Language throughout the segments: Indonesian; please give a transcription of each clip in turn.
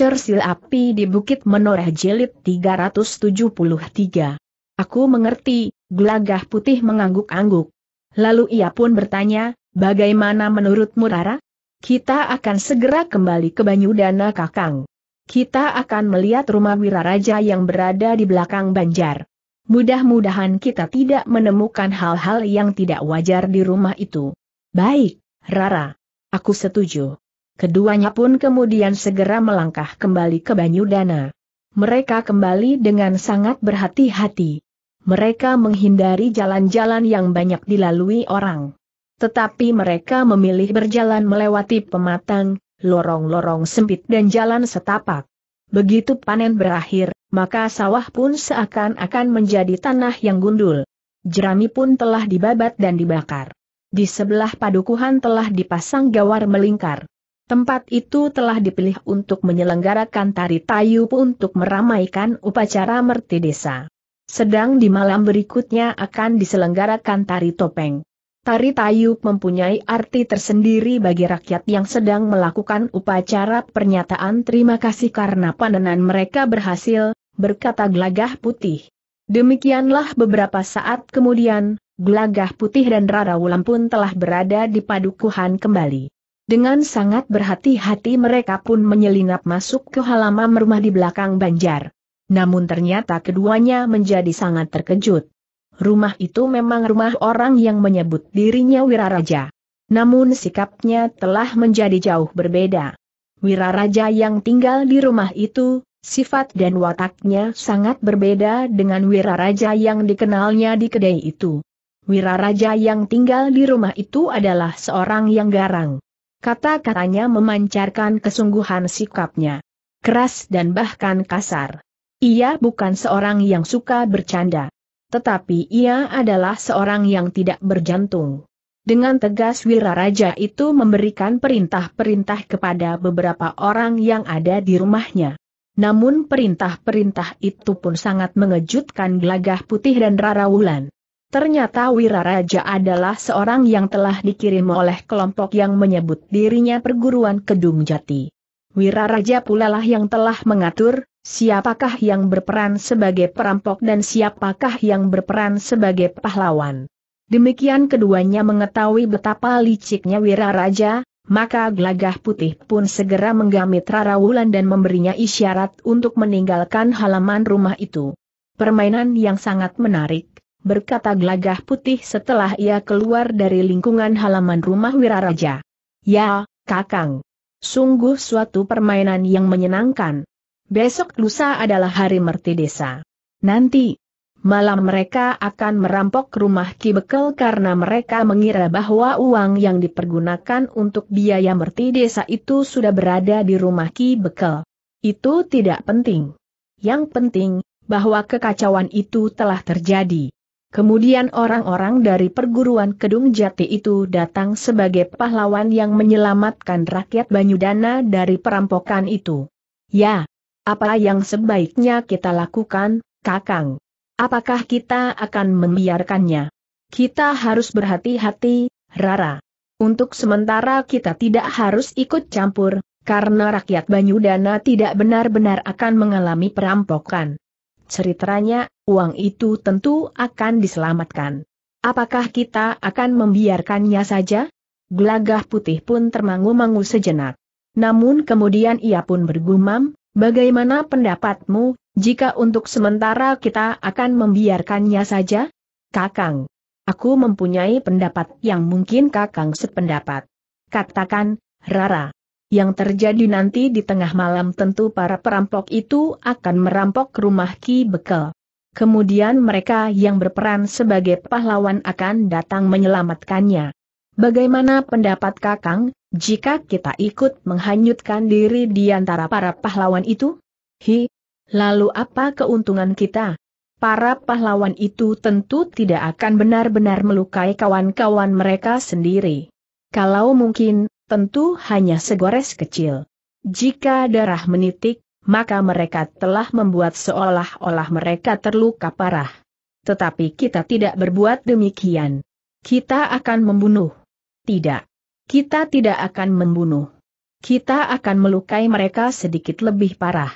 Cersil api di Bukit Menoreh Jelit 373. Aku mengerti, gelagah putih mengangguk-angguk. Lalu ia pun bertanya, bagaimana menurutmu Rara? Kita akan segera kembali ke Banyudana Kakang. Kita akan melihat rumah Wiraraja yang berada di belakang Banjar. Mudah-mudahan kita tidak menemukan hal-hal yang tidak wajar di rumah itu. Baik, Rara. Aku setuju. Keduanya pun kemudian segera melangkah kembali ke Banyudana. Mereka kembali dengan sangat berhati-hati. Mereka menghindari jalan-jalan yang banyak dilalui orang. Tetapi mereka memilih berjalan melewati pematang, lorong-lorong sempit dan jalan setapak. Begitu panen berakhir, maka sawah pun seakan-akan menjadi tanah yang gundul. Jerami pun telah dibabat dan dibakar. Di sebelah padukuhan telah dipasang gawar melingkar. Tempat itu telah dipilih untuk menyelenggarakan tari tayub untuk meramaikan upacara merti desa. Sedang di malam berikutnya akan diselenggarakan tari topeng. Tari tayub mempunyai arti tersendiri bagi rakyat yang sedang melakukan upacara pernyataan terima kasih karena panenan mereka berhasil, berkata Glagah Putih. Demikianlah beberapa saat kemudian, Glagah Putih dan Rara Wulan pun telah berada di padukuhan kembali. Dengan sangat berhati-hati mereka pun menyelinap masuk ke halaman rumah di belakang Banjar. Namun ternyata keduanya menjadi sangat terkejut. Rumah itu memang rumah orang yang menyebut dirinya Wiraraja. Namun sikapnya telah menjadi jauh berbeda. Wiraraja yang tinggal di rumah itu Sifat dan wataknya sangat berbeda dengan Wiraraja yang dikenalnya di kedai itu. Wiraraja yang tinggal di rumah itu adalah seorang yang garang. Kata-katanya memancarkan kesungguhan sikapnya. Keras dan bahkan kasar. Ia bukan seorang yang suka bercanda. Tetapi ia adalah seorang yang tidak berjantung. Dengan tegas Wiraraja itu memberikan perintah-perintah kepada beberapa orang yang ada di rumahnya. Namun perintah-perintah itu pun sangat mengejutkan gelagah putih dan Rara Wulan. Ternyata Wiraraja adalah seorang yang telah dikirim oleh kelompok yang menyebut dirinya perguruan Kedung Jati. Wiraraja pula lah yang telah mengatur, siapakah yang berperan sebagai perampok dan siapakah yang berperan sebagai pahlawan. Demikian keduanya mengetahui betapa liciknya Wiraraja, maka gelagah putih pun segera menggamit Rara Wulan dan memberinya isyarat untuk meninggalkan halaman rumah itu. Permainan yang sangat menarik, berkata gelagah putih setelah ia keluar dari lingkungan halaman rumah Wiraraja. Ya, Kakang. Sungguh suatu permainan yang menyenangkan. Besok lusa adalah hari merti desa. Nanti, malam mereka akan merampok rumah Ki Bekel karena mereka mengira bahwa uang yang dipergunakan untuk biaya merti desa itu sudah berada di rumah Ki Bekel. Itu tidak penting. Yang penting, bahwa kekacauan itu telah terjadi. Kemudian orang-orang dari perguruan Kedung Jati itu datang sebagai pahlawan yang menyelamatkan rakyat Banyudana dari perampokan itu. Ya, apa yang sebaiknya kita lakukan, Kakang? Apakah kita akan membiarkannya? Kita harus berhati-hati, Rara. Untuk sementara kita tidak harus ikut campur, karena rakyat Banyudana tidak benar-benar akan mengalami perampokan ceritanya, uang itu tentu akan diselamatkan. Apakah kita akan membiarkannya saja? Gelagah putih pun termangu-mangu sejenak. Namun kemudian ia pun bergumam, bagaimana pendapatmu, jika untuk sementara kita akan membiarkannya saja? Kakang, aku mempunyai pendapat yang mungkin kakang sependapat. Katakan, Rara. Yang terjadi nanti di tengah malam tentu para perampok itu akan merampok rumah Ki Bekel. Kemudian mereka yang berperan sebagai pahlawan akan datang menyelamatkannya. Bagaimana pendapat Kakang, jika kita ikut menghanyutkan diri di antara para pahlawan itu? Hi, lalu apa keuntungan kita? Para pahlawan itu tentu tidak akan benar-benar melukai kawan-kawan mereka sendiri. Kalau mungkin, tentu hanya segores kecil. Jika darah menitik, maka mereka telah membuat seolah-olah mereka terluka parah. Tetapi kita tidak berbuat demikian. Kita akan membunuh. Tidak. Kita tidak akan membunuh. Kita akan melukai mereka sedikit lebih parah.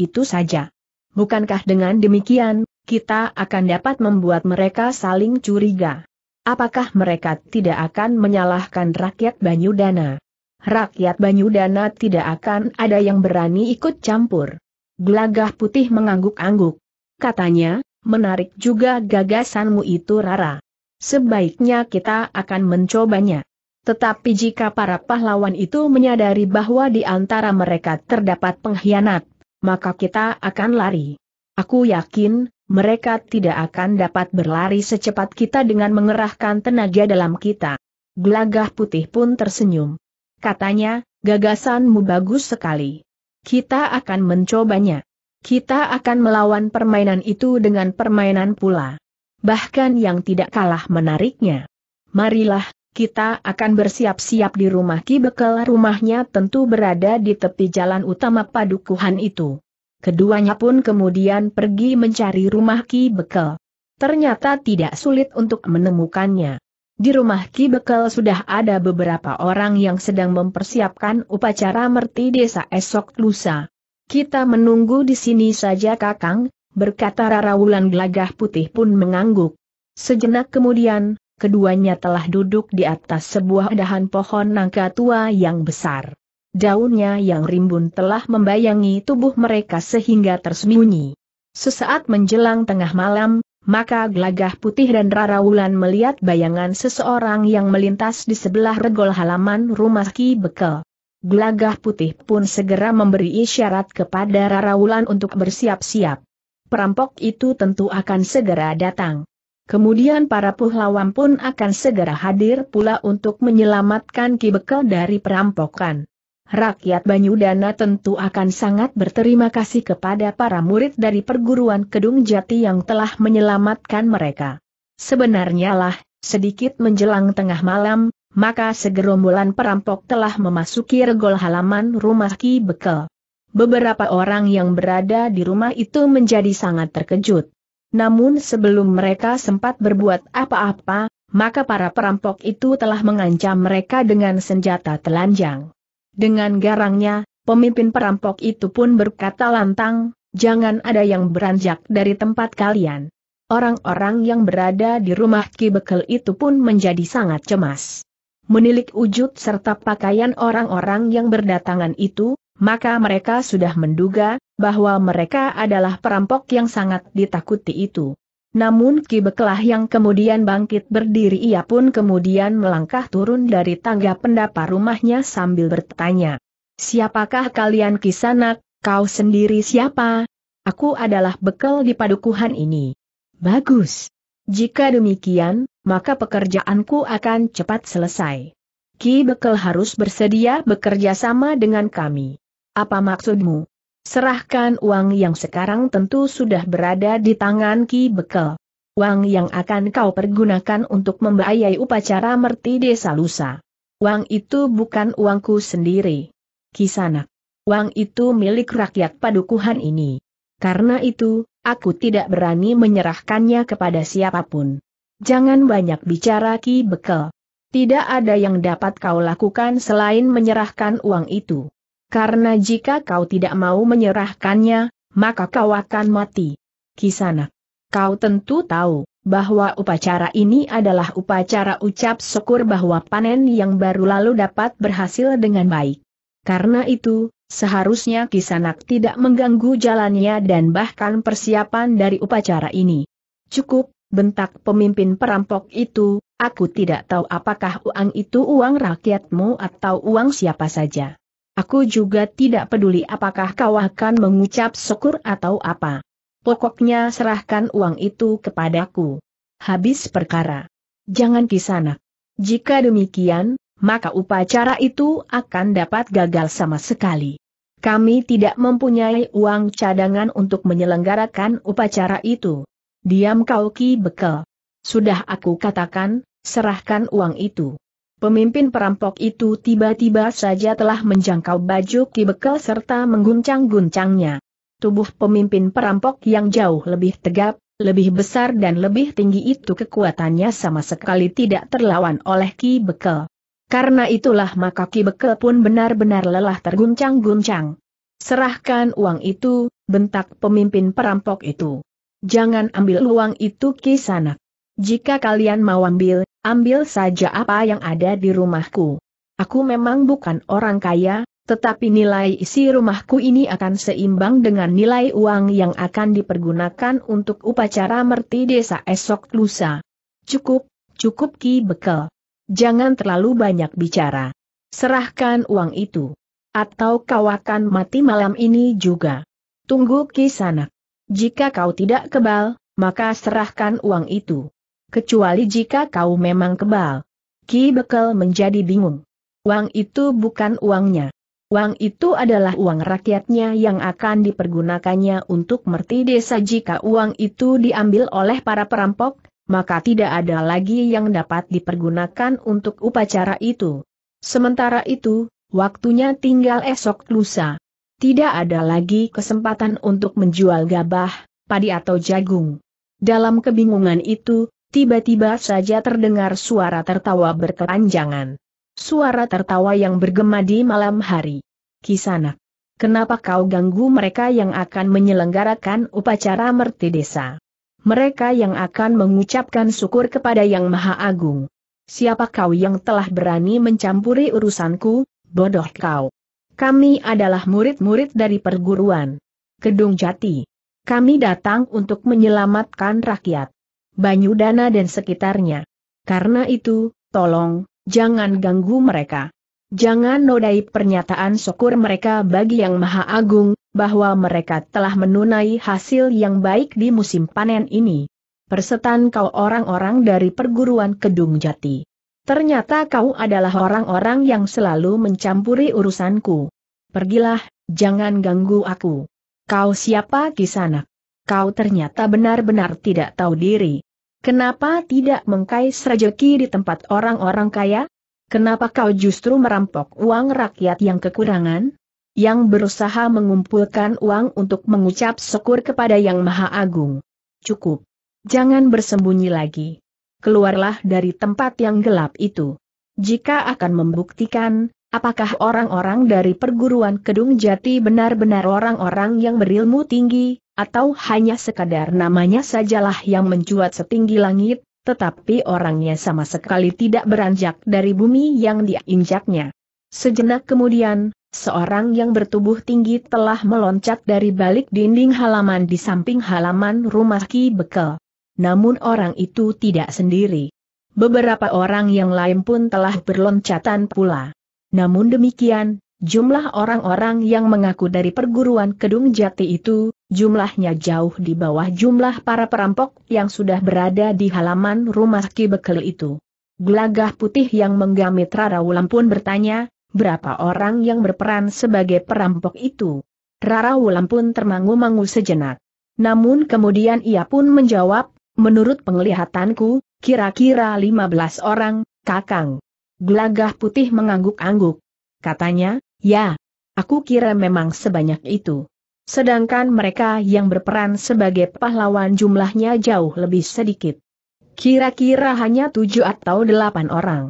Itu saja. Bukankah dengan demikian, kita akan dapat membuat mereka saling curiga? Apakah mereka tidak akan menyalahkan rakyat Banyudana? Rakyat Banyudana tidak akan ada yang berani ikut campur. Gelagah putih mengangguk-angguk. Katanya, menarik juga gagasanmu itu Rara. Sebaiknya kita akan mencobanya. Tetapi jika para pahlawan itu menyadari bahwa di antara mereka terdapat pengkhianat, maka kita akan lari. Aku yakin, mereka tidak akan dapat berlari secepat kita dengan mengerahkan tenaga dalam kita. Gelagah putih pun tersenyum. Katanya, gagasanmu bagus sekali. Kita akan mencobanya. Kita akan melawan permainan itu dengan permainan pula. Bahkan yang tidak kalah menariknya. Marilah, kita akan bersiap-siap di rumah Ki Bekel. Rumahnya tentu berada di tepi jalan utama padukuhan itu. Keduanya pun kemudian pergi mencari rumah Ki Bekel. Ternyata tidak sulit untuk menemukannya. Di rumah Ki Bekel sudah ada beberapa orang yang sedang mempersiapkan upacara merti desa esok lusa. Kita menunggu di sini saja kakang, berkata Rara Wulan Gelagah Putih pun mengangguk. Sejenak kemudian, keduanya telah duduk di atas sebuah dahan pohon nangka tua yang besar. Daunnya yang rimbun telah membayangi tubuh mereka sehingga tersembunyi. Sesaat menjelang tengah malam, maka Glagah putih dan rarawulan melihat bayangan seseorang yang melintas di sebelah regol halaman rumah Ki Bekel. Glagah putih pun segera memberi isyarat kepada rarawulan untuk bersiap-siap. Perampok itu tentu akan segera datang. Kemudian para pahlawan pun akan segera hadir pula untuk menyelamatkan Ki Bekel dari perampokan rakyat Banyudana tentu akan sangat berterima kasih kepada para murid dari perguruan Kedung Jati yang telah menyelamatkan mereka. Sebenarnya lah, sedikit menjelang tengah malam, maka segerombolan perampok telah memasuki regol halaman rumah Ki Bekel. Beberapa orang yang berada di rumah itu menjadi sangat terkejut. Namun sebelum mereka sempat berbuat apa-apa, maka para perampok itu telah mengancam mereka dengan senjata telanjang. Dengan garangnya, pemimpin perampok itu pun berkata lantang, jangan ada yang beranjak dari tempat kalian. Orang-orang yang berada di rumah Ki Bekel itu pun menjadi sangat cemas. Menilik wujud serta pakaian orang-orang yang berdatangan itu, maka mereka sudah menduga bahwa mereka adalah perampok yang sangat ditakuti itu. Namun Ki Bekelah yang kemudian bangkit berdiri ia pun kemudian melangkah turun dari tangga pendapa rumahnya sambil bertanya. Siapakah kalian kisanak, kau sendiri siapa? Aku adalah Bekel di padukuhan ini. Bagus. Jika demikian, maka pekerjaanku akan cepat selesai. Ki Bekel harus bersedia bekerja sama dengan kami. Apa maksudmu? Serahkan uang yang sekarang tentu sudah berada di tangan Ki Bekel. Uang yang akan kau pergunakan untuk membayai upacara merti desa lusa. Uang itu bukan uangku sendiri. Kisanak. Uang itu milik rakyat padukuhan ini. Karena itu, aku tidak berani menyerahkannya kepada siapapun. Jangan banyak bicara Ki Bekel. Tidak ada yang dapat kau lakukan selain menyerahkan uang itu. Karena jika kau tidak mau menyerahkannya, maka kau akan mati. Kisanak. Kau tentu tahu, bahwa upacara ini adalah upacara ucap syukur bahwa panen yang baru lalu dapat berhasil dengan baik. Karena itu, seharusnya Kisanak tidak mengganggu jalannya dan bahkan persiapan dari upacara ini. Cukup, bentak pemimpin perampok itu, aku tidak tahu apakah uang itu uang rakyatmu atau uang siapa saja. Aku juga tidak peduli apakah kau akan mengucap syukur atau apa. Pokoknya serahkan uang itu kepadaku. Habis perkara. Jangan kisana. Jika demikian, maka upacara itu akan dapat gagal sama sekali. Kami tidak mempunyai uang cadangan untuk menyelenggarakan upacara itu. Diam kau Ki Bekel. Sudah aku katakan, serahkan uang itu. Pemimpin perampok itu tiba-tiba saja telah menjangkau baju Ki Bekel serta mengguncang-guncangnya. Tubuh pemimpin perampok yang jauh lebih tegap, lebih besar dan lebih tinggi itu kekuatannya sama sekali tidak terlawan oleh Ki Bekel. Karena itulah maka Ki Bekel pun benar-benar lelah terguncang-guncang. Serahkan uang itu, bentak pemimpin perampok itu. Jangan ambil uang itu Ki Sanak. Jika kalian mau ambil, Ambil saja apa yang ada di rumahku. Aku memang bukan orang kaya, tetapi nilai isi rumahku ini akan seimbang dengan nilai uang yang akan dipergunakan untuk upacara merti desa esok lusa. Cukup, cukup Ki Bekel. Jangan terlalu banyak bicara. Serahkan uang itu. Atau kau akan mati malam ini juga. Tunggu Ki Sanak. Jika kau tidak kebal, maka serahkan uang itu kecuali jika kau memang kebal. Ki Bekel menjadi bingung. Uang itu bukan uangnya. Uang itu adalah uang rakyatnya yang akan dipergunakannya untuk merti desa jika uang itu diambil oleh para perampok, maka tidak ada lagi yang dapat dipergunakan untuk upacara itu. Sementara itu, waktunya tinggal esok lusa. Tidak ada lagi kesempatan untuk menjual gabah, padi atau jagung. Dalam kebingungan itu, tiba-tiba saja terdengar suara tertawa berkepanjangan. Suara tertawa yang bergema di malam hari. Kisanak. Kenapa kau ganggu mereka yang akan menyelenggarakan upacara merti desa? Mereka yang akan mengucapkan syukur kepada Yang Maha Agung. Siapa kau yang telah berani mencampuri urusanku, bodoh kau? Kami adalah murid-murid dari perguruan. Kedung Jati. Kami datang untuk menyelamatkan rakyat. Banyudana dan sekitarnya. Karena itu, tolong, jangan ganggu mereka. Jangan nodai pernyataan syukur mereka bagi Yang Maha Agung, bahwa mereka telah menunai hasil yang baik di musim panen ini. Persetan kau orang-orang dari perguruan Kedung Jati. Ternyata kau adalah orang-orang yang selalu mencampuri urusanku. Pergilah, jangan ganggu aku. Kau siapa di sana? kau ternyata benar-benar tidak tahu diri. Kenapa tidak mengkais rejeki di tempat orang-orang kaya? Kenapa kau justru merampok uang rakyat yang kekurangan? Yang berusaha mengumpulkan uang untuk mengucap syukur kepada Yang Maha Agung. Cukup. Jangan bersembunyi lagi. Keluarlah dari tempat yang gelap itu. Jika akan membuktikan, apakah orang-orang dari perguruan Kedung Jati benar-benar orang-orang yang berilmu tinggi, atau hanya sekadar namanya sajalah yang mencuat setinggi langit, tetapi orangnya sama sekali tidak beranjak dari bumi yang diinjaknya. Sejenak kemudian, seorang yang bertubuh tinggi telah meloncat dari balik dinding halaman di samping halaman rumah Ki Bekel. Namun orang itu tidak sendiri. Beberapa orang yang lain pun telah berloncatan pula. Namun demikian, jumlah orang-orang yang mengaku dari perguruan Kedung Jati itu jumlahnya jauh di bawah jumlah para perampok yang sudah berada di halaman rumah Ki Bekel itu. Gelagah putih yang menggamit Rara Wulan pun bertanya, berapa orang yang berperan sebagai perampok itu? Rara Wulan pun termangu-mangu sejenak. Namun kemudian ia pun menjawab, menurut penglihatanku, kira-kira 15 orang, kakang. Gelagah putih mengangguk-angguk. Katanya, ya, aku kira memang sebanyak itu. Sedangkan mereka yang berperan sebagai pahlawan jumlahnya jauh lebih sedikit. Kira-kira hanya tujuh atau delapan orang.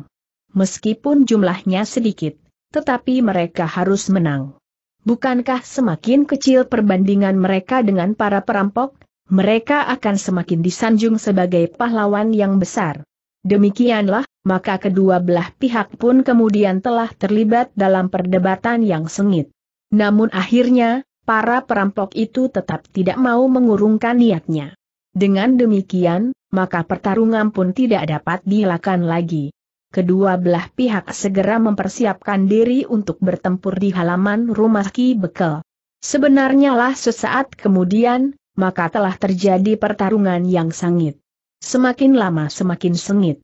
Meskipun jumlahnya sedikit, tetapi mereka harus menang. Bukankah semakin kecil perbandingan mereka dengan para perampok, mereka akan semakin disanjung sebagai pahlawan yang besar. Demikianlah, maka kedua belah pihak pun kemudian telah terlibat dalam perdebatan yang sengit. Namun akhirnya, para perampok itu tetap tidak mau mengurungkan niatnya. Dengan demikian, maka pertarungan pun tidak dapat dilakukan lagi. Kedua belah pihak segera mempersiapkan diri untuk bertempur di halaman rumah Ki Bekel. Sebenarnya lah sesaat kemudian, maka telah terjadi pertarungan yang sengit. Semakin lama semakin sengit.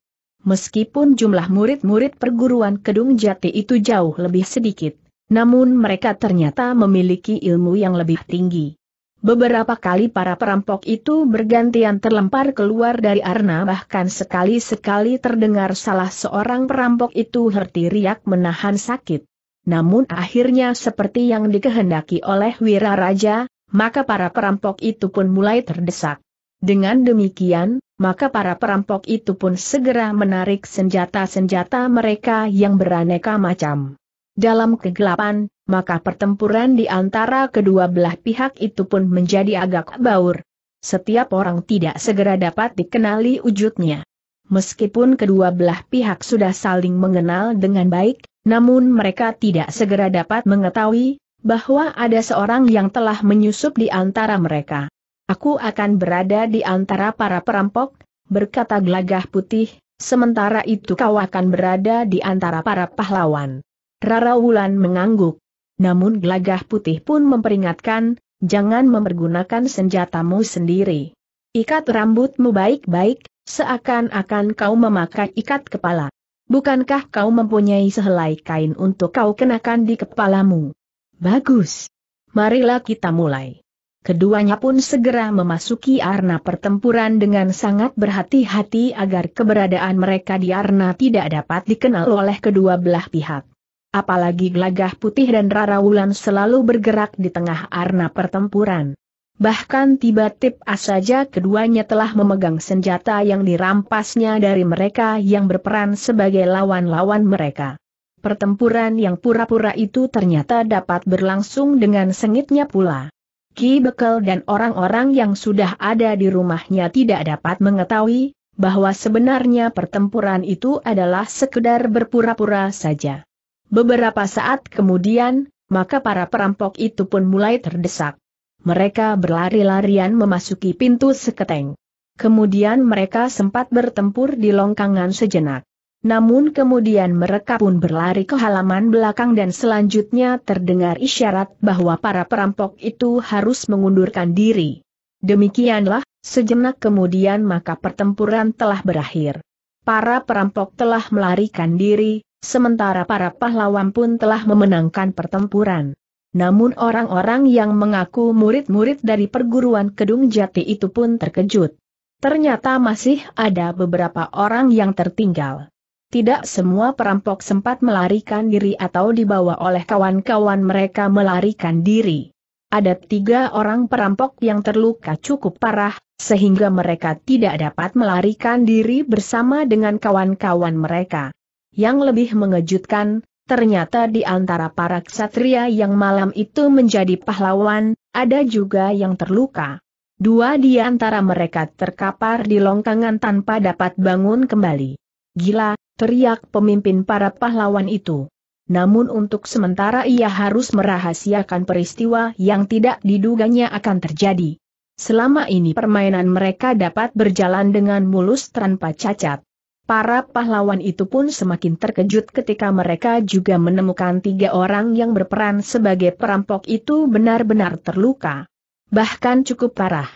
Meskipun jumlah murid-murid perguruan Kedung Jati itu jauh lebih sedikit, namun mereka ternyata memiliki ilmu yang lebih tinggi. Beberapa kali para perampok itu bergantian terlempar keluar dari arna bahkan sekali-sekali terdengar salah seorang perampok itu herti riak menahan sakit. Namun akhirnya seperti yang dikehendaki oleh Wira Raja, maka para perampok itu pun mulai terdesak. Dengan demikian, maka para perampok itu pun segera menarik senjata-senjata mereka yang beraneka macam dalam kegelapan, maka pertempuran di antara kedua belah pihak itu pun menjadi agak baur. Setiap orang tidak segera dapat dikenali wujudnya. Meskipun kedua belah pihak sudah saling mengenal dengan baik, namun mereka tidak segera dapat mengetahui bahwa ada seorang yang telah menyusup di antara mereka. Aku akan berada di antara para perampok, berkata glagah putih, sementara itu kau akan berada di antara para pahlawan. Rara Wulan mengangguk. Namun gelagah putih pun memperingatkan, jangan mempergunakan senjatamu sendiri. Ikat rambutmu baik-baik, seakan-akan kau memakai ikat kepala. Bukankah kau mempunyai sehelai kain untuk kau kenakan di kepalamu? Bagus. Marilah kita mulai. Keduanya pun segera memasuki arena pertempuran dengan sangat berhati-hati agar keberadaan mereka di arena tidak dapat dikenal oleh kedua belah pihak apalagi gelagah putih dan Rara Wulan selalu bergerak di tengah arena pertempuran. Bahkan tiba-tiba saja keduanya telah memegang senjata yang dirampasnya dari mereka yang berperan sebagai lawan-lawan mereka. Pertempuran yang pura-pura itu ternyata dapat berlangsung dengan sengitnya pula. Ki Bekel dan orang-orang yang sudah ada di rumahnya tidak dapat mengetahui bahwa sebenarnya pertempuran itu adalah sekedar berpura-pura saja. Beberapa saat kemudian, maka para perampok itu pun mulai terdesak. Mereka berlari-larian memasuki pintu seketeng. Kemudian mereka sempat bertempur di longkangan sejenak. Namun kemudian mereka pun berlari ke halaman belakang dan selanjutnya terdengar isyarat bahwa para perampok itu harus mengundurkan diri. Demikianlah, sejenak kemudian maka pertempuran telah berakhir. Para perampok telah melarikan diri, Sementara para pahlawan pun telah memenangkan pertempuran. Namun orang-orang yang mengaku murid-murid dari perguruan Kedung Jati itu pun terkejut. Ternyata masih ada beberapa orang yang tertinggal. Tidak semua perampok sempat melarikan diri atau dibawa oleh kawan-kawan mereka melarikan diri. Ada tiga orang perampok yang terluka cukup parah, sehingga mereka tidak dapat melarikan diri bersama dengan kawan-kawan mereka. Yang lebih mengejutkan, ternyata di antara para ksatria yang malam itu menjadi pahlawan, ada juga yang terluka. Dua di antara mereka terkapar di longkangan tanpa dapat bangun kembali. Gila, teriak pemimpin para pahlawan itu. Namun untuk sementara ia harus merahasiakan peristiwa yang tidak diduganya akan terjadi. Selama ini permainan mereka dapat berjalan dengan mulus tanpa cacat. Para pahlawan itu pun semakin terkejut ketika mereka juga menemukan tiga orang yang berperan sebagai perampok itu benar-benar terluka. Bahkan cukup parah.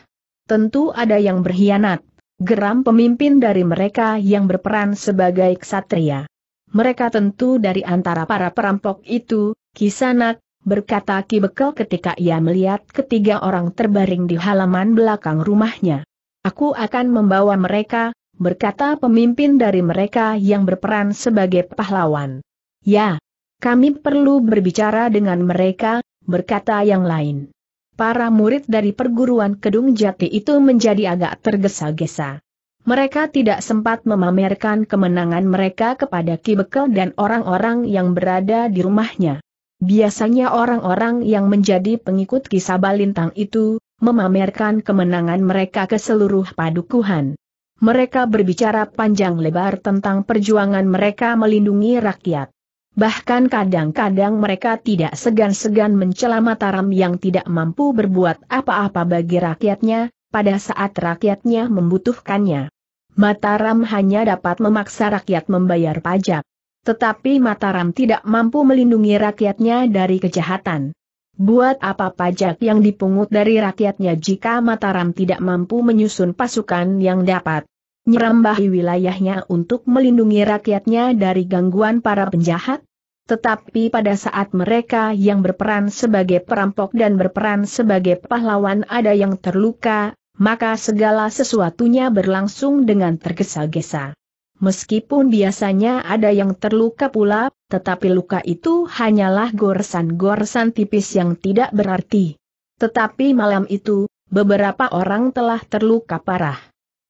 Tentu ada yang berkhianat, geram pemimpin dari mereka yang berperan sebagai ksatria. Mereka tentu dari antara para perampok itu, Kisanak, berkata Ki Bekel ketika ia melihat ketiga orang terbaring di halaman belakang rumahnya. Aku akan membawa mereka, berkata pemimpin dari mereka yang berperan sebagai pahlawan. Ya, kami perlu berbicara dengan mereka, berkata yang lain. Para murid dari perguruan Kedung Jati itu menjadi agak tergesa-gesa. Mereka tidak sempat memamerkan kemenangan mereka kepada Ki Bekel dan orang-orang yang berada di rumahnya. Biasanya orang-orang yang menjadi pengikut kisah balintang itu, memamerkan kemenangan mereka ke seluruh padukuhan. Mereka berbicara panjang lebar tentang perjuangan mereka melindungi rakyat. Bahkan kadang-kadang mereka tidak segan-segan mencela Mataram yang tidak mampu berbuat apa-apa bagi rakyatnya, pada saat rakyatnya membutuhkannya. Mataram hanya dapat memaksa rakyat membayar pajak. Tetapi Mataram tidak mampu melindungi rakyatnya dari kejahatan. Buat apa pajak yang dipungut dari rakyatnya jika Mataram tidak mampu menyusun pasukan yang dapat nyerambahi wilayahnya untuk melindungi rakyatnya dari gangguan para penjahat? Tetapi pada saat mereka yang berperan sebagai perampok dan berperan sebagai pahlawan ada yang terluka, maka segala sesuatunya berlangsung dengan tergesa-gesa. Meskipun biasanya ada yang terluka pula, tetapi luka itu hanyalah goresan-goresan tipis yang tidak berarti. Tetapi malam itu, beberapa orang telah terluka parah.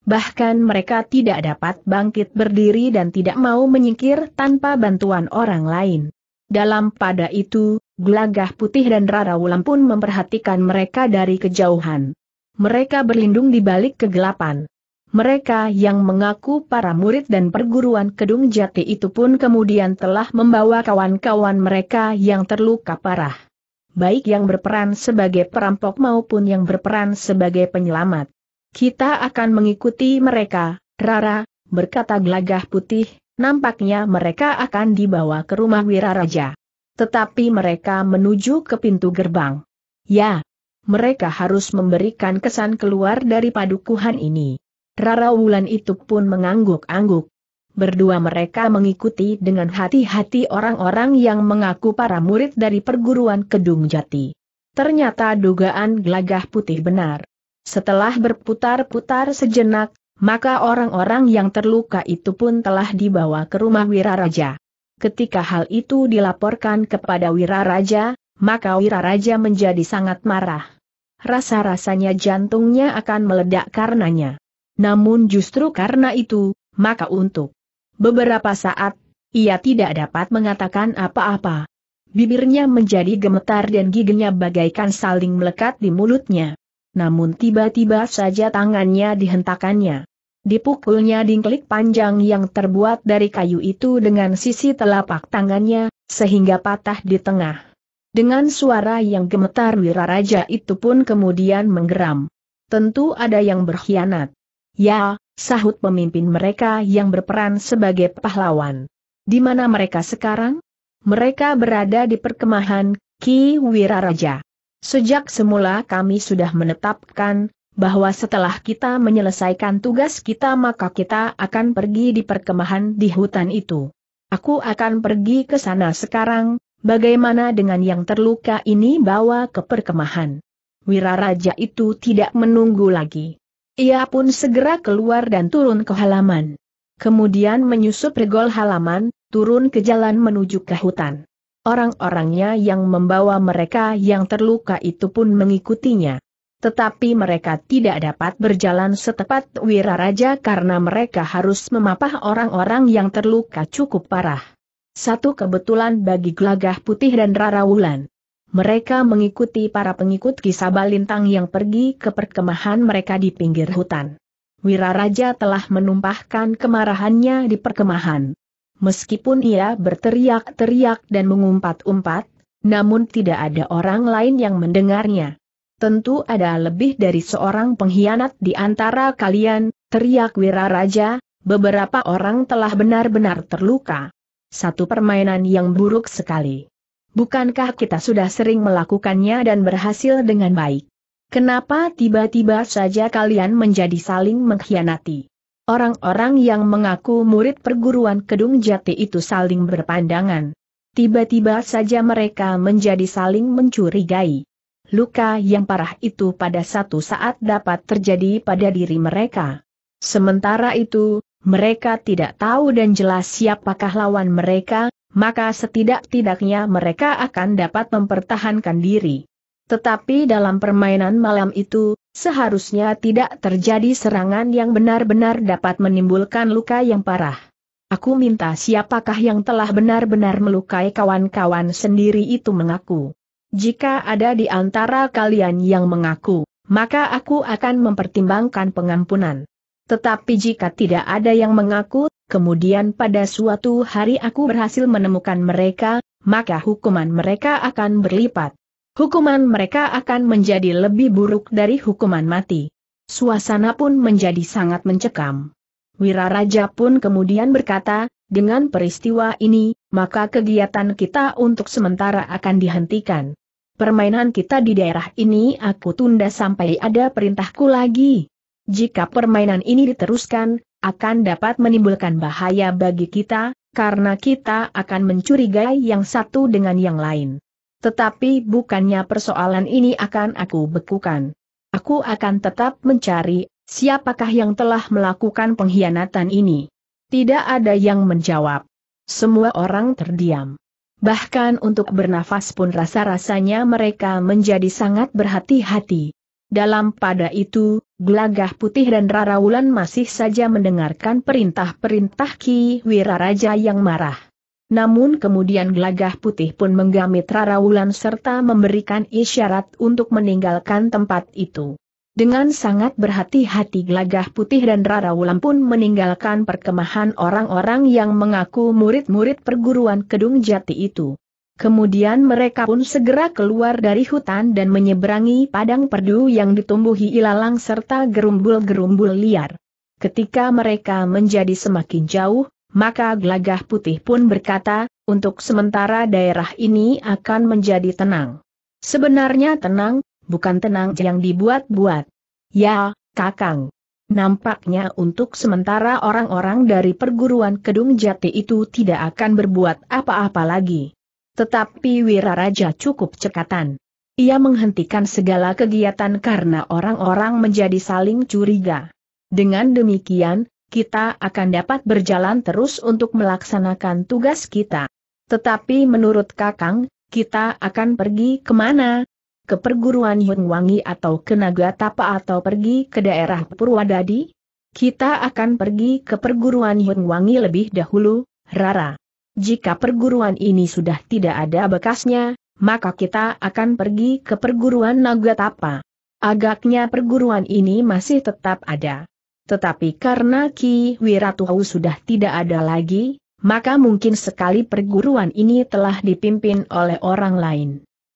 Bahkan mereka tidak dapat bangkit berdiri dan tidak mau menyingkir tanpa bantuan orang lain. Dalam pada itu, Gelagah Putih dan Rara Wulan pun memperhatikan mereka dari kejauhan. Mereka berlindung di balik kegelapan mereka yang mengaku para murid dan perguruan Kedung Jati itu pun kemudian telah membawa kawan-kawan mereka yang terluka parah. Baik yang berperan sebagai perampok maupun yang berperan sebagai penyelamat. Kita akan mengikuti mereka, Rara, berkata gelagah putih, nampaknya mereka akan dibawa ke rumah Wiraraja. Tetapi mereka menuju ke pintu gerbang. Ya, mereka harus memberikan kesan keluar dari padukuhan ini. Rara Wulan itu pun mengangguk-angguk. Berdua mereka mengikuti dengan hati-hati orang-orang yang mengaku para murid dari perguruan Kedung Jati. Ternyata dugaan gelagah putih benar. Setelah berputar-putar sejenak, maka orang-orang yang terluka itu pun telah dibawa ke rumah Wiraraja. Ketika hal itu dilaporkan kepada Wiraraja, maka Wiraraja menjadi sangat marah. Rasa-rasanya jantungnya akan meledak karenanya. Namun justru karena itu, maka untuk beberapa saat, ia tidak dapat mengatakan apa-apa. Bibirnya menjadi gemetar dan giginya bagaikan saling melekat di mulutnya. Namun tiba-tiba saja tangannya dihentakannya. Dipukulnya dingklik panjang yang terbuat dari kayu itu dengan sisi telapak tangannya, sehingga patah di tengah. Dengan suara yang gemetar Wiraraja itu pun kemudian menggeram. Tentu ada yang berkhianat. Ya, sahut pemimpin mereka yang berperan sebagai pahlawan. Di mana mereka sekarang? Mereka berada di perkemahan Ki Wiraraja. Sejak semula kami sudah menetapkan bahwa setelah kita menyelesaikan tugas kita maka kita akan pergi di perkemahan di hutan itu. Aku akan pergi ke sana sekarang, bagaimana dengan yang terluka ini bawa ke perkemahan. Wiraraja itu tidak menunggu lagi. Ia pun segera keluar dan turun ke halaman. Kemudian menyusup regol halaman, turun ke jalan menuju ke hutan. Orang-orangnya yang membawa mereka yang terluka itu pun mengikutinya. Tetapi mereka tidak dapat berjalan setepat wiraraja karena mereka harus memapah orang-orang yang terluka cukup parah. Satu kebetulan bagi Glagah putih dan Rara Wulan mereka mengikuti para pengikut kisah balintang yang pergi ke perkemahan mereka di pinggir hutan. Wiraraja telah menumpahkan kemarahannya di perkemahan. Meskipun ia berteriak-teriak dan mengumpat-umpat, namun tidak ada orang lain yang mendengarnya. Tentu ada lebih dari seorang pengkhianat di antara kalian, teriak Wiraraja, beberapa orang telah benar-benar terluka. Satu permainan yang buruk sekali. Bukankah kita sudah sering melakukannya dan berhasil dengan baik? Kenapa tiba-tiba saja kalian menjadi saling mengkhianati? Orang-orang yang mengaku murid perguruan Kedung Jati itu saling berpandangan. Tiba-tiba saja mereka menjadi saling mencurigai. Luka yang parah itu pada satu saat dapat terjadi pada diri mereka. Sementara itu, mereka tidak tahu dan jelas siapakah lawan mereka, maka setidak-tidaknya mereka akan dapat mempertahankan diri. Tetapi dalam permainan malam itu, seharusnya tidak terjadi serangan yang benar-benar dapat menimbulkan luka yang parah. Aku minta siapakah yang telah benar-benar melukai kawan-kawan sendiri itu mengaku. Jika ada di antara kalian yang mengaku, maka aku akan mempertimbangkan pengampunan. Tetapi jika tidak ada yang mengaku, kemudian pada suatu hari aku berhasil menemukan mereka, maka hukuman mereka akan berlipat. Hukuman mereka akan menjadi lebih buruk dari hukuman mati. Suasana pun menjadi sangat mencekam. Wiraraja pun kemudian berkata, dengan peristiwa ini, maka kegiatan kita untuk sementara akan dihentikan. Permainan kita di daerah ini aku tunda sampai ada perintahku lagi. Jika permainan ini diteruskan, akan dapat menimbulkan bahaya bagi kita, karena kita akan mencurigai yang satu dengan yang lain. Tetapi bukannya persoalan ini akan aku bekukan. Aku akan tetap mencari siapakah yang telah melakukan pengkhianatan ini. Tidak ada yang menjawab. Semua orang terdiam. Bahkan untuk bernafas pun rasa-rasanya mereka menjadi sangat berhati-hati. Dalam pada itu, Gelagah putih dan Raraulan masih saja mendengarkan perintah-perintah Ki Wiraraja yang marah. Namun kemudian gelagah putih pun menggamit Raraulan serta memberikan isyarat untuk meninggalkan tempat itu. Dengan sangat berhati-hati gelagah putih dan Raraulan pun meninggalkan perkemahan orang-orang yang mengaku murid-murid perguruan Kedung Jati itu. Kemudian mereka pun segera keluar dari hutan dan menyeberangi padang perdu yang ditumbuhi ilalang serta gerumbul-gerumbul liar. Ketika mereka menjadi semakin jauh, maka gelagah putih pun berkata, untuk sementara daerah ini akan menjadi tenang. Sebenarnya tenang, bukan tenang yang dibuat-buat. Ya, Kakang. Nampaknya untuk sementara orang-orang dari perguruan Kedung Jati itu tidak akan berbuat apa-apa lagi. Tetapi Wiraraja cukup cekatan. Ia menghentikan segala kegiatan karena orang-orang menjadi saling curiga. Dengan demikian, kita akan dapat berjalan terus untuk melaksanakan tugas kita. Tetapi menurut Kakang, kita akan pergi ke mana? Ke perguruan Yunwangi atau ke Nagatapa atau pergi ke daerah Purwadadi? Kita akan pergi ke perguruan Yunwangi lebih dahulu, Rara. Jika perguruan ini sudah tidak ada bekasnya, maka kita akan pergi ke perguruan Nagatapa. Agaknya perguruan ini masih tetap ada. Tetapi karena Ki Wiratuhu sudah tidak ada lagi, maka mungkin sekali perguruan ini telah dipimpin oleh orang lain.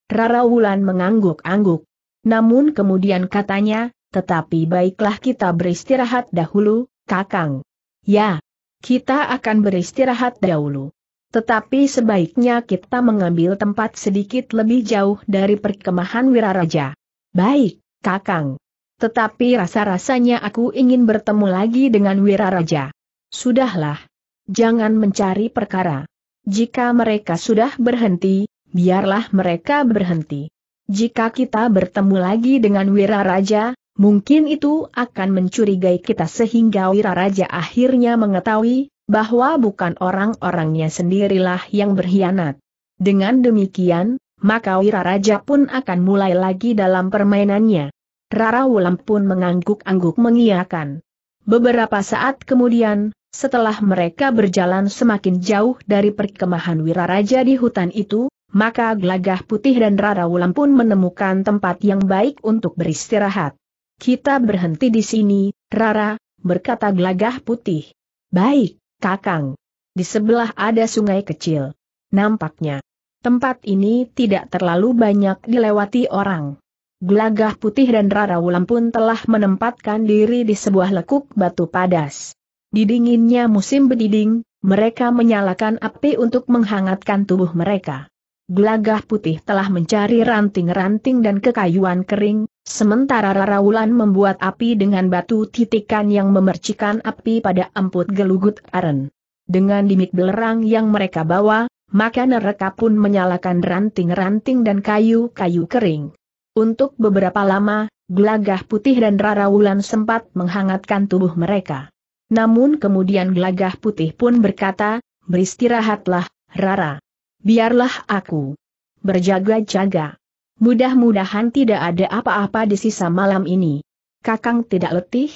Rara Wulan mengangguk-angguk. Namun kemudian katanya, tetapi baiklah kita beristirahat dahulu, Kakang. Ya, kita akan beristirahat dahulu. Tetapi sebaiknya kita mengambil tempat sedikit lebih jauh dari perkemahan Wiraraja. Baik, Kakang. Tetapi rasa-rasanya aku ingin bertemu lagi dengan Wiraraja. Sudahlah. Jangan mencari perkara. Jika mereka sudah berhenti, biarlah mereka berhenti. Jika kita bertemu lagi dengan Wiraraja, mungkin itu akan mencurigai kita sehingga Wiraraja akhirnya mengetahui bahwa bukan orang-orangnya sendirilah yang berkhianat. Dengan demikian, maka Wiraraja pun akan mulai lagi dalam permainannya. Rara Wulam pun mengangguk-angguk mengiyakan. Beberapa saat kemudian, setelah mereka berjalan semakin jauh dari perkemahan Wiraraja di hutan itu, maka Glagah Putih dan Rara Wulam pun menemukan tempat yang baik untuk beristirahat. Kita berhenti di sini, Rara, berkata Glagah Putih. Baik, Kakang. Di sebelah ada sungai kecil. Nampaknya, tempat ini tidak terlalu banyak dilewati orang. Gelagah putih dan Rara Wulan pun telah menempatkan diri di sebuah lekuk batu padas. Di dinginnya musim bediding, mereka menyalakan api untuk menghangatkan tubuh mereka. Gelagah putih telah mencari ranting-ranting dan kekayuan kering, Sementara Raraulan membuat api dengan batu titikan yang memercikan api pada emput gelugut aren. Dengan limit belerang yang mereka bawa, maka nereka pun menyalakan ranting-ranting dan kayu-kayu kering. Untuk beberapa lama, Glagah putih dan Raraulan sempat menghangatkan tubuh mereka. Namun kemudian Glagah putih pun berkata, beristirahatlah, Rara. Biarlah aku berjaga-jaga. Mudah-mudahan tidak ada apa-apa di sisa malam ini. Kakang tidak letih?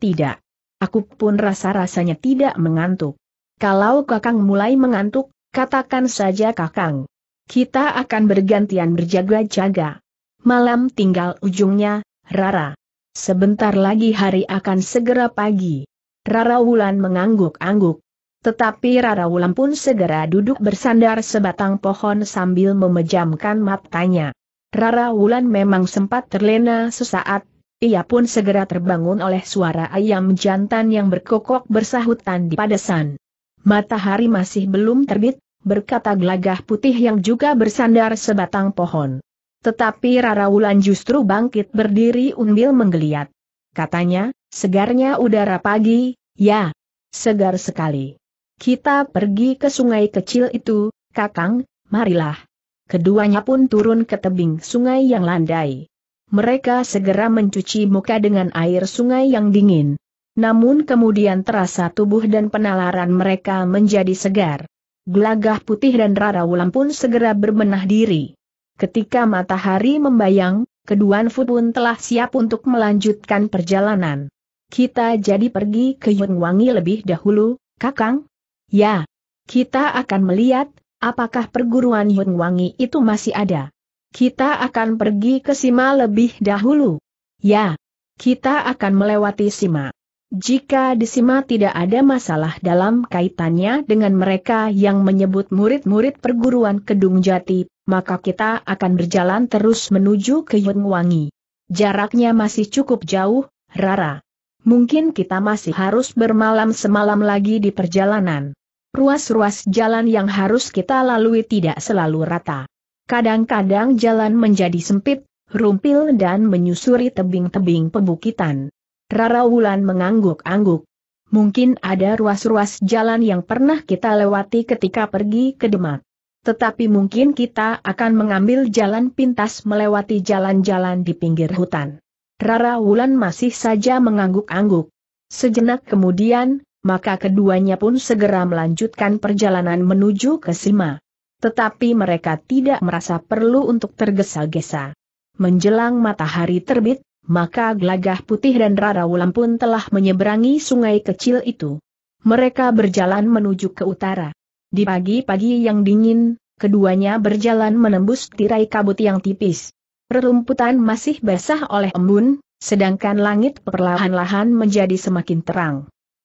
Tidak. Aku pun rasa-rasanya tidak mengantuk. Kalau kakang mulai mengantuk, katakan saja kakang. Kita akan bergantian berjaga-jaga. Malam tinggal ujungnya, Rara. Sebentar lagi hari akan segera pagi. Rara Wulan mengangguk-angguk. Tetapi Rara Wulan pun segera duduk bersandar sebatang pohon sambil memejamkan matanya. Rara Wulan memang sempat terlena sesaat, ia pun segera terbangun oleh suara ayam jantan yang berkokok bersahutan di padesan. Matahari masih belum terbit, berkata gelagah putih yang juga bersandar sebatang pohon. Tetapi Rara Wulan justru bangkit berdiri umbil menggeliat. Katanya, segarnya udara pagi, ya, segar sekali. Kita pergi ke sungai kecil itu, Kakang, marilah keduanya pun turun ke tebing sungai yang landai. Mereka segera mencuci muka dengan air sungai yang dingin. Namun kemudian terasa tubuh dan penalaran mereka menjadi segar. Gelagah putih dan Rara Wulan pun segera berbenah diri. Ketika matahari membayang, kedua Fu pun telah siap untuk melanjutkan perjalanan. Kita jadi pergi ke Yunwangi lebih dahulu, Kakang? Ya. Kita akan melihat, Apakah perguruan Yun Wangi itu masih ada? Kita akan pergi ke Sima lebih dahulu. Ya, kita akan melewati Sima. Jika di Sima tidak ada masalah dalam kaitannya dengan mereka yang menyebut murid-murid perguruan Kedung Jati, maka kita akan berjalan terus menuju ke Yunwangi. Jaraknya masih cukup jauh, Rara. Mungkin kita masih harus bermalam semalam lagi di perjalanan ruas-ruas jalan yang harus kita lalui tidak selalu rata. Kadang-kadang jalan menjadi sempit, rumpil dan menyusuri tebing-tebing pebukitan. Rara Wulan mengangguk-angguk. Mungkin ada ruas-ruas jalan yang pernah kita lewati ketika pergi ke Demak. Tetapi mungkin kita akan mengambil jalan pintas melewati jalan-jalan di pinggir hutan. Rara Wulan masih saja mengangguk-angguk. Sejenak kemudian, maka keduanya pun segera melanjutkan perjalanan menuju ke Sima. Tetapi mereka tidak merasa perlu untuk tergesa-gesa. Menjelang matahari terbit, maka Gelagah Putih dan Rara Wulan pun telah menyeberangi sungai kecil itu. Mereka berjalan menuju ke utara. Di pagi-pagi yang dingin, keduanya berjalan menembus tirai kabut yang tipis. Rerumputan masih basah oleh embun, sedangkan langit perlahan-lahan menjadi semakin terang.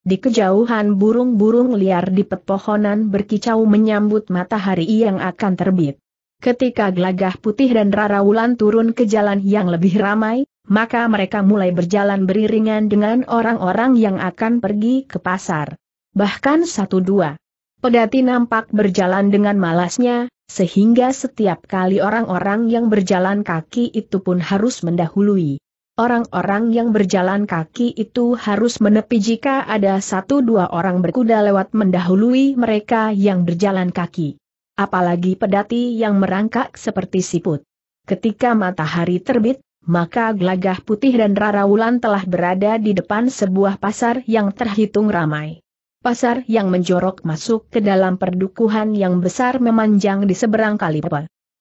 Di kejauhan burung-burung liar di pepohonan berkicau menyambut matahari yang akan terbit. Ketika gelagah putih dan rarawulan turun ke jalan yang lebih ramai, maka mereka mulai berjalan beriringan dengan orang-orang yang akan pergi ke pasar. Bahkan satu dua. Pedati nampak berjalan dengan malasnya, sehingga setiap kali orang-orang yang berjalan kaki itu pun harus mendahului. Orang-orang yang berjalan kaki itu harus menepi jika ada satu dua orang berkuda lewat mendahului mereka yang berjalan kaki. Apalagi pedati yang merangkak seperti siput. Ketika matahari terbit, maka gelagah putih dan rarawulan telah berada di depan sebuah pasar yang terhitung ramai. Pasar yang menjorok masuk ke dalam perdukuhan yang besar memanjang di seberang kali.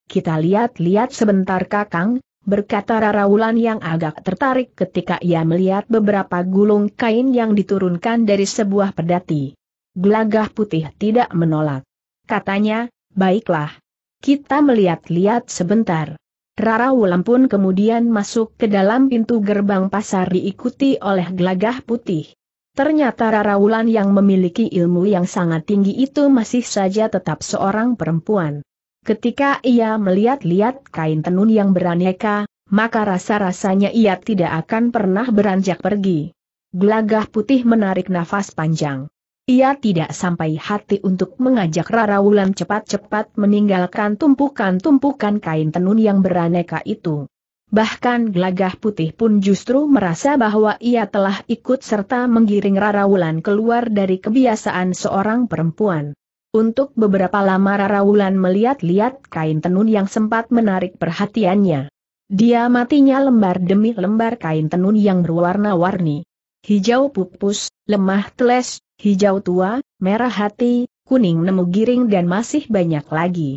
Kita lihat-lihat sebentar kakang, berkata Raraulan yang agak tertarik ketika ia melihat beberapa gulung kain yang diturunkan dari sebuah pedati. Gelagah putih tidak menolak. Katanya, baiklah. Kita melihat-lihat sebentar. Raraulan pun kemudian masuk ke dalam pintu gerbang pasar diikuti oleh gelagah putih. Ternyata Raraulan yang memiliki ilmu yang sangat tinggi itu masih saja tetap seorang perempuan. Ketika ia melihat-lihat kain tenun yang beraneka, maka rasa-rasanya ia tidak akan pernah beranjak pergi. Gelagah putih menarik nafas panjang. Ia tidak sampai hati untuk mengajak Rara Wulan cepat-cepat meninggalkan tumpukan-tumpukan kain tenun yang beraneka itu. Bahkan gelagah putih pun justru merasa bahwa ia telah ikut serta menggiring Rara Wulan keluar dari kebiasaan seorang perempuan. Untuk beberapa lama Rara Wulan melihat-lihat kain tenun yang sempat menarik perhatiannya. Dia matinya lembar demi lembar kain tenun yang berwarna-warni. Hijau pupus, lemah teles, hijau tua, merah hati, kuning nemu giring dan masih banyak lagi.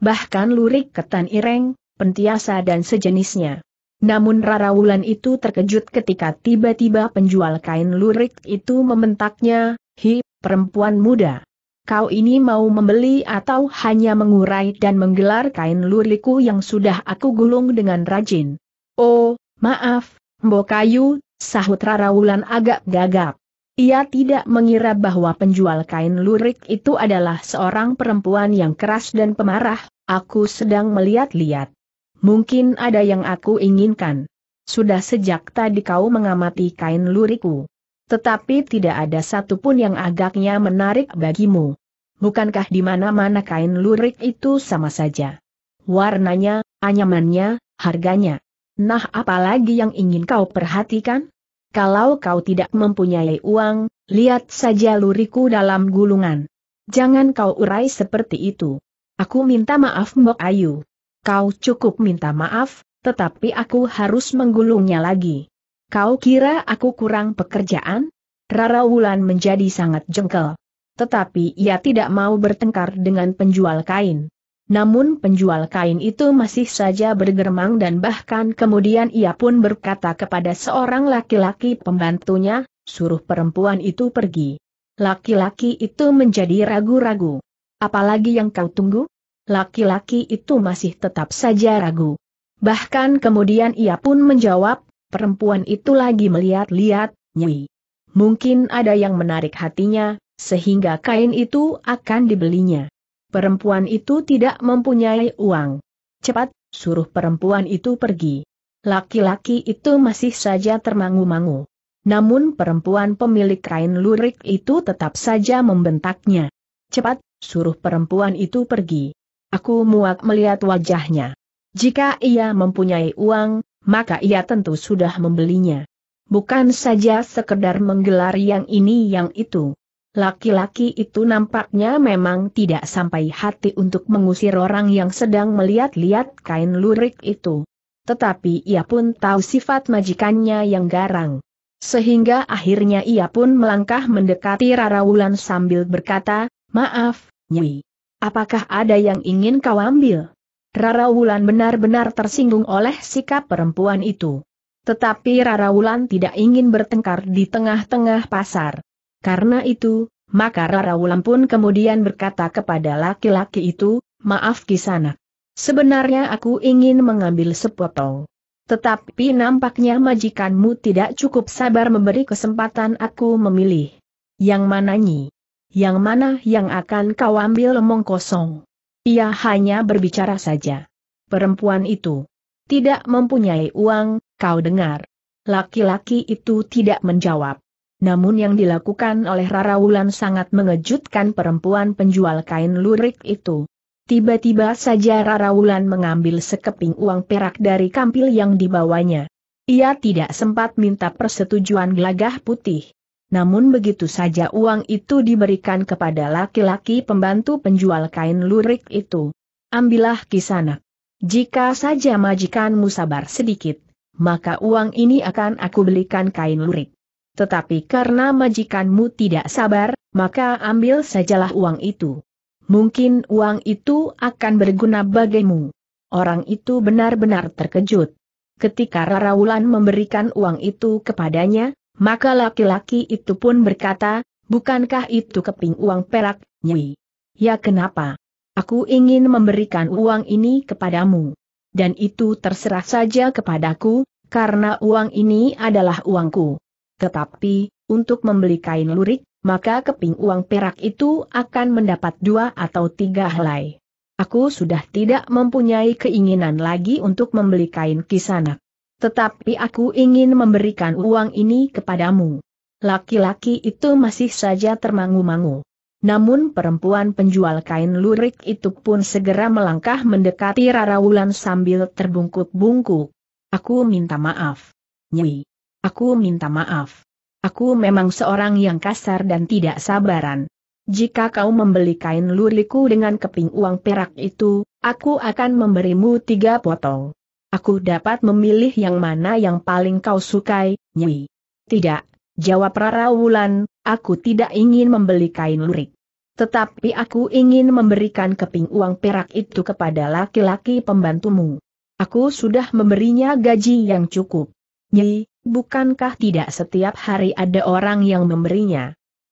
Bahkan lurik ketan ireng, pentiasa dan sejenisnya. Namun Rara Wulan itu terkejut ketika tiba-tiba penjual kain lurik itu membentaknya, hi, perempuan muda kau ini mau membeli atau hanya mengurai dan menggelar kain luriku yang sudah aku gulung dengan rajin? Oh, maaf, Mbok Kayu, sahut Wulan agak gagap. Ia tidak mengira bahwa penjual kain lurik itu adalah seorang perempuan yang keras dan pemarah, aku sedang melihat-lihat. Mungkin ada yang aku inginkan. Sudah sejak tadi kau mengamati kain lurikku. Tetapi tidak ada satupun yang agaknya menarik bagimu. Bukankah di mana-mana kain lurik itu sama saja? Warnanya, anyamannya, harganya. Nah apalagi yang ingin kau perhatikan? Kalau kau tidak mempunyai uang, lihat saja luriku dalam gulungan. Jangan kau urai seperti itu. Aku minta maaf Mbok Ayu. Kau cukup minta maaf, tetapi aku harus menggulungnya lagi. Kau kira aku kurang pekerjaan? Rara Wulan menjadi sangat jengkel. Tetapi ia tidak mau bertengkar dengan penjual kain. Namun penjual kain itu masih saja bergermang dan bahkan kemudian ia pun berkata kepada seorang laki-laki pembantunya, suruh perempuan itu pergi. Laki-laki itu menjadi ragu-ragu. Apalagi yang kau tunggu? Laki-laki itu masih tetap saja ragu. Bahkan kemudian ia pun menjawab, perempuan itu lagi melihat-lihat, Nyi. Mungkin ada yang menarik hatinya, sehingga kain itu akan dibelinya. Perempuan itu tidak mempunyai uang. Cepat, suruh perempuan itu pergi. Laki-laki itu masih saja termangu-mangu. Namun perempuan pemilik kain lurik itu tetap saja membentaknya. Cepat, suruh perempuan itu pergi. Aku muak melihat wajahnya. Jika ia mempunyai uang, maka ia tentu sudah membelinya. Bukan saja sekedar menggelar yang ini yang itu. Laki-laki itu nampaknya memang tidak sampai hati untuk mengusir orang yang sedang melihat-lihat kain lurik itu. Tetapi ia pun tahu sifat majikannya yang garang. Sehingga akhirnya ia pun melangkah mendekati Rarawulan sambil berkata, Maaf, Nyi. Apakah ada yang ingin kau ambil? Rara Wulan benar-benar tersinggung oleh sikap perempuan itu. Tetapi Rara Wulan tidak ingin bertengkar di tengah-tengah pasar. Karena itu, maka Rara Wulan pun kemudian berkata kepada laki-laki itu, maaf Kisana, Sebenarnya aku ingin mengambil sepotong. Tetapi nampaknya majikanmu tidak cukup sabar memberi kesempatan aku memilih. Yang mana nyi? Yang mana yang akan kau ambil omong kosong? Ia hanya berbicara saja. Perempuan itu tidak mempunyai uang, kau dengar. Laki-laki itu tidak menjawab. Namun yang dilakukan oleh Rara Wulan sangat mengejutkan perempuan penjual kain lurik itu. Tiba-tiba saja Rara Wulan mengambil sekeping uang perak dari kampil yang dibawanya. Ia tidak sempat minta persetujuan gelagah putih namun begitu saja uang itu diberikan kepada laki-laki pembantu penjual kain lurik itu. Ambillah kisana. Jika saja majikanmu sabar sedikit, maka uang ini akan aku belikan kain lurik. Tetapi karena majikanmu tidak sabar, maka ambil sajalah uang itu. Mungkin uang itu akan berguna bagimu. Orang itu benar-benar terkejut. Ketika Raraulan memberikan uang itu kepadanya, maka laki-laki itu pun berkata, bukankah itu keping uang perak, Nyi? Ya kenapa? Aku ingin memberikan uang ini kepadamu. Dan itu terserah saja kepadaku, karena uang ini adalah uangku. Tetapi, untuk membeli kain lurik, maka keping uang perak itu akan mendapat dua atau tiga helai. Aku sudah tidak mempunyai keinginan lagi untuk membeli kain kisanak. Tetapi aku ingin memberikan uang ini kepadamu. Laki-laki itu masih saja termangu-mangu. Namun perempuan penjual kain lurik itu pun segera melangkah mendekati Rara Wulan sambil terbungkuk-bungkuk. Aku minta maaf. Nyi. Aku minta maaf. Aku memang seorang yang kasar dan tidak sabaran. Jika kau membeli kain luriku dengan keping uang perak itu, aku akan memberimu tiga potong. Aku dapat memilih yang mana yang paling kau sukai, Nyi. Tidak, jawab Rara Wulan, aku tidak ingin membeli kain lurik. Tetapi aku ingin memberikan keping uang perak itu kepada laki-laki pembantumu. Aku sudah memberinya gaji yang cukup. Nyi, bukankah tidak setiap hari ada orang yang memberinya?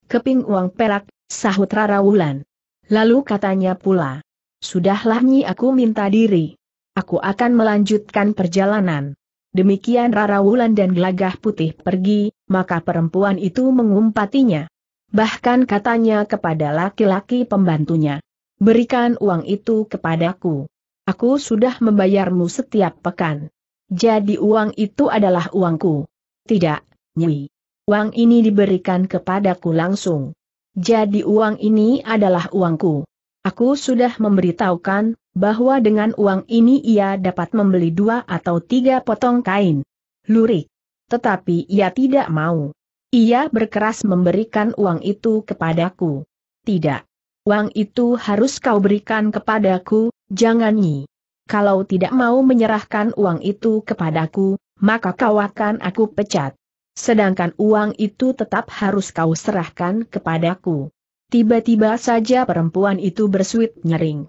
Keping uang perak, sahut Rara Wulan. Lalu katanya pula, Sudahlah Nyi aku minta diri aku akan melanjutkan perjalanan. Demikian Rara Wulan dan Gelagah Putih pergi, maka perempuan itu mengumpatinya. Bahkan katanya kepada laki-laki pembantunya, berikan uang itu kepadaku. Aku sudah membayarmu setiap pekan. Jadi uang itu adalah uangku. Tidak, Nyi. Uang ini diberikan kepadaku langsung. Jadi uang ini adalah uangku. Aku sudah memberitahukan, bahwa dengan uang ini ia dapat membeli dua atau tiga potong kain. Lurik. Tetapi ia tidak mau. Ia berkeras memberikan uang itu kepadaku. Tidak. Uang itu harus kau berikan kepadaku, jangan nyi. Kalau tidak mau menyerahkan uang itu kepadaku, maka kau akan aku pecat. Sedangkan uang itu tetap harus kau serahkan kepadaku. Tiba-tiba saja perempuan itu bersuit nyering.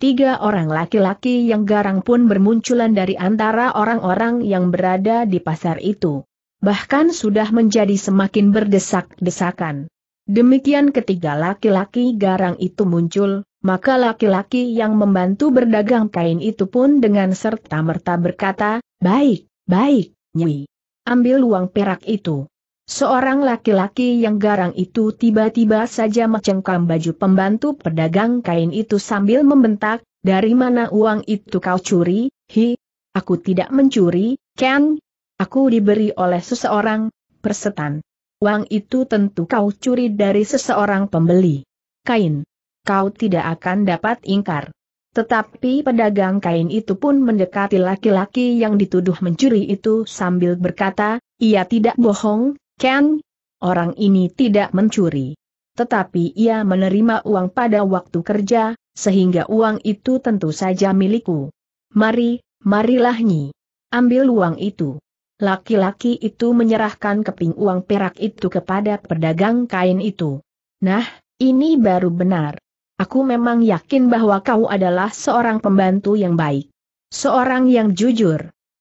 Tiga orang laki-laki yang garang pun bermunculan dari antara orang-orang yang berada di pasar itu. Bahkan sudah menjadi semakin berdesak-desakan. Demikian ketiga laki-laki garang itu muncul, maka laki-laki yang membantu berdagang kain itu pun dengan serta-merta berkata, Baik, baik, Nyi. Ambil uang perak itu. Seorang laki-laki yang garang itu tiba-tiba saja mencengkam baju pembantu pedagang kain itu sambil membentak, dari mana uang itu kau curi, hi, aku tidak mencuri, Ken, aku diberi oleh seseorang, persetan. Uang itu tentu kau curi dari seseorang pembeli. Kain. Kau tidak akan dapat ingkar. Tetapi pedagang kain itu pun mendekati laki-laki yang dituduh mencuri itu sambil berkata, ia tidak bohong, Ken, orang ini tidak mencuri. Tetapi ia menerima uang pada waktu kerja, sehingga uang itu tentu saja milikku. Mari, marilah Nyi. Ambil uang itu. Laki-laki itu menyerahkan keping uang perak itu kepada pedagang kain itu. Nah, ini baru benar. Aku memang yakin bahwa kau adalah seorang pembantu yang baik. Seorang yang jujur.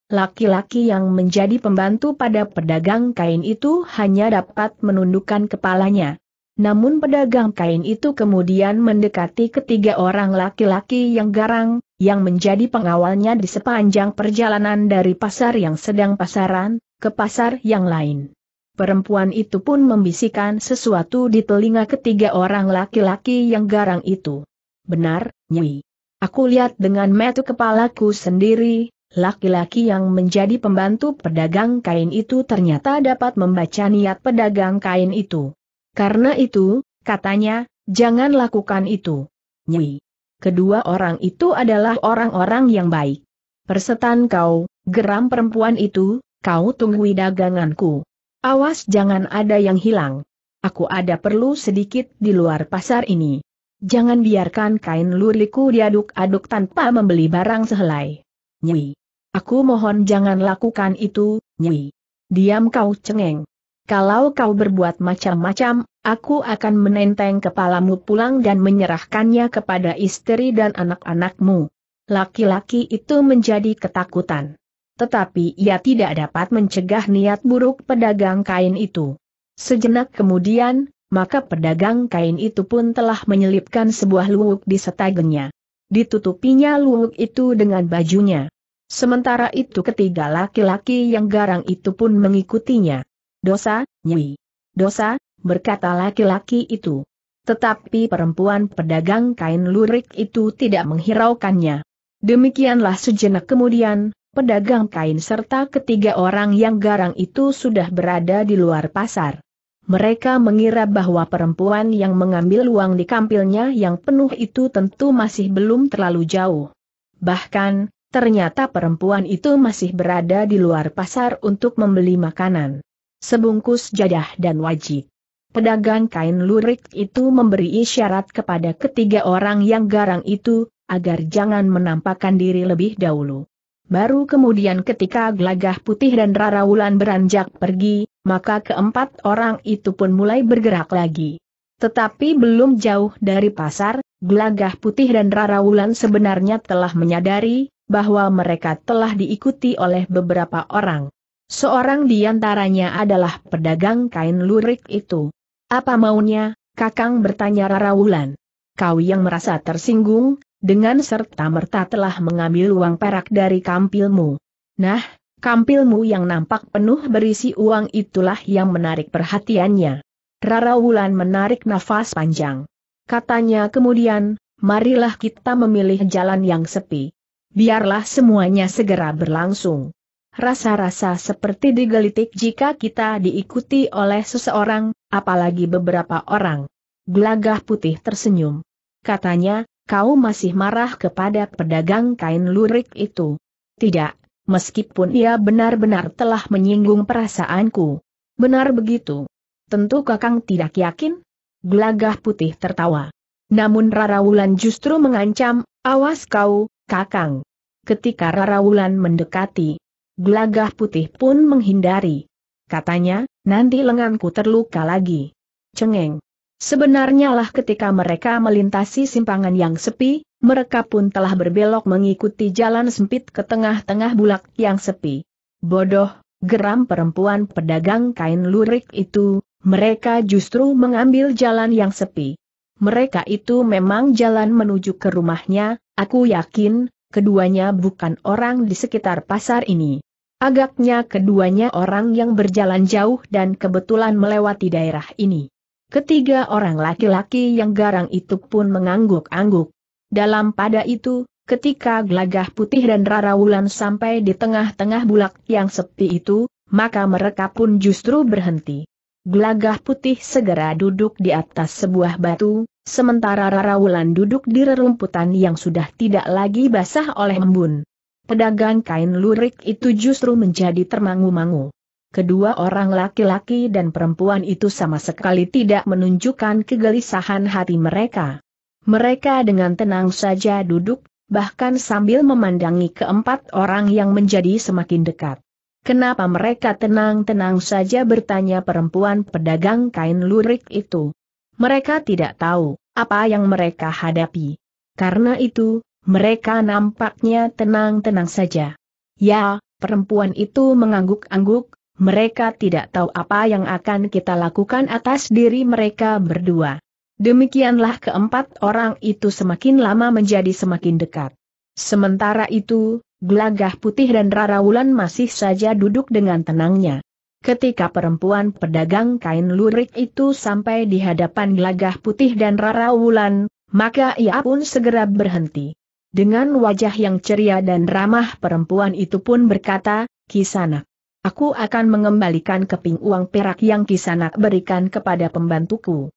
Laki-laki yang menjadi pembantu pada pedagang kain itu hanya dapat menundukkan kepalanya. Namun pedagang kain itu kemudian mendekati ketiga orang laki-laki yang garang, yang menjadi pengawalnya di sepanjang perjalanan dari pasar yang sedang pasaran, ke pasar yang lain. Perempuan itu pun membisikkan sesuatu di telinga ketiga orang laki-laki yang garang itu. Benar, Nyi. Aku lihat dengan metu kepalaku sendiri, Laki-laki yang menjadi pembantu pedagang kain itu ternyata dapat membaca niat pedagang kain itu. Karena itu, katanya, jangan lakukan itu. Nyi. Kedua orang itu adalah orang-orang yang baik. Persetan kau, geram perempuan itu, kau tunggui daganganku. Awas jangan ada yang hilang. Aku ada perlu sedikit di luar pasar ini. Jangan biarkan kain luriku diaduk-aduk tanpa membeli barang sehelai. Nyi. Aku mohon jangan lakukan itu, Nyi. Diam kau cengeng. Kalau kau berbuat macam-macam, aku akan menenteng kepalamu pulang dan menyerahkannya kepada istri dan anak-anakmu. Laki-laki itu menjadi ketakutan. Tetapi ia tidak dapat mencegah niat buruk pedagang kain itu. Sejenak kemudian, maka pedagang kain itu pun telah menyelipkan sebuah luwuk di setagennya ditutupinya luwuk itu dengan bajunya. Sementara itu ketiga laki-laki yang garang itu pun mengikutinya. Dosa, nyi. Dosa, berkata laki-laki itu. Tetapi perempuan pedagang kain lurik itu tidak menghiraukannya. Demikianlah sejenak kemudian, pedagang kain serta ketiga orang yang garang itu sudah berada di luar pasar. Mereka mengira bahwa perempuan yang mengambil uang di kampilnya yang penuh itu tentu masih belum terlalu jauh. Bahkan, ternyata perempuan itu masih berada di luar pasar untuk membeli makanan. Sebungkus jadah dan wajib. Pedagang kain lurik itu memberi isyarat kepada ketiga orang yang garang itu, agar jangan menampakkan diri lebih dahulu. Baru kemudian ketika gelagah putih dan Rara Wulan beranjak pergi, maka keempat orang itu pun mulai bergerak lagi. Tetapi belum jauh dari pasar, Gelagah Putih dan Rara Wulan sebenarnya telah menyadari bahwa mereka telah diikuti oleh beberapa orang. Seorang di antaranya adalah pedagang kain lurik itu. Apa maunya? Kakang bertanya Rara Wulan. Kau yang merasa tersinggung, dengan serta merta telah mengambil uang perak dari kampilmu. Nah, Kampilmu yang nampak penuh berisi uang itulah yang menarik perhatiannya. Rara Wulan menarik nafas panjang. Katanya kemudian, marilah kita memilih jalan yang sepi. Biarlah semuanya segera berlangsung. Rasa-rasa seperti digelitik jika kita diikuti oleh seseorang, apalagi beberapa orang. Gelagah putih tersenyum. Katanya, kau masih marah kepada pedagang kain lurik itu. Tidak, meskipun ia benar-benar telah menyinggung perasaanku. Benar begitu. Tentu Kakang tidak yakin? Gelagah putih tertawa. Namun Rarawulan justru mengancam, awas kau, Kakang. Ketika Rarawulan mendekati, gelagah putih pun menghindari. Katanya, nanti lenganku terluka lagi. Cengeng. Sebenarnya lah ketika mereka melintasi simpangan yang sepi, mereka pun telah berbelok mengikuti jalan sempit ke tengah-tengah bulak yang sepi. Bodoh, geram perempuan pedagang kain lurik itu, mereka justru mengambil jalan yang sepi. Mereka itu memang jalan menuju ke rumahnya, aku yakin, keduanya bukan orang di sekitar pasar ini. Agaknya keduanya orang yang berjalan jauh dan kebetulan melewati daerah ini. Ketiga orang laki-laki yang garang itu pun mengangguk-angguk. Dalam pada itu, ketika Glagah putih dan rara wulan sampai di tengah-tengah bulak yang sepi itu, maka mereka pun justru berhenti. Glagah putih segera duduk di atas sebuah batu, sementara rara wulan duduk di rerumputan yang sudah tidak lagi basah oleh embun. Pedagang kain lurik itu justru menjadi termangu-mangu. Kedua orang laki-laki dan perempuan itu sama sekali tidak menunjukkan kegelisahan hati mereka. Mereka dengan tenang saja duduk, bahkan sambil memandangi keempat orang yang menjadi semakin dekat. Kenapa mereka tenang-tenang saja bertanya perempuan pedagang kain lurik itu? Mereka tidak tahu apa yang mereka hadapi. Karena itu, mereka nampaknya tenang-tenang saja. Ya, perempuan itu mengangguk-angguk, mereka tidak tahu apa yang akan kita lakukan atas diri mereka berdua. Demikianlah keempat orang itu semakin lama menjadi semakin dekat. Sementara itu, Gelagah Putih dan Rara Wulan masih saja duduk dengan tenangnya. Ketika perempuan pedagang kain lurik itu sampai di hadapan Gelagah Putih dan Rara Wulan, maka ia pun segera berhenti. Dengan wajah yang ceria dan ramah perempuan itu pun berkata, Kisanak, aku akan mengembalikan keping uang perak yang Kisanak berikan kepada pembantuku.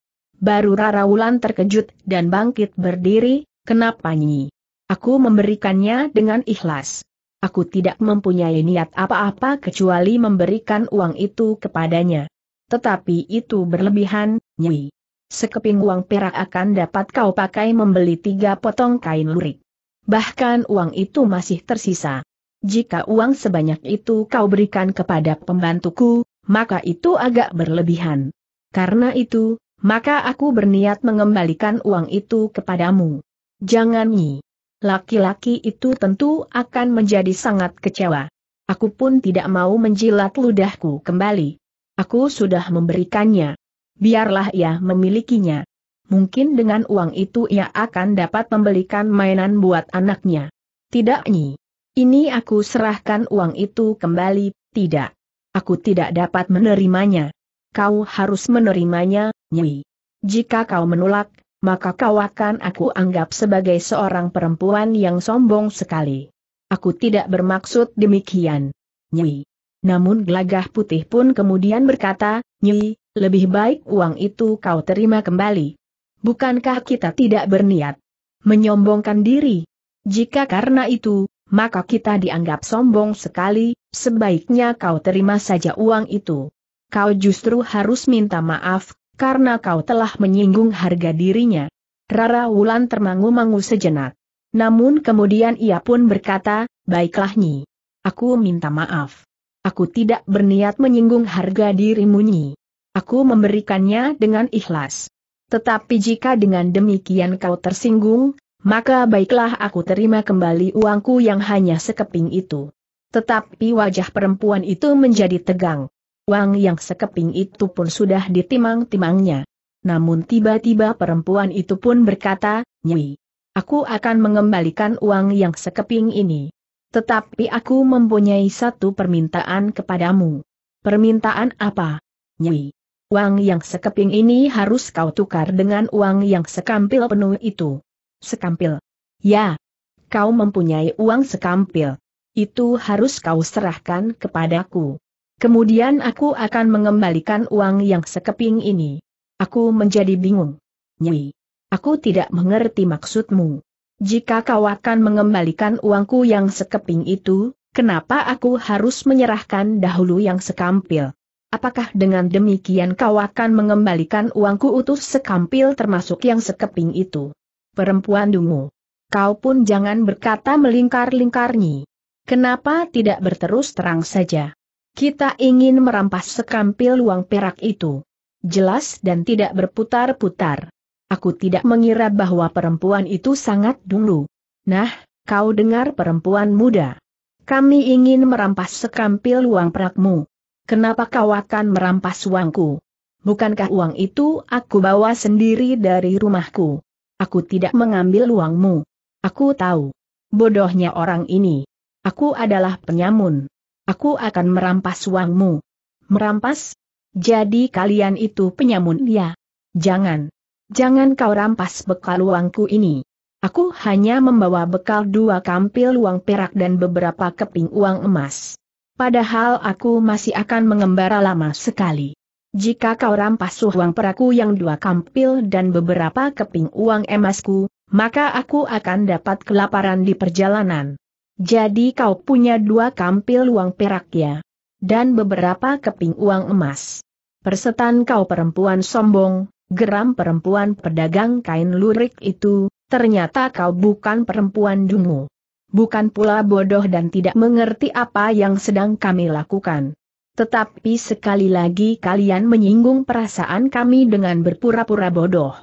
Baru Rara Wulan terkejut dan bangkit berdiri, kenapa Nyi? Aku memberikannya dengan ikhlas. Aku tidak mempunyai niat apa-apa kecuali memberikan uang itu kepadanya. Tetapi itu berlebihan, Nyi. Sekeping uang perak akan dapat kau pakai membeli tiga potong kain lurik. Bahkan uang itu masih tersisa. Jika uang sebanyak itu kau berikan kepada pembantuku, maka itu agak berlebihan. Karena itu, maka aku berniat mengembalikan uang itu kepadamu. Jangan nyi. Laki-laki itu tentu akan menjadi sangat kecewa. Aku pun tidak mau menjilat ludahku kembali. Aku sudah memberikannya. Biarlah ia memilikinya. Mungkin dengan uang itu ia akan dapat membelikan mainan buat anaknya. Tidak nyi. Ini aku serahkan uang itu kembali, tidak. Aku tidak dapat menerimanya kau harus menerimanya, Nyi. Jika kau menolak, maka kau akan aku anggap sebagai seorang perempuan yang sombong sekali. Aku tidak bermaksud demikian. Nyi. Namun Glagah putih pun kemudian berkata, Nyi, lebih baik uang itu kau terima kembali. Bukankah kita tidak berniat menyombongkan diri? Jika karena itu, maka kita dianggap sombong sekali, sebaiknya kau terima saja uang itu kau justru harus minta maaf, karena kau telah menyinggung harga dirinya. Rara Wulan termangu-mangu sejenak. Namun kemudian ia pun berkata, baiklah Nyi. Aku minta maaf. Aku tidak berniat menyinggung harga dirimu Nyi. Aku memberikannya dengan ikhlas. Tetapi jika dengan demikian kau tersinggung, maka baiklah aku terima kembali uangku yang hanya sekeping itu. Tetapi wajah perempuan itu menjadi tegang uang yang sekeping itu pun sudah ditimang-timangnya. Namun tiba-tiba perempuan itu pun berkata, Nyi, aku akan mengembalikan uang yang sekeping ini. Tetapi aku mempunyai satu permintaan kepadamu. Permintaan apa? Nyi, uang yang sekeping ini harus kau tukar dengan uang yang sekampil penuh itu. Sekampil. Ya, kau mempunyai uang sekampil. Itu harus kau serahkan kepadaku. Kemudian aku akan mengembalikan uang yang sekeping ini. Aku menjadi bingung. Nyi, aku tidak mengerti maksudmu. Jika kau akan mengembalikan uangku yang sekeping itu, kenapa aku harus menyerahkan dahulu yang sekampil? Apakah dengan demikian kau akan mengembalikan uangku utuh sekampil termasuk yang sekeping itu? Perempuan dungu. Kau pun jangan berkata melingkar-lingkarnyi. Kenapa tidak berterus terang saja? Kita ingin merampas sekampil uang perak itu. Jelas dan tidak berputar-putar. Aku tidak mengira bahwa perempuan itu sangat dulu. Nah, kau dengar perempuan muda. Kami ingin merampas sekampil uang perakmu. Kenapa kau akan merampas uangku? Bukankah uang itu aku bawa sendiri dari rumahku? Aku tidak mengambil uangmu. Aku tahu. Bodohnya orang ini. Aku adalah penyamun aku akan merampas uangmu. Merampas? Jadi kalian itu penyamun ya? Jangan. Jangan kau rampas bekal uangku ini. Aku hanya membawa bekal dua kampil uang perak dan beberapa keping uang emas. Padahal aku masih akan mengembara lama sekali. Jika kau rampas uang peraku yang dua kampil dan beberapa keping uang emasku, maka aku akan dapat kelaparan di perjalanan. Jadi kau punya dua kampil uang perak ya? Dan beberapa keping uang emas. Persetan kau perempuan sombong, geram perempuan pedagang kain lurik itu, ternyata kau bukan perempuan dungu. Bukan pula bodoh dan tidak mengerti apa yang sedang kami lakukan. Tetapi sekali lagi kalian menyinggung perasaan kami dengan berpura-pura bodoh.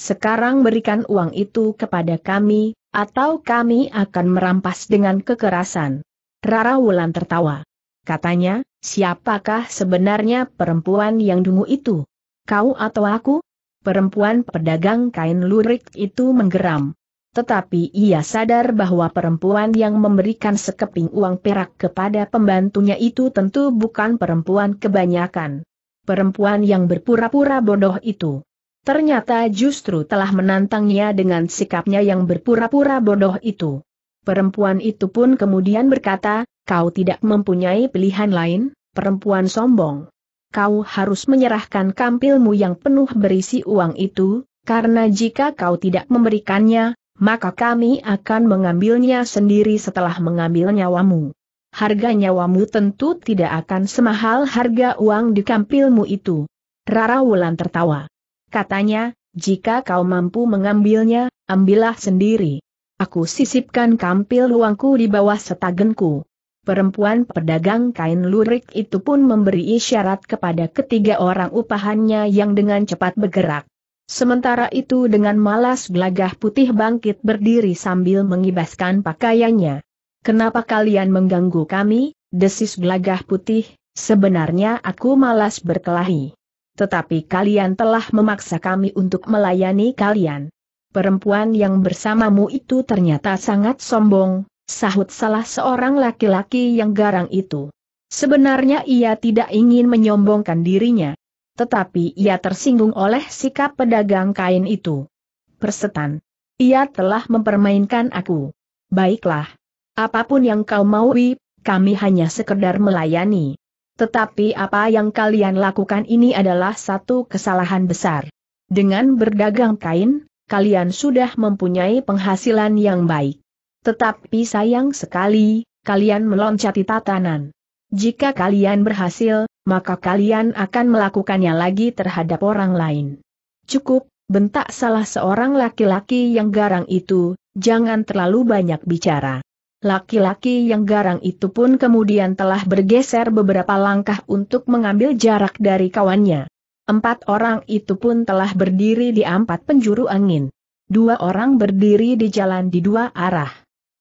Sekarang berikan uang itu kepada kami, atau kami akan merampas dengan kekerasan. Rara Wulan tertawa. Katanya, siapakah sebenarnya perempuan yang dungu itu? Kau atau aku? Perempuan pedagang kain lurik itu menggeram. Tetapi ia sadar bahwa perempuan yang memberikan sekeping uang perak kepada pembantunya itu tentu bukan perempuan kebanyakan. Perempuan yang berpura-pura bodoh itu. Ternyata justru telah menantangnya dengan sikapnya yang berpura-pura bodoh itu. Perempuan itu pun kemudian berkata, kau tidak mempunyai pilihan lain, perempuan sombong. Kau harus menyerahkan kampilmu yang penuh berisi uang itu, karena jika kau tidak memberikannya, maka kami akan mengambilnya sendiri setelah mengambil nyawamu. Harga nyawamu tentu tidak akan semahal harga uang di kampilmu itu. Rara Wulan tertawa katanya, jika kau mampu mengambilnya, ambillah sendiri. Aku sisipkan kampil luangku di bawah setagenku. Perempuan pedagang kain lurik itu pun memberi isyarat kepada ketiga orang upahannya yang dengan cepat bergerak. Sementara itu dengan malas gelagah putih bangkit berdiri sambil mengibaskan pakaiannya. Kenapa kalian mengganggu kami, desis gelagah putih, sebenarnya aku malas berkelahi tetapi kalian telah memaksa kami untuk melayani kalian. Perempuan yang bersamamu itu ternyata sangat sombong, sahut salah seorang laki-laki yang garang itu. Sebenarnya ia tidak ingin menyombongkan dirinya. Tetapi ia tersinggung oleh sikap pedagang kain itu. Persetan. Ia telah mempermainkan aku. Baiklah. Apapun yang kau maui, kami hanya sekedar melayani. Tetapi apa yang kalian lakukan ini adalah satu kesalahan besar. Dengan berdagang kain, kalian sudah mempunyai penghasilan yang baik. Tetapi sayang sekali, kalian meloncati tatanan. Jika kalian berhasil, maka kalian akan melakukannya lagi terhadap orang lain. Cukup, bentak salah seorang laki-laki yang garang itu, jangan terlalu banyak bicara. Laki-laki yang garang itu pun kemudian telah bergeser beberapa langkah untuk mengambil jarak dari kawannya. Empat orang itu pun telah berdiri di empat penjuru angin. Dua orang berdiri di jalan di dua arah.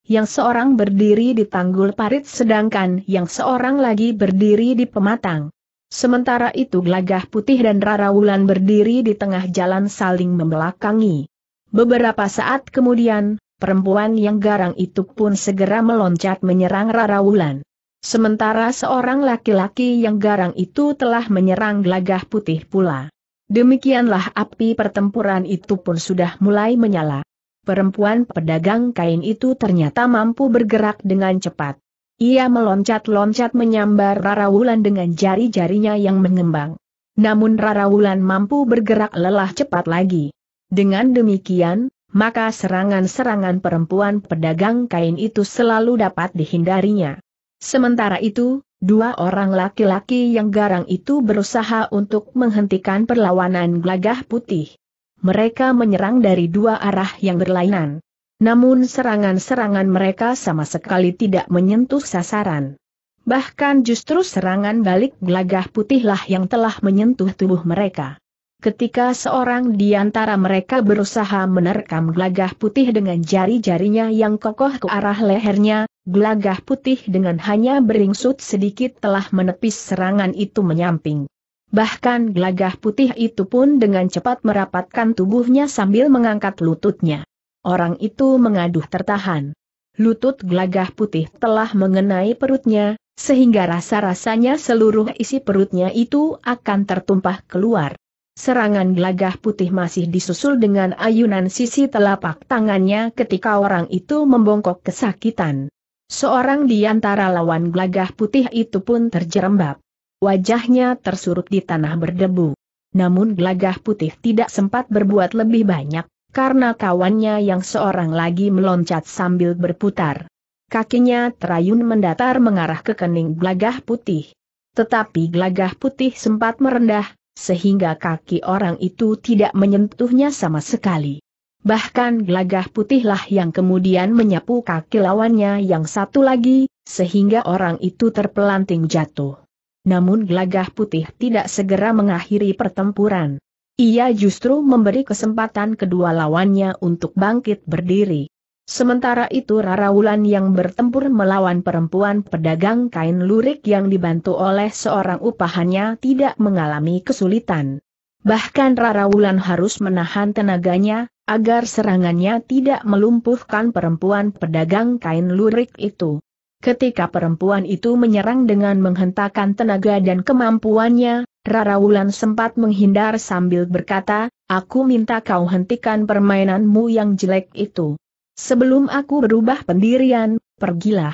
Yang seorang berdiri di tanggul parit sedangkan yang seorang lagi berdiri di pematang. Sementara itu Gelagah Putih dan Rara Wulan berdiri di tengah jalan saling membelakangi. Beberapa saat kemudian, perempuan yang garang itu pun segera meloncat menyerang Rara Wulan. Sementara seorang laki-laki yang garang itu telah menyerang gelagah putih pula. Demikianlah api pertempuran itu pun sudah mulai menyala. Perempuan pedagang kain itu ternyata mampu bergerak dengan cepat. Ia meloncat-loncat menyambar Rara Wulan dengan jari-jarinya yang mengembang. Namun Rara Wulan mampu bergerak lelah cepat lagi. Dengan demikian, maka serangan-serangan perempuan pedagang kain itu selalu dapat dihindarinya. Sementara itu, dua orang laki-laki yang garang itu berusaha untuk menghentikan perlawanan gelagah putih. Mereka menyerang dari dua arah yang berlainan. Namun serangan-serangan mereka sama sekali tidak menyentuh sasaran. Bahkan justru serangan balik gelagah putihlah yang telah menyentuh tubuh mereka ketika seorang di antara mereka berusaha menerkam gelagah putih dengan jari-jarinya yang kokoh ke arah lehernya, gelagah putih dengan hanya beringsut sedikit telah menepis serangan itu menyamping. Bahkan gelagah putih itu pun dengan cepat merapatkan tubuhnya sambil mengangkat lututnya. Orang itu mengaduh tertahan. Lutut gelagah putih telah mengenai perutnya, sehingga rasa-rasanya seluruh isi perutnya itu akan tertumpah keluar. Serangan gelagah putih masih disusul dengan ayunan sisi telapak tangannya ketika orang itu membongkok kesakitan. Seorang di antara lawan gelagah putih itu pun terjerembab. Wajahnya tersurut di tanah berdebu. Namun gelagah putih tidak sempat berbuat lebih banyak, karena kawannya yang seorang lagi meloncat sambil berputar. Kakinya terayun mendatar mengarah ke kening gelagah putih. Tetapi gelagah putih sempat merendah, sehingga kaki orang itu tidak menyentuhnya sama sekali. Bahkan gelagah putihlah yang kemudian menyapu kaki lawannya yang satu lagi, sehingga orang itu terpelanting jatuh. Namun gelagah putih tidak segera mengakhiri pertempuran. Ia justru memberi kesempatan kedua lawannya untuk bangkit berdiri. Sementara itu Rara Wulan yang bertempur melawan perempuan pedagang kain lurik yang dibantu oleh seorang upahannya tidak mengalami kesulitan. Bahkan Rara Wulan harus menahan tenaganya, agar serangannya tidak melumpuhkan perempuan pedagang kain lurik itu. Ketika perempuan itu menyerang dengan menghentakkan tenaga dan kemampuannya, Rara Wulan sempat menghindar sambil berkata, Aku minta kau hentikan permainanmu yang jelek itu. Sebelum aku berubah pendirian, pergilah.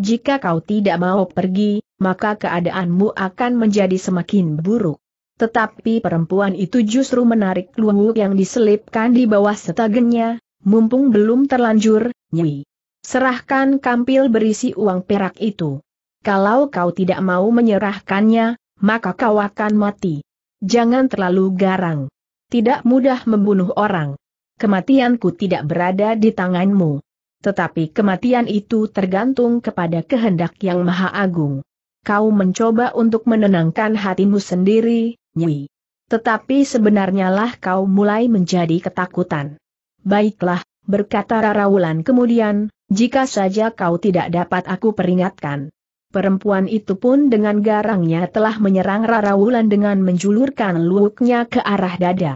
Jika kau tidak mau pergi, maka keadaanmu akan menjadi semakin buruk. Tetapi perempuan itu justru menarik luwuk yang diselipkan di bawah setagennya, mumpung belum terlanjur, Nyi. Serahkan kampil berisi uang perak itu. Kalau kau tidak mau menyerahkannya, maka kau akan mati. Jangan terlalu garang. Tidak mudah membunuh orang kematianku tidak berada di tanganmu. Tetapi kematian itu tergantung kepada kehendak yang maha agung. Kau mencoba untuk menenangkan hatimu sendiri, Nyi. Tetapi sebenarnya lah kau mulai menjadi ketakutan. Baiklah, berkata Rarawulan kemudian, jika saja kau tidak dapat aku peringatkan. Perempuan itu pun dengan garangnya telah menyerang Rarawulan dengan menjulurkan luwuknya ke arah dada.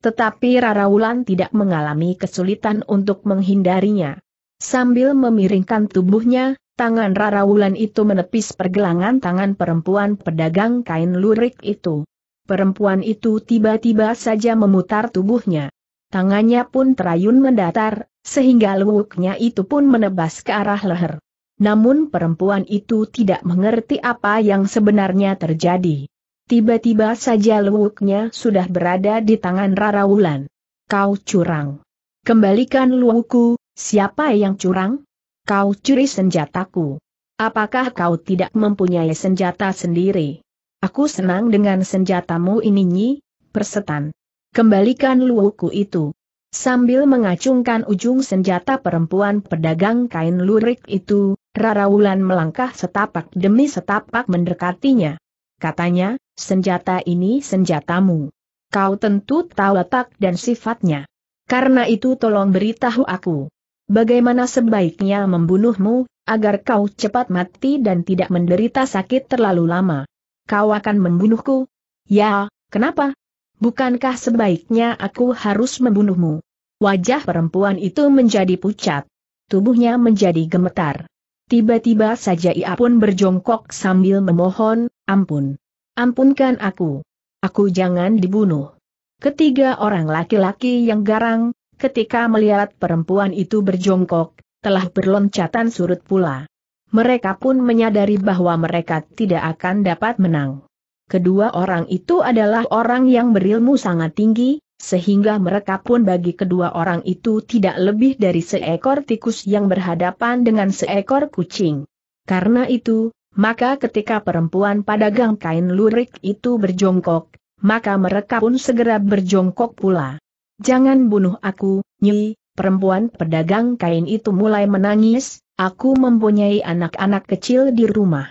Tetapi Rara Wulan tidak mengalami kesulitan untuk menghindarinya. Sambil memiringkan tubuhnya, tangan Rara Wulan itu menepis pergelangan tangan perempuan pedagang kain lurik itu. Perempuan itu tiba-tiba saja memutar tubuhnya. Tangannya pun terayun mendatar, sehingga luwuknya itu pun menebas ke arah leher. Namun perempuan itu tidak mengerti apa yang sebenarnya terjadi. Tiba-tiba saja luwuknya sudah berada di tangan Rara Wulan. Kau curang. Kembalikan luwuku, siapa yang curang? Kau curi senjataku. Apakah kau tidak mempunyai senjata sendiri? Aku senang dengan senjatamu ini nyi, persetan. Kembalikan luwuku itu. Sambil mengacungkan ujung senjata perempuan pedagang kain lurik itu, Rara Wulan melangkah setapak demi setapak mendekatinya. Katanya, senjata ini senjatamu. Kau tentu tahu letak dan sifatnya. Karena itu tolong beritahu aku. Bagaimana sebaiknya membunuhmu, agar kau cepat mati dan tidak menderita sakit terlalu lama. Kau akan membunuhku? Ya, kenapa? Bukankah sebaiknya aku harus membunuhmu? Wajah perempuan itu menjadi pucat. Tubuhnya menjadi gemetar. Tiba-tiba saja ia pun berjongkok sambil memohon, ampun. Ampunkan aku. Aku jangan dibunuh. Ketiga orang laki-laki yang garang, ketika melihat perempuan itu berjongkok, telah berloncatan surut pula. Mereka pun menyadari bahwa mereka tidak akan dapat menang. Kedua orang itu adalah orang yang berilmu sangat tinggi, sehingga mereka pun bagi kedua orang itu tidak lebih dari seekor tikus yang berhadapan dengan seekor kucing. Karena itu, maka ketika perempuan pada gang kain lurik itu berjongkok, maka mereka pun segera berjongkok pula. Jangan bunuh aku, Nyi, perempuan pedagang kain itu mulai menangis, aku mempunyai anak-anak kecil di rumah.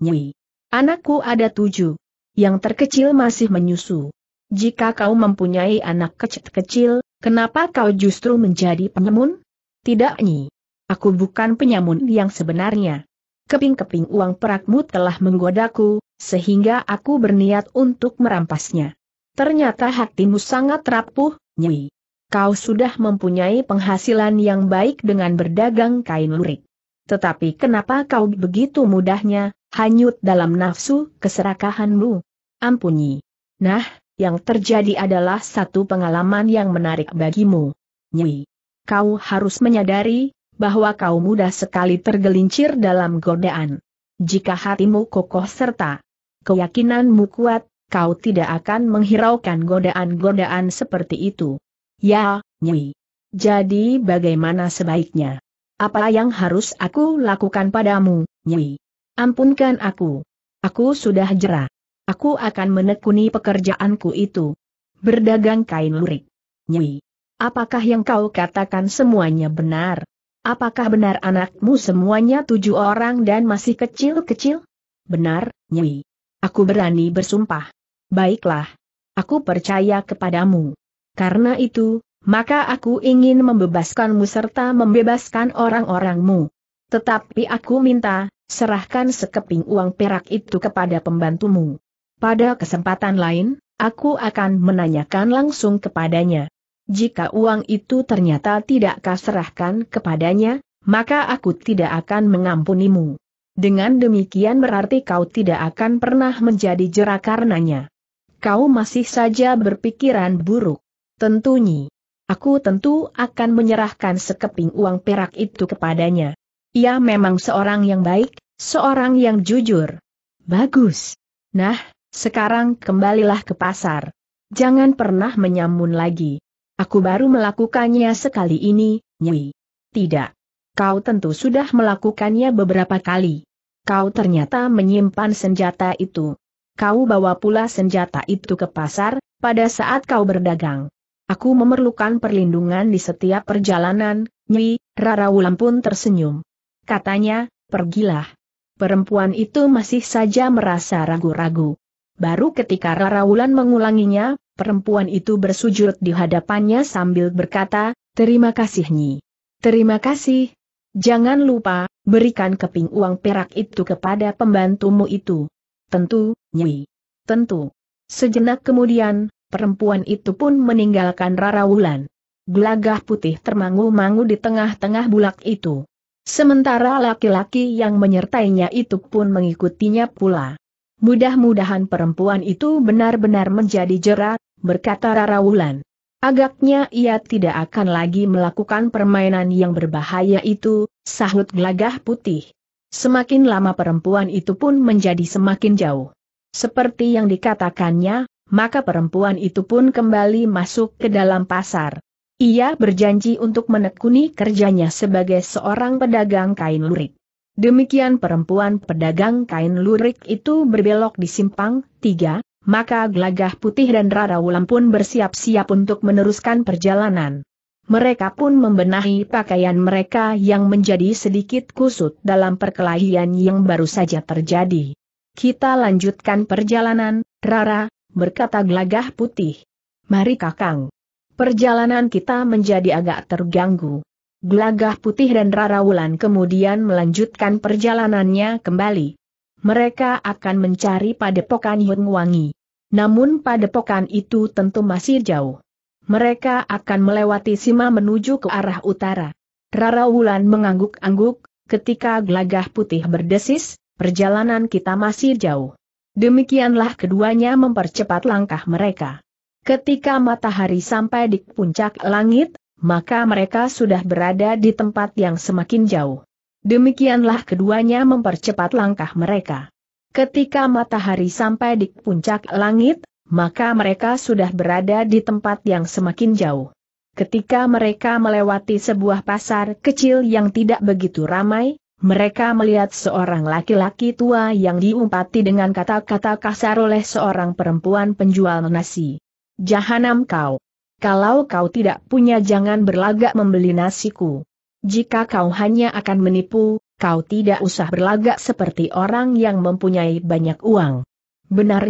Nyi, anakku ada tujuh, yang terkecil masih menyusu. Jika kau mempunyai anak kecil-kecil, kenapa kau justru menjadi penyamun? Tidak Nyi, aku bukan penyamun yang sebenarnya keping-keping uang perakmu telah menggodaku, sehingga aku berniat untuk merampasnya. Ternyata hatimu sangat rapuh, Nyi. Kau sudah mempunyai penghasilan yang baik dengan berdagang kain lurik. Tetapi kenapa kau begitu mudahnya, hanyut dalam nafsu keserakahanmu? Ampuni. Nah, yang terjadi adalah satu pengalaman yang menarik bagimu. Nyi. Kau harus menyadari bahwa kau mudah sekali tergelincir dalam godaan. Jika hatimu kokoh serta keyakinanmu kuat, kau tidak akan menghiraukan godaan-godaan seperti itu. Ya, Nyi. Jadi bagaimana sebaiknya? Apa yang harus aku lakukan padamu, Nyi? Ampunkan aku. Aku sudah jera. Aku akan menekuni pekerjaanku itu. Berdagang kain lurik. Nyi. Apakah yang kau katakan semuanya benar? Apakah benar anakmu semuanya tujuh orang dan masih kecil-kecil? Benar, Nyi. Aku berani bersumpah. Baiklah. Aku percaya kepadamu. Karena itu, maka aku ingin membebaskanmu serta membebaskan orang-orangmu. Tetapi aku minta, serahkan sekeping uang perak itu kepada pembantumu. Pada kesempatan lain, aku akan menanyakan langsung kepadanya. Jika uang itu ternyata tidak kaserahkan kepadanya, maka aku tidak akan mengampunimu. Dengan demikian berarti kau tidak akan pernah menjadi jera karenanya. Kau masih saja berpikiran buruk. Tentunya. Aku tentu akan menyerahkan sekeping uang perak itu kepadanya. Ia memang seorang yang baik, seorang yang jujur. Bagus. Nah, sekarang kembalilah ke pasar. Jangan pernah menyamun lagi. Aku baru melakukannya sekali ini, Nyi. Tidak. Kau tentu sudah melakukannya beberapa kali. Kau ternyata menyimpan senjata itu. Kau bawa pula senjata itu ke pasar, pada saat kau berdagang. Aku memerlukan perlindungan di setiap perjalanan, Nyi, Rara Wulan pun tersenyum. Katanya, pergilah. Perempuan itu masih saja merasa ragu-ragu. Baru ketika Rara Wulan mengulanginya, perempuan itu bersujud di hadapannya sambil berkata, Terima kasih Nyi. Terima kasih. Jangan lupa, berikan keping uang perak itu kepada pembantumu itu. Tentu, Nyi. Tentu. Sejenak kemudian, perempuan itu pun meninggalkan Rarawulan. Gelagah putih termangu-mangu di tengah-tengah bulak itu. Sementara laki-laki yang menyertainya itu pun mengikutinya pula. Mudah-mudahan perempuan itu benar-benar menjadi jerat berkata Rara Wulan. Agaknya ia tidak akan lagi melakukan permainan yang berbahaya itu, sahut gelagah putih. Semakin lama perempuan itu pun menjadi semakin jauh. Seperti yang dikatakannya, maka perempuan itu pun kembali masuk ke dalam pasar. Ia berjanji untuk menekuni kerjanya sebagai seorang pedagang kain lurik. Demikian perempuan pedagang kain lurik itu berbelok di simpang tiga, maka Glagah putih dan Rara Wulan pun bersiap-siap untuk meneruskan perjalanan. Mereka pun membenahi pakaian mereka yang menjadi sedikit kusut dalam perkelahian yang baru saja terjadi. Kita lanjutkan perjalanan, Rara, berkata Glagah putih. Mari kakang. Perjalanan kita menjadi agak terganggu. Glagah putih dan Rara Wulan kemudian melanjutkan perjalanannya kembali mereka akan mencari padepokan Yung Wangi. Namun pada padepokan itu tentu masih jauh. Mereka akan melewati Sima menuju ke arah utara. Rara Wulan mengangguk-angguk, ketika gelagah putih berdesis, perjalanan kita masih jauh. Demikianlah keduanya mempercepat langkah mereka. Ketika matahari sampai di puncak langit, maka mereka sudah berada di tempat yang semakin jauh. Demikianlah keduanya mempercepat langkah mereka. Ketika matahari sampai di puncak langit, maka mereka sudah berada di tempat yang semakin jauh. Ketika mereka melewati sebuah pasar kecil yang tidak begitu ramai, mereka melihat seorang laki-laki tua yang diumpati dengan kata-kata kasar oleh seorang perempuan penjual nasi. Jahanam kau. Kalau kau tidak punya jangan berlagak membeli nasiku. Jika kau hanya akan menipu, kau tidak usah berlagak seperti orang yang mempunyai banyak uang. Benar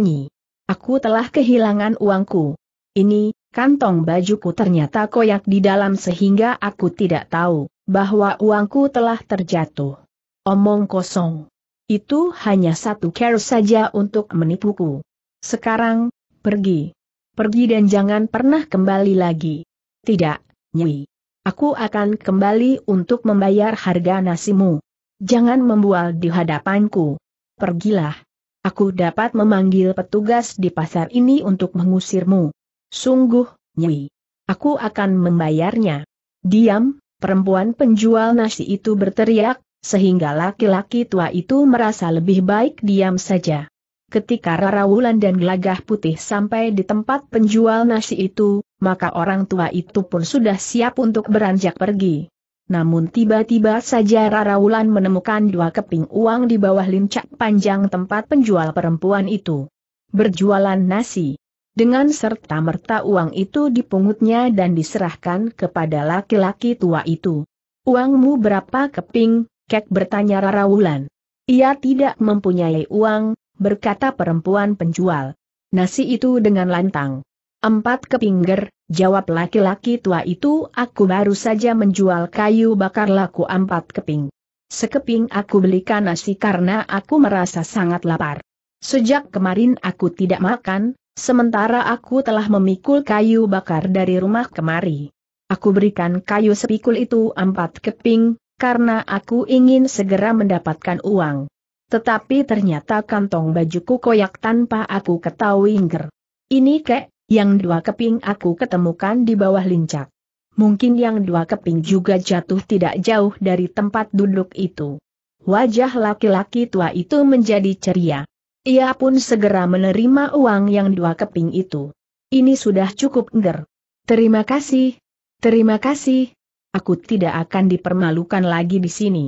Aku telah kehilangan uangku. Ini, kantong bajuku ternyata koyak di dalam sehingga aku tidak tahu bahwa uangku telah terjatuh. Omong kosong. Itu hanya satu care saja untuk menipuku. Sekarang, pergi. Pergi dan jangan pernah kembali lagi. Tidak, Nyi. Aku akan kembali untuk membayar harga nasimu. Jangan membual di hadapanku. Pergilah. Aku dapat memanggil petugas di pasar ini untuk mengusirmu. Sungguh, Nyi. Aku akan membayarnya. Diam, perempuan penjual nasi itu berteriak, sehingga laki-laki tua itu merasa lebih baik diam saja. Ketika Rarawulan dan Gelagah Putih sampai di tempat penjual nasi itu, maka orang tua itu pun sudah siap untuk beranjak pergi. Namun tiba-tiba saja Rara Wulan menemukan dua keping uang di bawah lincak panjang tempat penjual perempuan itu. Berjualan nasi. Dengan serta merta uang itu dipungutnya dan diserahkan kepada laki-laki tua itu. Uangmu berapa keping? Kek bertanya Rara Wulan. Ia tidak mempunyai uang, berkata perempuan penjual. Nasi itu dengan lantang. Empat ger, Jawab laki-laki tua itu, aku baru saja menjual kayu bakar laku empat keping. Sekeping aku belikan nasi karena aku merasa sangat lapar. Sejak kemarin aku tidak makan, sementara aku telah memikul kayu bakar dari rumah kemari. Aku berikan kayu sepikul itu empat keping, karena aku ingin segera mendapatkan uang. Tetapi ternyata kantong bajuku koyak tanpa aku ketahui ingger. Ini kek, yang dua keping aku ketemukan di bawah lincak. Mungkin yang dua keping juga jatuh tidak jauh dari tempat duduk itu. Wajah laki-laki tua itu menjadi ceria. Ia pun segera menerima uang yang dua keping itu. Ini sudah cukup nger. Terima kasih. Terima kasih. Aku tidak akan dipermalukan lagi di sini.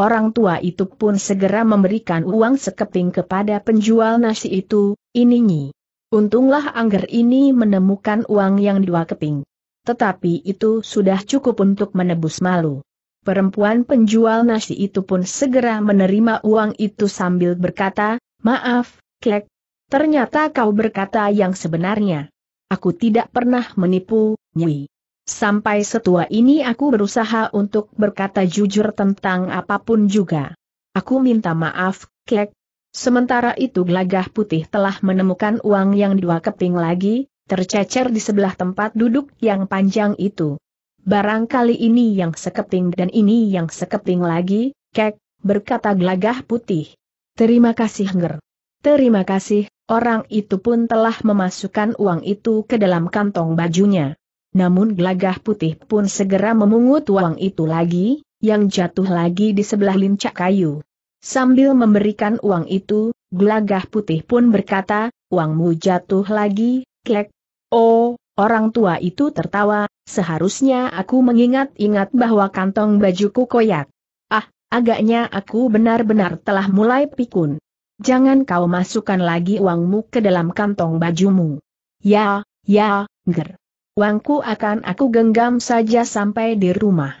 Orang tua itu pun segera memberikan uang sekeping kepada penjual nasi itu, ini nyi. Untunglah Angger ini menemukan uang yang dua keping. Tetapi itu sudah cukup untuk menebus malu. Perempuan penjual nasi itu pun segera menerima uang itu sambil berkata, Maaf, Kek. Ternyata kau berkata yang sebenarnya. Aku tidak pernah menipu, Nyi. Sampai setua ini aku berusaha untuk berkata jujur tentang apapun juga. Aku minta maaf, Kek, Sementara itu gelagah putih telah menemukan uang yang dua keping lagi, tercecer di sebelah tempat duduk yang panjang itu. Barangkali ini yang sekeping dan ini yang sekeping lagi, kek, berkata gelagah putih. Terima kasih Nger. Terima kasih, orang itu pun telah memasukkan uang itu ke dalam kantong bajunya. Namun gelagah putih pun segera memungut uang itu lagi, yang jatuh lagi di sebelah lincak kayu. Sambil memberikan uang itu, gelagah putih pun berkata, uangmu jatuh lagi, klek. Oh, orang tua itu tertawa, seharusnya aku mengingat-ingat bahwa kantong bajuku koyak. Ah, agaknya aku benar-benar telah mulai pikun. Jangan kau masukkan lagi uangmu ke dalam kantong bajumu. Ya, ya, ger. Uangku akan aku genggam saja sampai di rumah.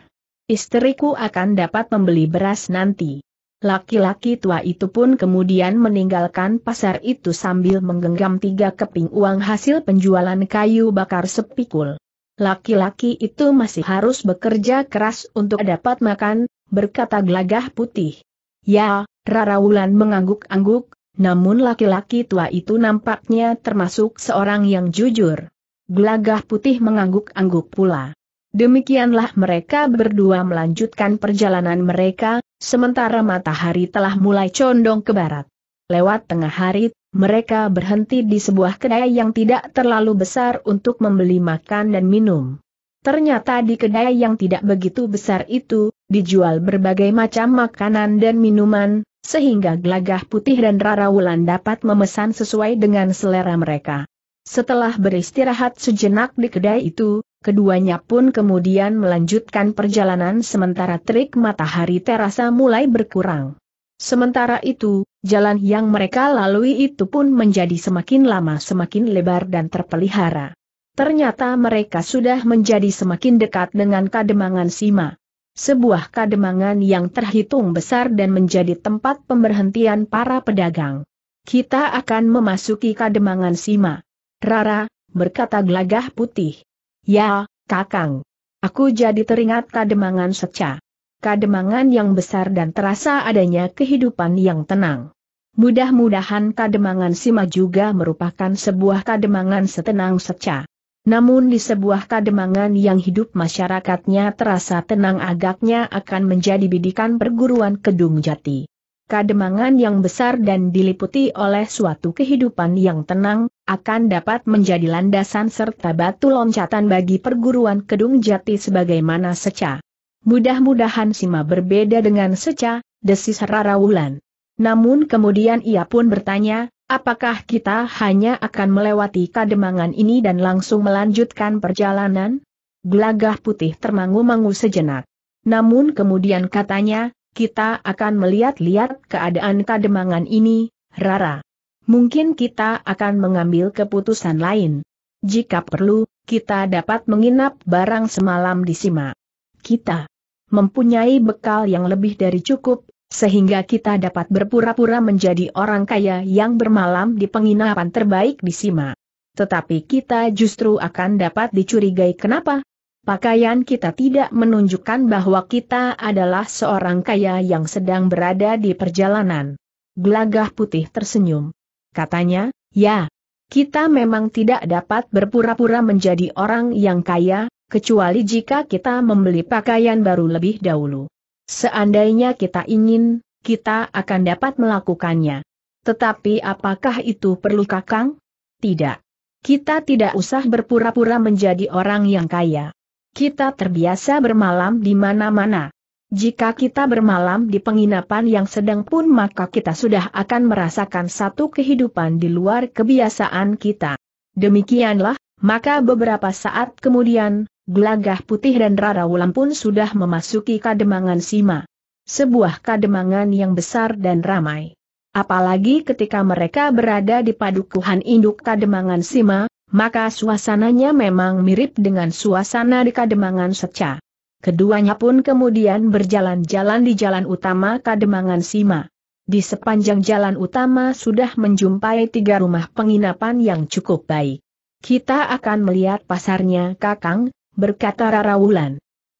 Istriku akan dapat membeli beras nanti. Laki-laki tua itu pun kemudian meninggalkan pasar itu sambil menggenggam tiga keping uang hasil penjualan kayu bakar sepikul. Laki-laki itu masih harus bekerja keras untuk dapat makan, berkata gelagah putih. Ya, Rara Wulan mengangguk-angguk, namun laki-laki tua itu nampaknya termasuk seorang yang jujur. Gelagah putih mengangguk-angguk pula. Demikianlah mereka berdua melanjutkan perjalanan mereka, sementara matahari telah mulai condong ke barat. Lewat tengah hari, mereka berhenti di sebuah kedai yang tidak terlalu besar untuk membeli makan dan minum. Ternyata di kedai yang tidak begitu besar itu, dijual berbagai macam makanan dan minuman, sehingga gelagah putih dan Rara Wulan dapat memesan sesuai dengan selera mereka. Setelah beristirahat sejenak di kedai itu, Keduanya pun kemudian melanjutkan perjalanan sementara terik matahari terasa mulai berkurang. Sementara itu, jalan yang mereka lalui itu pun menjadi semakin lama semakin lebar dan terpelihara. Ternyata mereka sudah menjadi semakin dekat dengan kademangan Sima. Sebuah kademangan yang terhitung besar dan menjadi tempat pemberhentian para pedagang. Kita akan memasuki kademangan Sima. Rara, berkata gelagah putih. Ya, Kakang. Aku jadi teringat kademangan seca. Kademangan yang besar dan terasa adanya kehidupan yang tenang. Mudah-mudahan kademangan Sima juga merupakan sebuah kademangan setenang seca. Namun di sebuah kademangan yang hidup masyarakatnya terasa tenang agaknya akan menjadi bidikan perguruan Kedung Jati kademangan yang besar dan diliputi oleh suatu kehidupan yang tenang, akan dapat menjadi landasan serta batu loncatan bagi perguruan Kedung Jati sebagaimana seca. Mudah-mudahan Sima berbeda dengan seca, desis Rara Wulan. Namun kemudian ia pun bertanya, apakah kita hanya akan melewati kademangan ini dan langsung melanjutkan perjalanan? Gelagah putih termangu-mangu sejenak. Namun kemudian katanya, kita akan melihat-lihat keadaan kademangan ini, Rara. Mungkin kita akan mengambil keputusan lain. Jika perlu, kita dapat menginap barang semalam di Sima. Kita mempunyai bekal yang lebih dari cukup, sehingga kita dapat berpura-pura menjadi orang kaya yang bermalam di penginapan terbaik di Sima. Tetapi kita justru akan dapat dicurigai kenapa Pakaian kita tidak menunjukkan bahwa kita adalah seorang kaya yang sedang berada di perjalanan. Gelagah putih tersenyum. Katanya, ya, kita memang tidak dapat berpura-pura menjadi orang yang kaya, kecuali jika kita membeli pakaian baru lebih dahulu. Seandainya kita ingin, kita akan dapat melakukannya. Tetapi apakah itu perlu kakang? Tidak. Kita tidak usah berpura-pura menjadi orang yang kaya. Kita terbiasa bermalam di mana-mana. Jika kita bermalam di penginapan yang sedang pun maka kita sudah akan merasakan satu kehidupan di luar kebiasaan kita. Demikianlah, maka beberapa saat kemudian, gelagah putih dan Rara Wulan pun sudah memasuki kademangan Sima. Sebuah kademangan yang besar dan ramai. Apalagi ketika mereka berada di padukuhan induk kademangan Sima, maka suasananya memang mirip dengan suasana di Kademangan Seca. Keduanya pun kemudian berjalan-jalan di jalan utama Kademangan Sima. Di sepanjang jalan utama sudah menjumpai tiga rumah penginapan yang cukup baik. Kita akan melihat pasarnya Kakang, berkata Rara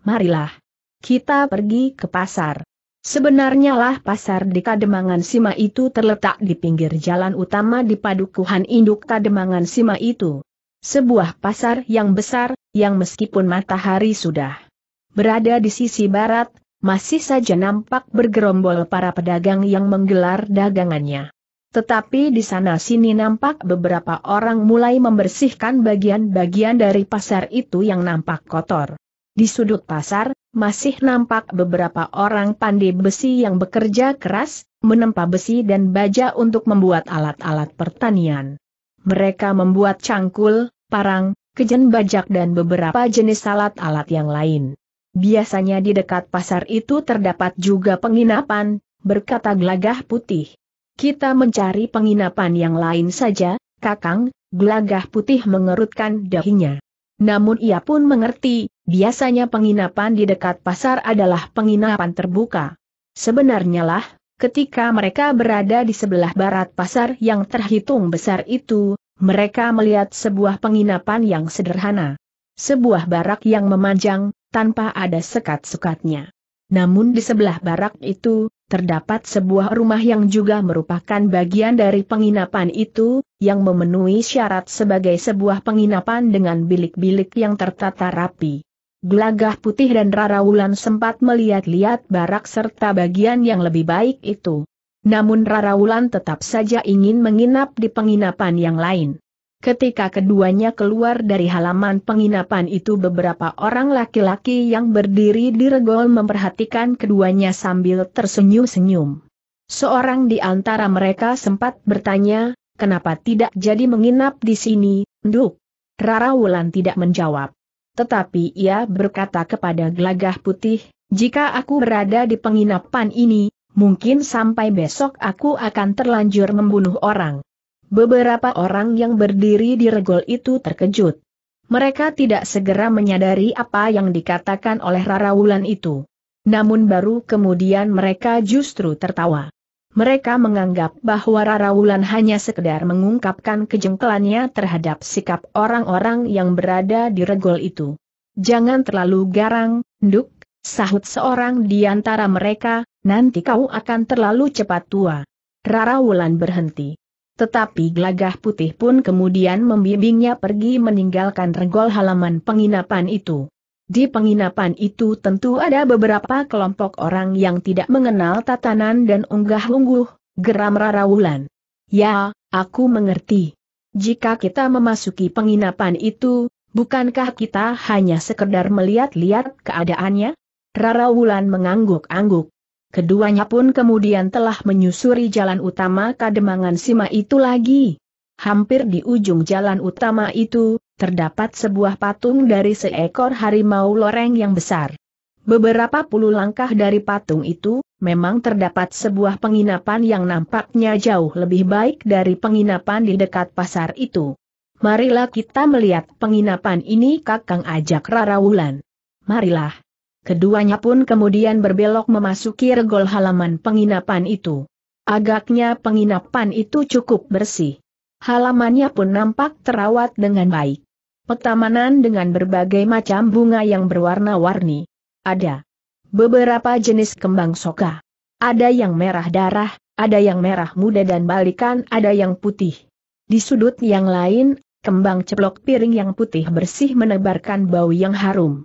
Marilah. Kita pergi ke pasar. Sebenarnya lah pasar di Kademangan Sima itu terletak di pinggir jalan utama di Padukuhan Induk Kademangan Sima itu. Sebuah pasar yang besar, yang meskipun matahari sudah berada di sisi barat, masih saja nampak bergerombol para pedagang yang menggelar dagangannya. Tetapi di sana sini nampak beberapa orang mulai membersihkan bagian-bagian dari pasar itu yang nampak kotor. Di sudut pasar, masih nampak beberapa orang pandai besi yang bekerja keras, menempa besi dan baja untuk membuat alat-alat pertanian. Mereka membuat cangkul, parang, kejen bajak dan beberapa jenis alat-alat yang lain. Biasanya di dekat pasar itu terdapat juga penginapan, berkata gelagah putih. Kita mencari penginapan yang lain saja, Kakang, gelagah putih mengerutkan dahinya. Namun ia pun mengerti, biasanya penginapan di dekat pasar adalah penginapan terbuka. Sebenarnya lah, ketika mereka berada di sebelah barat pasar yang terhitung besar itu, mereka melihat sebuah penginapan yang sederhana. Sebuah barak yang memanjang, tanpa ada sekat-sekatnya. Namun di sebelah barak itu, terdapat sebuah rumah yang juga merupakan bagian dari penginapan itu, yang memenuhi syarat sebagai sebuah penginapan dengan bilik-bilik yang tertata rapi. Gelagah putih dan Rarawulan sempat melihat-lihat barak serta bagian yang lebih baik itu. Namun Rarawulan tetap saja ingin menginap di penginapan yang lain. Ketika keduanya keluar dari halaman penginapan itu beberapa orang laki-laki yang berdiri di regol memperhatikan keduanya sambil tersenyum-senyum. Seorang di antara mereka sempat bertanya, kenapa tidak jadi menginap di sini, Nduk? Rara Wulan tidak menjawab. Tetapi ia berkata kepada gelagah putih, jika aku berada di penginapan ini, mungkin sampai besok aku akan terlanjur membunuh orang. Beberapa orang yang berdiri di regol itu terkejut. Mereka tidak segera menyadari apa yang dikatakan oleh Rara Wulan itu. Namun baru kemudian mereka justru tertawa. Mereka menganggap bahwa Rara Wulan hanya sekedar mengungkapkan kejengkelannya terhadap sikap orang-orang yang berada di regol itu. Jangan terlalu garang, Nduk, sahut seorang di antara mereka, nanti kau akan terlalu cepat tua. Rara Wulan berhenti. Tetapi gelagah putih pun kemudian membimbingnya pergi meninggalkan regol halaman penginapan itu. Di penginapan itu tentu ada beberapa kelompok orang yang tidak mengenal tatanan dan unggah-ungguh, geram Rara Wulan. Ya, aku mengerti. Jika kita memasuki penginapan itu, bukankah kita hanya sekedar melihat-lihat keadaannya? Rara Wulan mengangguk-angguk. Keduanya pun kemudian telah menyusuri jalan utama Kademangan Sima itu lagi. Hampir di ujung jalan utama itu, terdapat sebuah patung dari seekor harimau loreng yang besar. Beberapa puluh langkah dari patung itu, memang terdapat sebuah penginapan yang nampaknya jauh lebih baik dari penginapan di dekat pasar itu. Marilah kita melihat penginapan ini Kakang ajak Rara Wulan. Marilah. Keduanya pun kemudian berbelok memasuki regol halaman penginapan itu. Agaknya penginapan itu cukup bersih. Halamannya pun nampak terawat dengan baik. Petamanan dengan berbagai macam bunga yang berwarna-warni. Ada beberapa jenis kembang soka. Ada yang merah darah, ada yang merah muda dan balikan ada yang putih. Di sudut yang lain, kembang ceplok piring yang putih bersih menebarkan bau yang harum.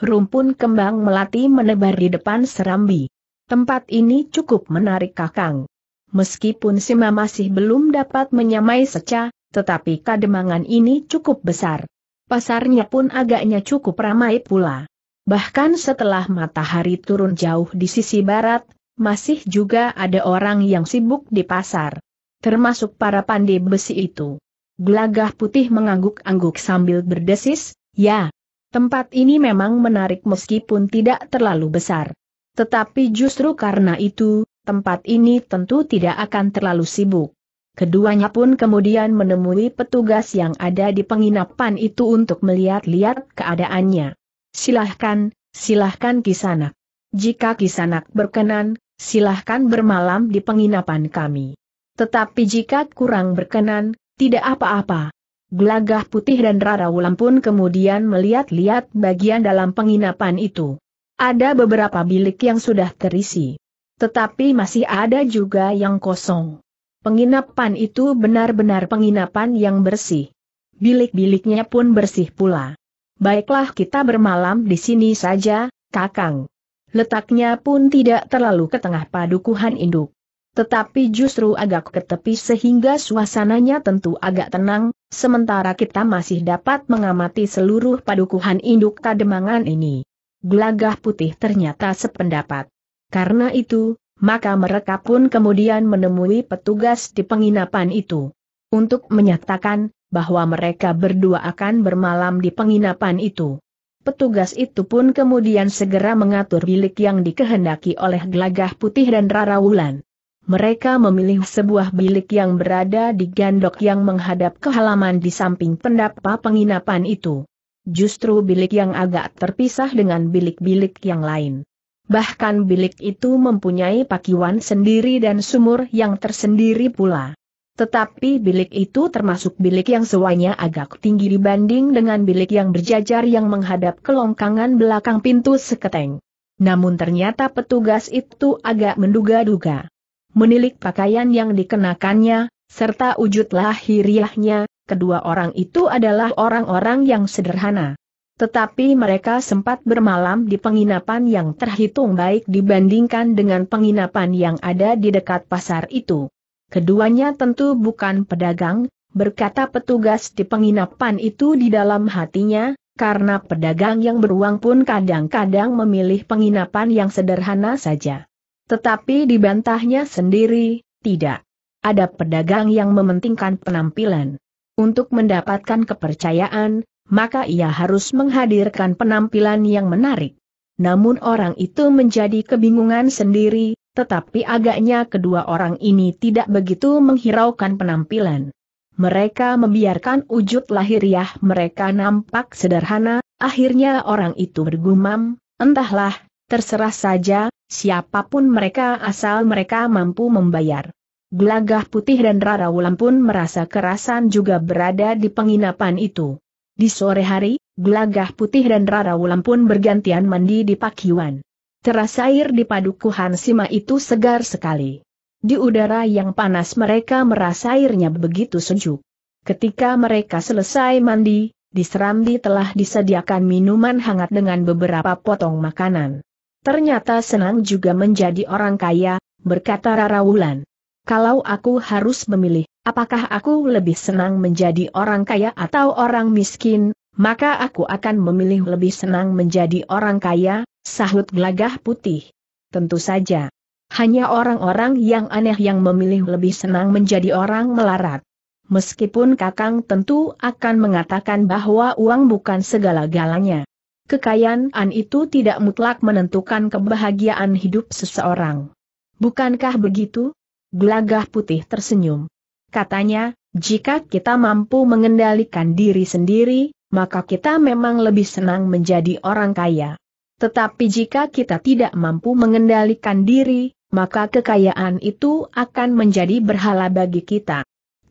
Rumpun kembang melati menebar di depan serambi. Tempat ini cukup menarik kakang. Meskipun Sima masih belum dapat menyamai seca, tetapi kademangan ini cukup besar. Pasarnya pun agaknya cukup ramai pula. Bahkan setelah matahari turun jauh di sisi barat, masih juga ada orang yang sibuk di pasar. Termasuk para pandai besi itu. Gelagah putih mengangguk-angguk sambil berdesis, ya, Tempat ini memang menarik meskipun tidak terlalu besar. Tetapi justru karena itu, tempat ini tentu tidak akan terlalu sibuk. Keduanya pun kemudian menemui petugas yang ada di penginapan itu untuk melihat-lihat keadaannya. Silahkan, silahkan Kisanak. Jika Kisanak berkenan, silahkan bermalam di penginapan kami. Tetapi jika kurang berkenan, tidak apa-apa, Gelagah putih dan Rara Wulan pun kemudian melihat-lihat bagian dalam penginapan itu. Ada beberapa bilik yang sudah terisi. Tetapi masih ada juga yang kosong. Penginapan itu benar-benar penginapan yang bersih. Bilik-biliknya pun bersih pula. Baiklah kita bermalam di sini saja, Kakang. Letaknya pun tidak terlalu ke tengah padukuhan induk. Tetapi justru agak ke tepi sehingga suasananya tentu agak tenang, sementara kita masih dapat mengamati seluruh padukuhan induk kademangan ini. Gelagah putih ternyata sependapat. Karena itu, maka mereka pun kemudian menemui petugas di penginapan itu. Untuk menyatakan, bahwa mereka berdua akan bermalam di penginapan itu. Petugas itu pun kemudian segera mengatur bilik yang dikehendaki oleh gelagah putih dan Rara Wulan mereka memilih sebuah bilik yang berada di gandok yang menghadap ke halaman di samping pendapa penginapan itu. Justru bilik yang agak terpisah dengan bilik-bilik yang lain. Bahkan bilik itu mempunyai pakiwan sendiri dan sumur yang tersendiri pula. Tetapi bilik itu termasuk bilik yang sewanya agak tinggi dibanding dengan bilik yang berjajar yang menghadap ke longkangan belakang pintu seketeng. Namun ternyata petugas itu agak menduga-duga menilik pakaian yang dikenakannya, serta wujud lahiriahnya, kedua orang itu adalah orang-orang yang sederhana. Tetapi mereka sempat bermalam di penginapan yang terhitung baik dibandingkan dengan penginapan yang ada di dekat pasar itu. Keduanya tentu bukan pedagang, berkata petugas di penginapan itu di dalam hatinya, karena pedagang yang beruang pun kadang-kadang memilih penginapan yang sederhana saja. Tetapi dibantahnya sendiri, tidak. Ada pedagang yang mementingkan penampilan. Untuk mendapatkan kepercayaan, maka ia harus menghadirkan penampilan yang menarik. Namun orang itu menjadi kebingungan sendiri, tetapi agaknya kedua orang ini tidak begitu menghiraukan penampilan. Mereka membiarkan wujud lahiriah mereka nampak sederhana, akhirnya orang itu bergumam, entahlah, terserah saja, Siapapun mereka asal mereka mampu membayar. Gelagah putih dan Rara Wulan pun merasa kerasan juga berada di penginapan itu. Di sore hari, Gelagah putih dan Rara Wulan pun bergantian mandi di pakiwan. Teras air di padukuhan Sima itu segar sekali. Di udara yang panas mereka merasa airnya begitu sejuk. Ketika mereka selesai mandi, di serambi telah disediakan minuman hangat dengan beberapa potong makanan. Ternyata senang juga menjadi orang kaya, berkata Rara Wulan. Kalau aku harus memilih, apakah aku lebih senang menjadi orang kaya atau orang miskin, maka aku akan memilih lebih senang menjadi orang kaya, sahut gelagah putih. Tentu saja. Hanya orang-orang yang aneh yang memilih lebih senang menjadi orang melarat. Meskipun Kakang tentu akan mengatakan bahwa uang bukan segala-galanya kekayaan itu tidak mutlak menentukan kebahagiaan hidup seseorang. Bukankah begitu? Gelagah putih tersenyum. Katanya, jika kita mampu mengendalikan diri sendiri, maka kita memang lebih senang menjadi orang kaya. Tetapi jika kita tidak mampu mengendalikan diri, maka kekayaan itu akan menjadi berhala bagi kita.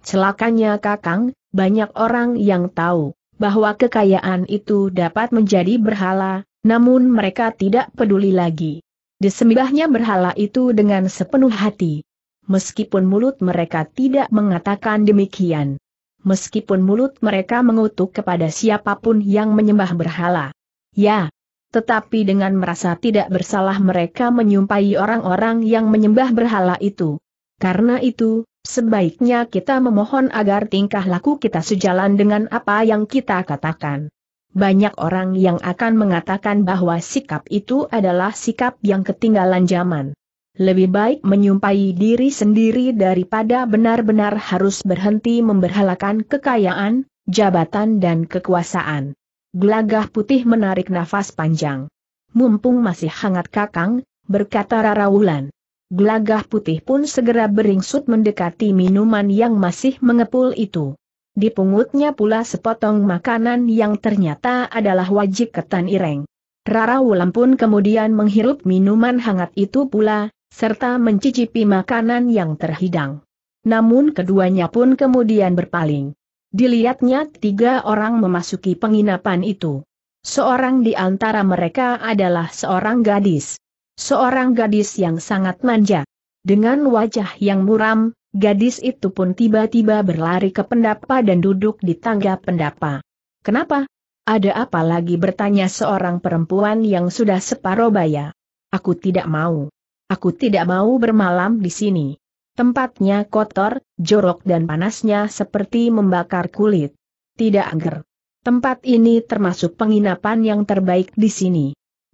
Celakanya Kakang, banyak orang yang tahu bahwa kekayaan itu dapat menjadi berhala, namun mereka tidak peduli lagi. Disembahnya berhala itu dengan sepenuh hati. Meskipun mulut mereka tidak mengatakan demikian. Meskipun mulut mereka mengutuk kepada siapapun yang menyembah berhala. Ya. Tetapi dengan merasa tidak bersalah mereka menyumpahi orang-orang yang menyembah berhala itu. Karena itu, Sebaiknya kita memohon agar tingkah laku kita sejalan dengan apa yang kita katakan. Banyak orang yang akan mengatakan bahwa sikap itu adalah sikap yang ketinggalan zaman. Lebih baik menyumpahi diri sendiri daripada benar-benar harus berhenti memberhalakan kekayaan, jabatan dan kekuasaan. Gelagah putih menarik nafas panjang. Mumpung masih hangat kakang, berkata Rara Wulan. Gelagah putih pun segera beringsut mendekati minuman yang masih mengepul itu. Dipungutnya pula sepotong makanan yang ternyata adalah wajik ketan ireng. Rara Wulan pun kemudian menghirup minuman hangat itu pula, serta mencicipi makanan yang terhidang. Namun keduanya pun kemudian berpaling. Dilihatnya tiga orang memasuki penginapan itu. Seorang di antara mereka adalah seorang gadis. Seorang gadis yang sangat manja. Dengan wajah yang muram, gadis itu pun tiba-tiba berlari ke pendapa dan duduk di tangga pendapa. Kenapa? Ada apa lagi bertanya seorang perempuan yang sudah separuh baya. Aku tidak mau. Aku tidak mau bermalam di sini. Tempatnya kotor, jorok dan panasnya seperti membakar kulit. Tidak agar. Tempat ini termasuk penginapan yang terbaik di sini.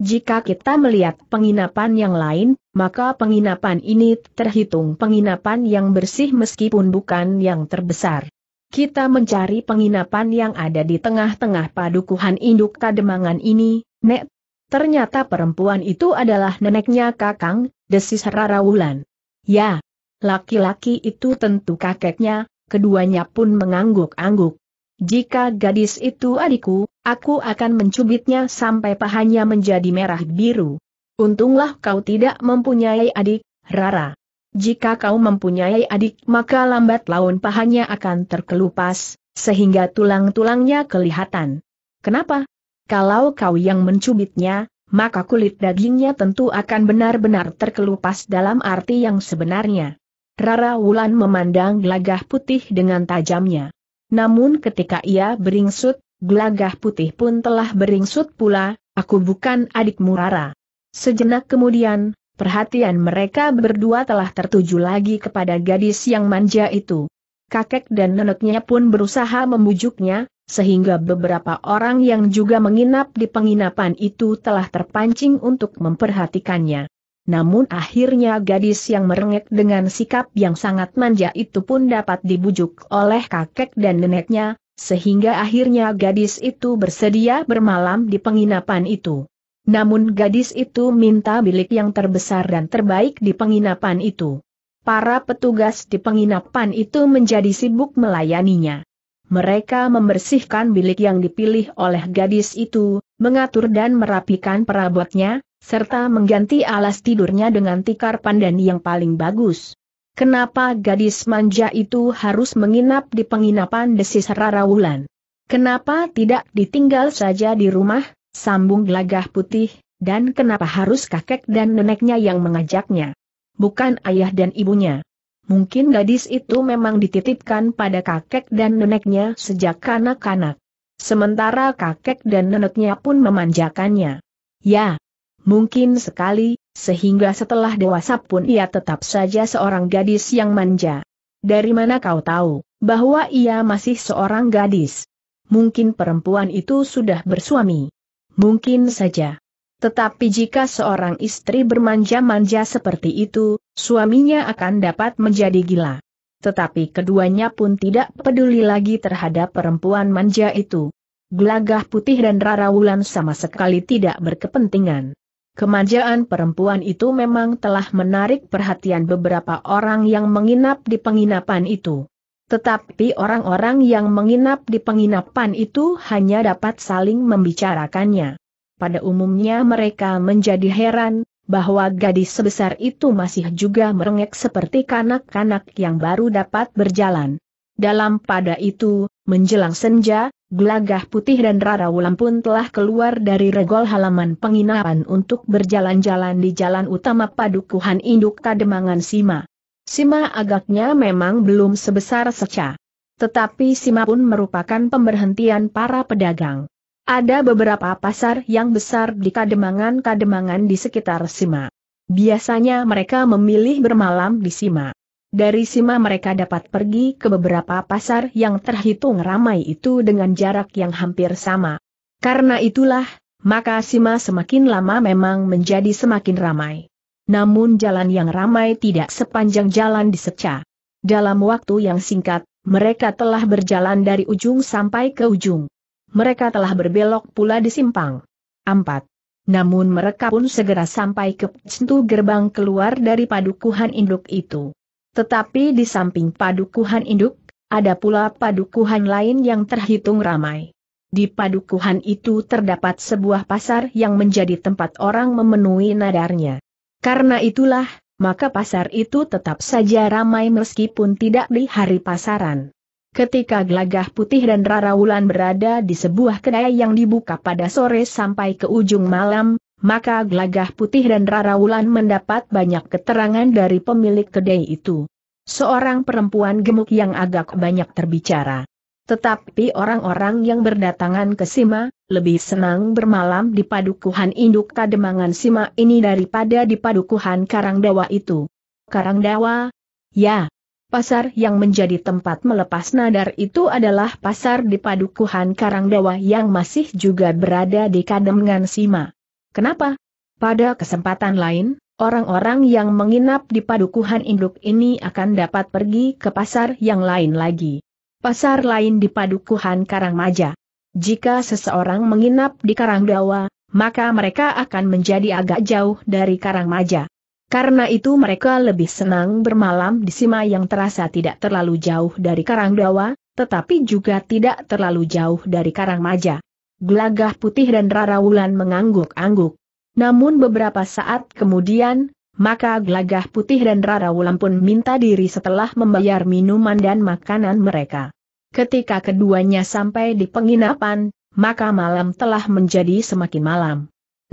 Jika kita melihat penginapan yang lain, maka penginapan ini terhitung penginapan yang bersih meskipun bukan yang terbesar. Kita mencari penginapan yang ada di tengah-tengah padukuhan induk kademangan ini, Nek. Ternyata perempuan itu adalah neneknya Kakang, desis Rara Wulan. Ya, laki-laki itu tentu kakeknya, keduanya pun mengangguk-angguk. Jika gadis itu adikku, aku akan mencubitnya sampai pahanya menjadi merah biru. Untunglah kau tidak mempunyai adik, Rara. Jika kau mempunyai adik maka lambat laun pahanya akan terkelupas, sehingga tulang-tulangnya kelihatan. Kenapa? Kalau kau yang mencubitnya, maka kulit dagingnya tentu akan benar-benar terkelupas dalam arti yang sebenarnya. Rara Wulan memandang gelagah putih dengan tajamnya. Namun ketika ia beringsut, gelagah putih pun telah beringsut pula, aku bukan adik murara. Sejenak kemudian, perhatian mereka berdua telah tertuju lagi kepada gadis yang manja itu. Kakek dan neneknya pun berusaha membujuknya, sehingga beberapa orang yang juga menginap di penginapan itu telah terpancing untuk memperhatikannya. Namun akhirnya gadis yang merengek dengan sikap yang sangat manja itu pun dapat dibujuk oleh kakek dan neneknya, sehingga akhirnya gadis itu bersedia bermalam di penginapan itu. Namun gadis itu minta bilik yang terbesar dan terbaik di penginapan itu. Para petugas di penginapan itu menjadi sibuk melayaninya. Mereka membersihkan bilik yang dipilih oleh gadis itu, mengatur dan merapikan perabotnya, serta mengganti alas tidurnya dengan tikar pandan yang paling bagus. Kenapa gadis manja itu harus menginap di penginapan desis Rarawulan? Kenapa tidak ditinggal saja di rumah, sambung gelagah putih, dan kenapa harus kakek dan neneknya yang mengajaknya? Bukan ayah dan ibunya. Mungkin gadis itu memang dititipkan pada kakek dan neneknya sejak kanak-kanak. Sementara kakek dan neneknya pun memanjakannya. Ya, mungkin sekali, sehingga setelah dewasa pun ia tetap saja seorang gadis yang manja. Dari mana kau tahu, bahwa ia masih seorang gadis? Mungkin perempuan itu sudah bersuami. Mungkin saja. Tetapi jika seorang istri bermanja-manja seperti itu, suaminya akan dapat menjadi gila. Tetapi keduanya pun tidak peduli lagi terhadap perempuan manja itu. Gelagah putih dan Rara Wulan sama sekali tidak berkepentingan. Kemanjaan perempuan itu memang telah menarik perhatian beberapa orang yang menginap di penginapan itu. Tetapi orang-orang yang menginap di penginapan itu hanya dapat saling membicarakannya. Pada umumnya mereka menjadi heran, bahwa gadis sebesar itu masih juga merengek seperti kanak-kanak yang baru dapat berjalan. Dalam pada itu, menjelang senja, gelagah putih dan rara wulan pun telah keluar dari regol halaman penginapan untuk berjalan-jalan di jalan utama Padukuhan Induk Kademangan Sima. Sima agaknya memang belum sebesar Seca. Tetapi Sima pun merupakan pemberhentian para pedagang. Ada beberapa pasar yang besar di kademangan-kademangan di sekitar Sima. Biasanya mereka memilih bermalam di Sima. Dari Sima mereka dapat pergi ke beberapa pasar yang terhitung ramai itu dengan jarak yang hampir sama. Karena itulah, maka Sima semakin lama memang menjadi semakin ramai. Namun jalan yang ramai tidak sepanjang jalan di Seca. Dalam waktu yang singkat, mereka telah berjalan dari ujung sampai ke ujung. Mereka telah berbelok pula di simpang. 4. Namun mereka pun segera sampai ke pintu gerbang keluar dari padukuhan induk itu. Tetapi di samping padukuhan induk, ada pula padukuhan lain yang terhitung ramai. Di padukuhan itu terdapat sebuah pasar yang menjadi tempat orang memenuhi nadarnya. Karena itulah, maka pasar itu tetap saja ramai meskipun tidak di hari pasaran. Ketika Gelagah Putih dan Rara Wulan berada di sebuah kedai yang dibuka pada sore sampai ke ujung malam, maka Gelagah Putih dan Rara Wulan mendapat banyak keterangan dari pemilik kedai itu. Seorang perempuan gemuk yang agak banyak terbicara. Tetapi orang-orang yang berdatangan ke Sima, lebih senang bermalam di padukuhan induk kademangan Sima ini daripada di padukuhan Karangdawa itu. Karangdawa? Ya, Pasar yang menjadi tempat melepas nadar itu adalah pasar di Padukuhan Karangdawa yang masih juga berada di Kademangan Sima. Kenapa? Pada kesempatan lain, orang-orang yang menginap di padukuhan induk ini akan dapat pergi ke pasar yang lain lagi. Pasar lain di padukuhan Karangmaja. Jika seseorang menginap di Karangdawa, maka mereka akan menjadi agak jauh dari Karangmaja. Karena itu mereka lebih senang bermalam di Sima yang terasa tidak terlalu jauh dari Karangdawa, tetapi juga tidak terlalu jauh dari Karangmaja. Gelagah putih dan Rara Wulan mengangguk-angguk. Namun beberapa saat kemudian, maka gelagah putih dan Rara Wulan pun minta diri setelah membayar minuman dan makanan mereka. Ketika keduanya sampai di penginapan, maka malam telah menjadi semakin malam.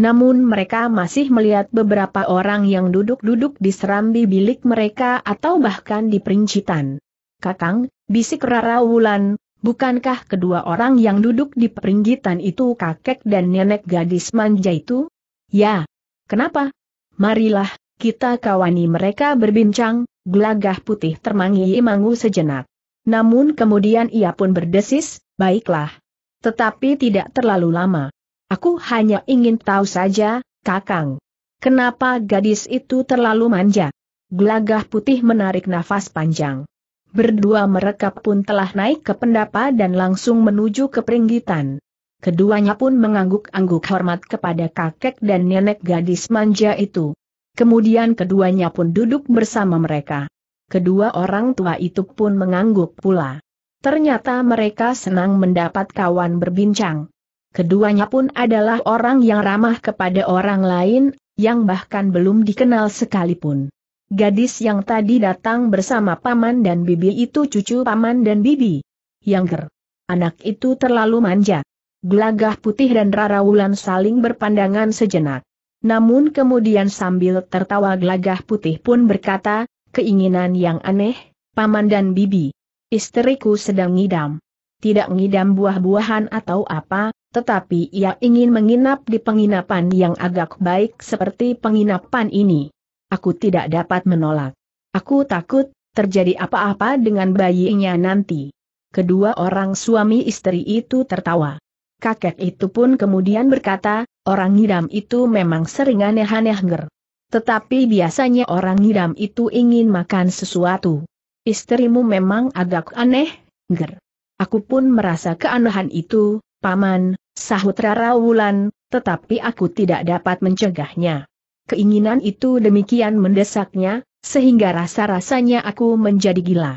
Namun mereka masih melihat beberapa orang yang duduk-duduk di serambi bilik mereka atau bahkan di perincitan. Kakang, bisik Rara Wulan. Bukankah kedua orang yang duduk di peringgitan itu kakek dan nenek gadis manja itu? Ya. Kenapa? Marilah, kita kawani mereka berbincang, gelagah putih termangi imangu sejenak. Namun kemudian ia pun berdesis, baiklah. Tetapi tidak terlalu lama. Aku hanya ingin tahu saja, kakang. Kenapa gadis itu terlalu manja? Gelagah putih menarik nafas panjang. Berdua mereka pun telah naik ke pendapa dan langsung menuju ke peringgitan. Keduanya pun mengangguk-angguk hormat kepada kakek dan nenek gadis manja itu. Kemudian keduanya pun duduk bersama mereka. Kedua orang tua itu pun mengangguk pula. Ternyata mereka senang mendapat kawan berbincang. Keduanya pun adalah orang yang ramah kepada orang lain, yang bahkan belum dikenal sekalipun. Gadis yang tadi datang bersama paman dan bibi itu cucu paman dan bibi. Yang ger. Anak itu terlalu manja. Gelagah putih dan Rara Wulan saling berpandangan sejenak. Namun kemudian sambil tertawa gelagah putih pun berkata, keinginan yang aneh, paman dan bibi. Istriku sedang ngidam. Tidak ngidam buah-buahan atau apa, tetapi ia ingin menginap di penginapan yang agak baik seperti penginapan ini. Aku tidak dapat menolak. Aku takut, terjadi apa-apa dengan bayinya nanti. Kedua orang suami istri itu tertawa. Kakek itu pun kemudian berkata, orang ngidam itu memang sering aneh-aneh nger. Tetapi biasanya orang ngidam itu ingin makan sesuatu. Istrimu memang agak aneh, ger. Aku pun merasa keanehan itu, paman, sahut Rara Wulan, tetapi aku tidak dapat mencegahnya. Keinginan itu demikian mendesaknya, sehingga rasa-rasanya aku menjadi gila.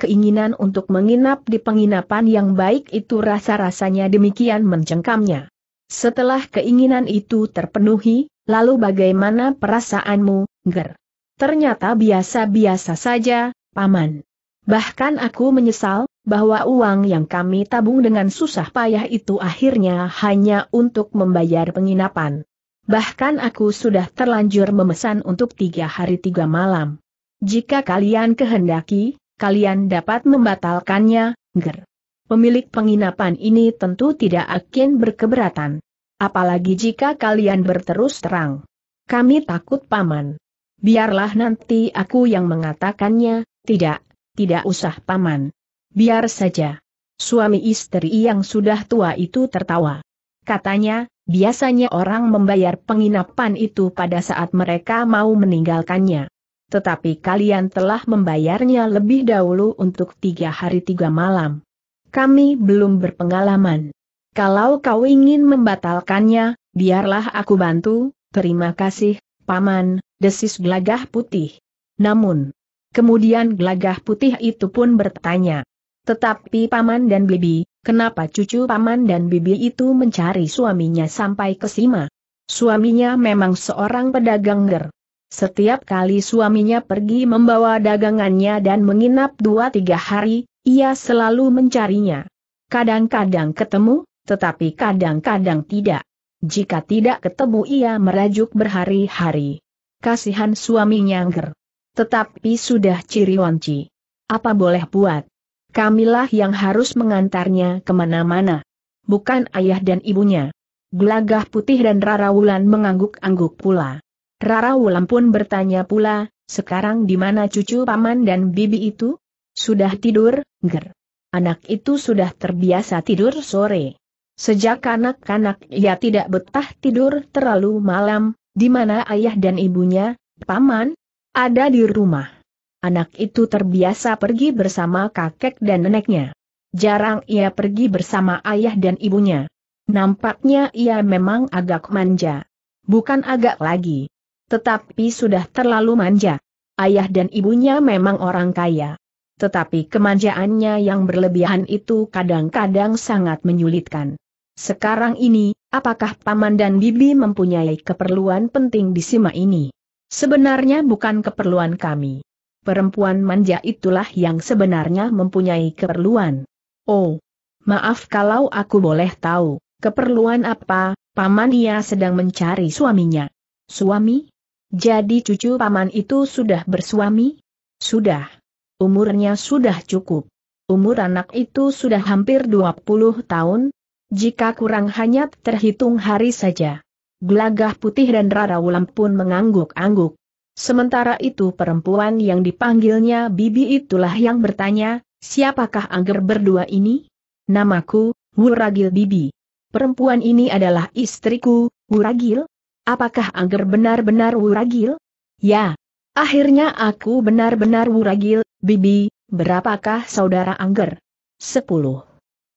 Keinginan untuk menginap di penginapan yang baik itu rasa-rasanya demikian mencengkamnya. Setelah keinginan itu terpenuhi, lalu bagaimana perasaanmu, Ger? Ternyata biasa-biasa saja, Paman. Bahkan aku menyesal, bahwa uang yang kami tabung dengan susah payah itu akhirnya hanya untuk membayar penginapan. Bahkan aku sudah terlanjur memesan untuk tiga hari tiga malam. Jika kalian kehendaki, kalian dapat membatalkannya, ger. Pemilik penginapan ini tentu tidak akan berkeberatan. Apalagi jika kalian berterus terang. Kami takut paman. Biarlah nanti aku yang mengatakannya, tidak, tidak usah paman. Biar saja. Suami istri yang sudah tua itu tertawa. Katanya, Biasanya orang membayar penginapan itu pada saat mereka mau meninggalkannya. Tetapi kalian telah membayarnya lebih dahulu untuk tiga hari tiga malam. Kami belum berpengalaman. Kalau kau ingin membatalkannya, biarlah aku bantu, terima kasih, paman, desis gelagah putih. Namun, kemudian gelagah putih itu pun bertanya. Tetapi paman dan bibi, Kenapa cucu paman dan bibi itu mencari suaminya sampai ke Sima? Suaminya memang seorang pedagang ger. Setiap kali suaminya pergi membawa dagangannya dan menginap dua tiga hari, ia selalu mencarinya. Kadang-kadang ketemu, tetapi kadang-kadang tidak. Jika tidak ketemu ia merajuk berhari-hari. Kasihan suaminya ger. Tetapi sudah ciri wanci. Apa boleh buat? kamilah yang harus mengantarnya kemana-mana. Bukan ayah dan ibunya. Gelagah putih dan Rara Wulan mengangguk-angguk pula. Rara Wulan pun bertanya pula, sekarang di mana cucu paman dan bibi itu? Sudah tidur, ger. Anak itu sudah terbiasa tidur sore. Sejak kanak-kanak, ia tidak betah tidur terlalu malam, di mana ayah dan ibunya, paman, ada di rumah. Anak itu terbiasa pergi bersama kakek dan neneknya. Jarang ia pergi bersama ayah dan ibunya. Nampaknya ia memang agak manja. Bukan agak lagi. Tetapi sudah terlalu manja. Ayah dan ibunya memang orang kaya. Tetapi kemanjaannya yang berlebihan itu kadang-kadang sangat menyulitkan. Sekarang ini, apakah paman dan bibi mempunyai keperluan penting di Sima ini? Sebenarnya bukan keperluan kami perempuan manja itulah yang sebenarnya mempunyai keperluan. Oh, maaf kalau aku boleh tahu, keperluan apa, Paman ia sedang mencari suaminya. Suami? Jadi cucu Paman itu sudah bersuami? Sudah. Umurnya sudah cukup. Umur anak itu sudah hampir 20 tahun, jika kurang hanya terhitung hari saja. Gelagah putih dan Rara Wulan pun mengangguk-angguk. Sementara itu perempuan yang dipanggilnya Bibi itulah yang bertanya, siapakah angger berdua ini? Namaku, Wuragil Bibi. Perempuan ini adalah istriku, Wuragil. Apakah angger benar-benar Wuragil? Ya. Akhirnya aku benar-benar Wuragil, Bibi, berapakah saudara angger? Sepuluh.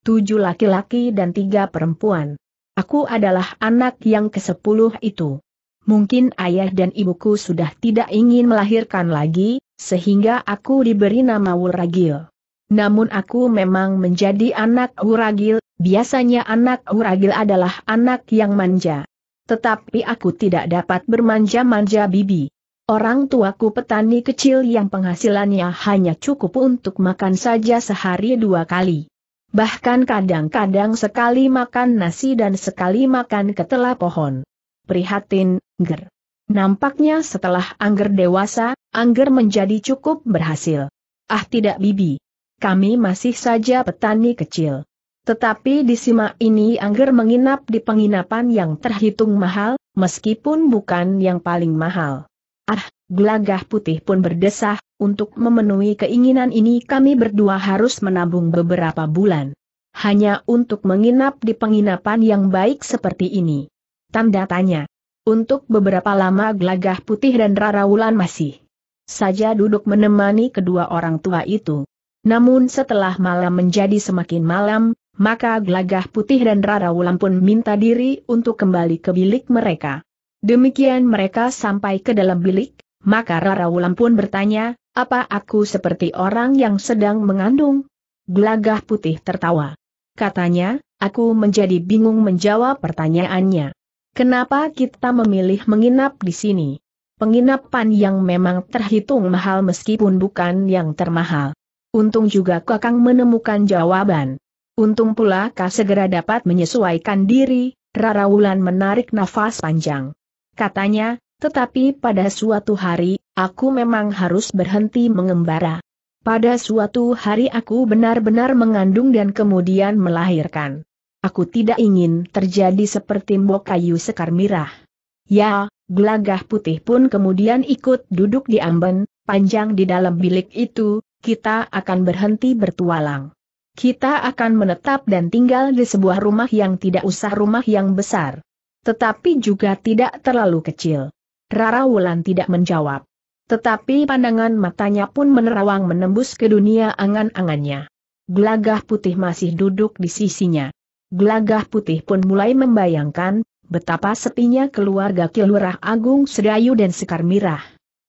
Tujuh laki-laki dan tiga perempuan. Aku adalah anak yang kesepuluh itu mungkin ayah dan ibuku sudah tidak ingin melahirkan lagi, sehingga aku diberi nama Wuragil. Namun aku memang menjadi anak Wuragil, biasanya anak Wuragil adalah anak yang manja. Tetapi aku tidak dapat bermanja-manja bibi. Orang tuaku petani kecil yang penghasilannya hanya cukup untuk makan saja sehari dua kali. Bahkan kadang-kadang sekali makan nasi dan sekali makan ketela pohon. Prihatin, Angger. Nampaknya setelah Angger dewasa, Angger menjadi cukup berhasil. Ah tidak Bibi. Kami masih saja petani kecil. Tetapi di Sima ini Angger menginap di penginapan yang terhitung mahal, meskipun bukan yang paling mahal. Ah, gelagah putih pun berdesah, untuk memenuhi keinginan ini kami berdua harus menabung beberapa bulan. Hanya untuk menginap di penginapan yang baik seperti ini. Tanda tanya. Untuk beberapa lama Glagah Putih dan Wulan masih saja duduk menemani kedua orang tua itu. Namun setelah malam menjadi semakin malam, maka Glagah Putih dan Wulan pun minta diri untuk kembali ke bilik mereka. Demikian mereka sampai ke dalam bilik, maka Wulan pun bertanya, apa aku seperti orang yang sedang mengandung? Glagah Putih tertawa. Katanya, aku menjadi bingung menjawab pertanyaannya. Kenapa kita memilih menginap di sini? Penginapan yang memang terhitung mahal meskipun bukan yang termahal. Untung juga Kakang menemukan jawaban. Untung pula Kak segera dapat menyesuaikan diri, Rara Wulan menarik nafas panjang. Katanya, tetapi pada suatu hari, aku memang harus berhenti mengembara. Pada suatu hari aku benar-benar mengandung dan kemudian melahirkan. Aku tidak ingin terjadi seperti mbok kayu sekar mirah. Ya, gelagah putih pun kemudian ikut duduk di amben, panjang di dalam bilik itu, kita akan berhenti bertualang. Kita akan menetap dan tinggal di sebuah rumah yang tidak usah rumah yang besar. Tetapi juga tidak terlalu kecil. Rara Wulan tidak menjawab. Tetapi pandangan matanya pun menerawang menembus ke dunia angan-angannya. Gelagah putih masih duduk di sisinya. Gelagah putih pun mulai membayangkan, betapa sepinya keluarga Kilurah Agung Sedayu dan Sekar Mirah.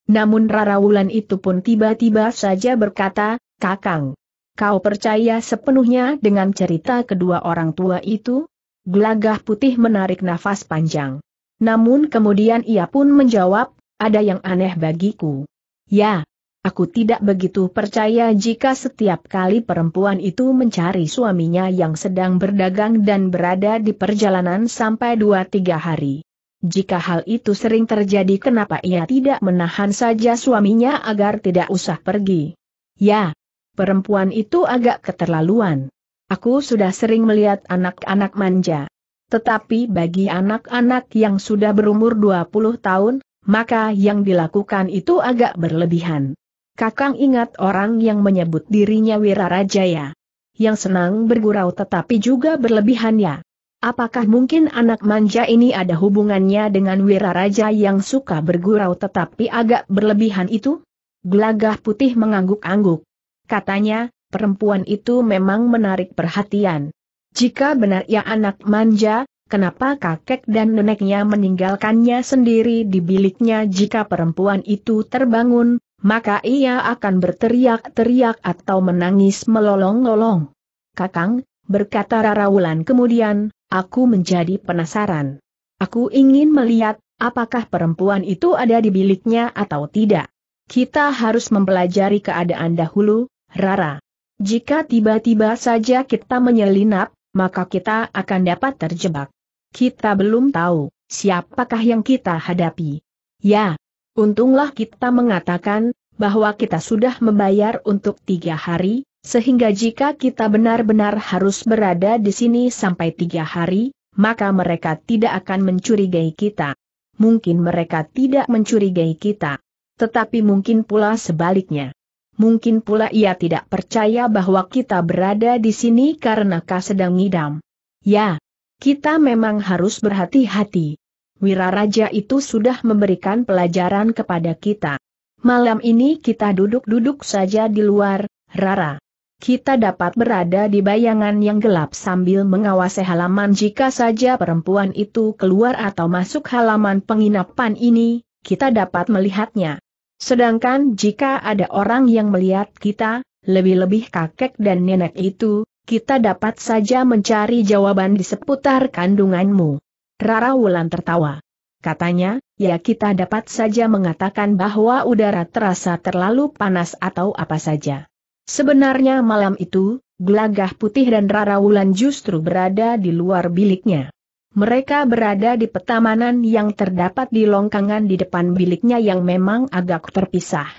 Namun Rara Wulan itu pun tiba-tiba saja berkata, Kakang, kau percaya sepenuhnya dengan cerita kedua orang tua itu? Gelagah putih menarik nafas panjang. Namun kemudian ia pun menjawab, ada yang aneh bagiku. Ya, Aku tidak begitu percaya jika setiap kali perempuan itu mencari suaminya yang sedang berdagang dan berada di perjalanan sampai dua tiga hari. Jika hal itu sering terjadi kenapa ia tidak menahan saja suaminya agar tidak usah pergi? Ya, perempuan itu agak keterlaluan. Aku sudah sering melihat anak-anak manja. Tetapi bagi anak-anak yang sudah berumur 20 tahun, maka yang dilakukan itu agak berlebihan. Kakang ingat orang yang menyebut dirinya Wirarajaya. Yang senang bergurau tetapi juga berlebihan ya. Apakah mungkin anak manja ini ada hubungannya dengan Wiraraja yang suka bergurau tetapi agak berlebihan itu? Gelagah putih mengangguk-angguk. Katanya, perempuan itu memang menarik perhatian. Jika benar ia ya anak manja, kenapa kakek dan neneknya meninggalkannya sendiri di biliknya jika perempuan itu terbangun, maka ia akan berteriak-teriak atau menangis melolong-lolong. Kakang, berkata Rarawulan kemudian, aku menjadi penasaran. Aku ingin melihat, apakah perempuan itu ada di biliknya atau tidak. Kita harus mempelajari keadaan dahulu, Rara. Jika tiba-tiba saja kita menyelinap, maka kita akan dapat terjebak. Kita belum tahu, siapakah yang kita hadapi. Ya, Untunglah kita mengatakan, bahwa kita sudah membayar untuk tiga hari, sehingga jika kita benar-benar harus berada di sini sampai tiga hari, maka mereka tidak akan mencurigai kita. Mungkin mereka tidak mencurigai kita. Tetapi mungkin pula sebaliknya. Mungkin pula ia tidak percaya bahwa kita berada di sini karena kau sedang ngidam. Ya, kita memang harus berhati-hati. Wiraraja itu sudah memberikan pelajaran kepada kita. Malam ini kita duduk-duduk saja di luar, Rara. Kita dapat berada di bayangan yang gelap sambil mengawasi halaman jika saja perempuan itu keluar atau masuk halaman penginapan ini, kita dapat melihatnya. Sedangkan jika ada orang yang melihat kita, lebih-lebih kakek dan nenek itu, kita dapat saja mencari jawaban di seputar kandunganmu. Rara Wulan tertawa. Katanya, ya kita dapat saja mengatakan bahwa udara terasa terlalu panas atau apa saja. Sebenarnya malam itu, gelagah putih dan Rara Wulan justru berada di luar biliknya. Mereka berada di petamanan yang terdapat di longkangan di depan biliknya yang memang agak terpisah.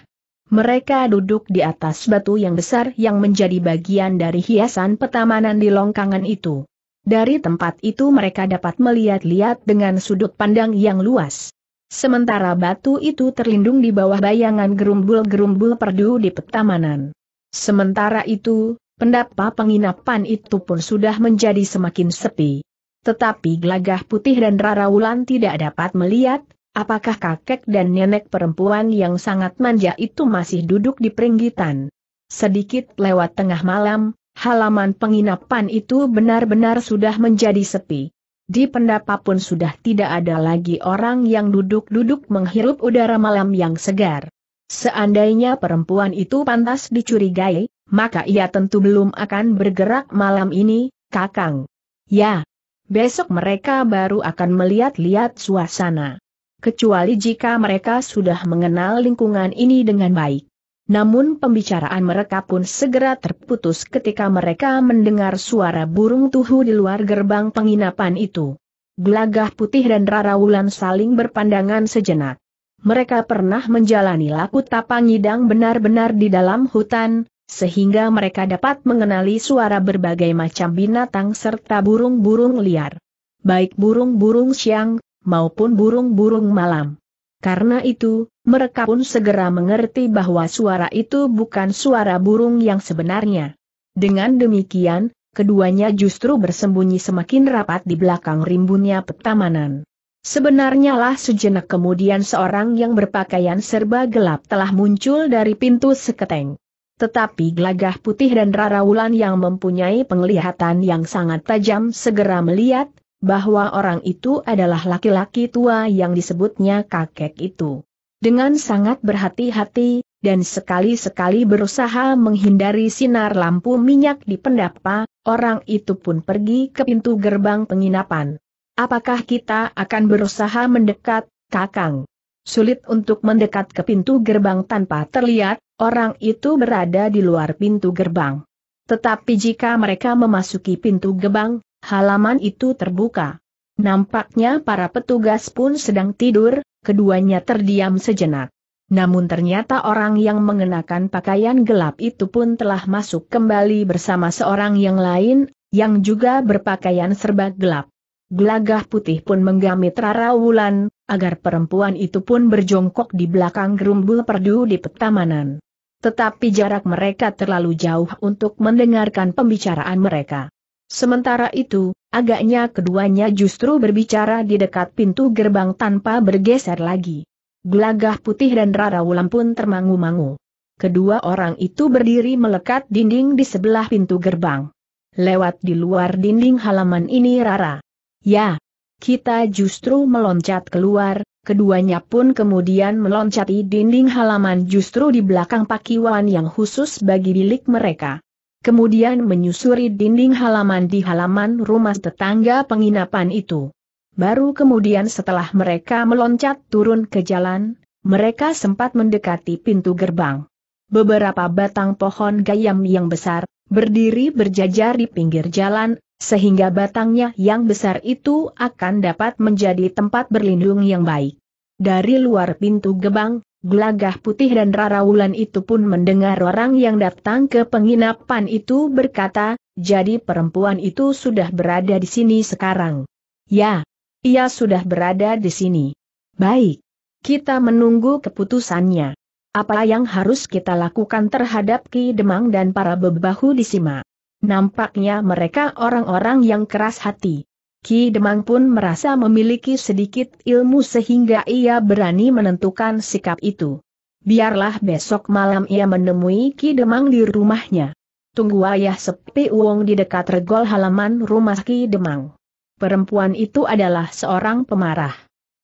Mereka duduk di atas batu yang besar yang menjadi bagian dari hiasan petamanan di longkangan itu. Dari tempat itu mereka dapat melihat-lihat dengan sudut pandang yang luas. Sementara batu itu terlindung di bawah bayangan gerumbul-gerumbul perdu di petamanan. Sementara itu, pendapa penginapan itu pun sudah menjadi semakin sepi. Tetapi gelagah putih dan Rara Wulan tidak dapat melihat, apakah kakek dan nenek perempuan yang sangat manja itu masih duduk di peringgitan. Sedikit lewat tengah malam, halaman penginapan itu benar-benar sudah menjadi sepi. Di pendapa pun sudah tidak ada lagi orang yang duduk-duduk menghirup udara malam yang segar. Seandainya perempuan itu pantas dicurigai, maka ia tentu belum akan bergerak malam ini, Kakang. Ya, besok mereka baru akan melihat-lihat suasana. Kecuali jika mereka sudah mengenal lingkungan ini dengan baik. Namun pembicaraan mereka pun segera terputus ketika mereka mendengar suara burung tuhu di luar gerbang penginapan itu. Gelagah putih dan Rara Wulan saling berpandangan sejenak. Mereka pernah menjalani laku tapang ngidang benar-benar di dalam hutan, sehingga mereka dapat mengenali suara berbagai macam binatang serta burung-burung liar. Baik burung-burung siang, maupun burung-burung malam. Karena itu, mereka pun segera mengerti bahwa suara itu bukan suara burung yang sebenarnya. Dengan demikian, keduanya justru bersembunyi semakin rapat di belakang rimbunnya petamanan. Sebenarnya lah sejenak kemudian seorang yang berpakaian serba gelap telah muncul dari pintu seketeng. Tetapi gelagah putih dan raraulan yang mempunyai penglihatan yang sangat tajam segera melihat, bahwa orang itu adalah laki-laki tua yang disebutnya kakek itu dengan sangat berhati-hati, dan sekali-sekali berusaha menghindari sinar lampu minyak di pendapa, orang itu pun pergi ke pintu gerbang penginapan. Apakah kita akan berusaha mendekat, Kakang? Sulit untuk mendekat ke pintu gerbang tanpa terlihat, orang itu berada di luar pintu gerbang. Tetapi jika mereka memasuki pintu gerbang, halaman itu terbuka. Nampaknya para petugas pun sedang tidur, keduanya terdiam sejenak. Namun ternyata orang yang mengenakan pakaian gelap itu pun telah masuk kembali bersama seorang yang lain, yang juga berpakaian serba gelap. Gelagah putih pun menggamit Rara Wulan, agar perempuan itu pun berjongkok di belakang gerumbul perdu di petamanan. Tetapi jarak mereka terlalu jauh untuk mendengarkan pembicaraan mereka. Sementara itu, agaknya keduanya justru berbicara di dekat pintu gerbang tanpa bergeser lagi. Gelagah putih dan Rara Wulan pun termangu-mangu. Kedua orang itu berdiri melekat dinding di sebelah pintu gerbang. Lewat di luar dinding halaman ini Rara. Ya, kita justru meloncat keluar, keduanya pun kemudian meloncati dinding halaman justru di belakang pakiwan yang khusus bagi bilik mereka kemudian menyusuri dinding halaman di halaman rumah tetangga penginapan itu. Baru kemudian setelah mereka meloncat turun ke jalan, mereka sempat mendekati pintu gerbang. Beberapa batang pohon gayam yang besar, berdiri berjajar di pinggir jalan, sehingga batangnya yang besar itu akan dapat menjadi tempat berlindung yang baik. Dari luar pintu gerbang. Gelagah putih dan rarawulan itu pun mendengar orang yang datang ke penginapan itu berkata, jadi perempuan itu sudah berada di sini sekarang. Ya, ia sudah berada di sini. Baik. Kita menunggu keputusannya. Apa yang harus kita lakukan terhadap Ki Demang dan para bebahu di Sima? Nampaknya mereka orang-orang yang keras hati. Ki Demang pun merasa memiliki sedikit ilmu sehingga ia berani menentukan sikap itu. Biarlah besok malam ia menemui Ki Demang di rumahnya. Tunggu ayah sepi uang di dekat regol halaman rumah Ki Demang. Perempuan itu adalah seorang pemarah.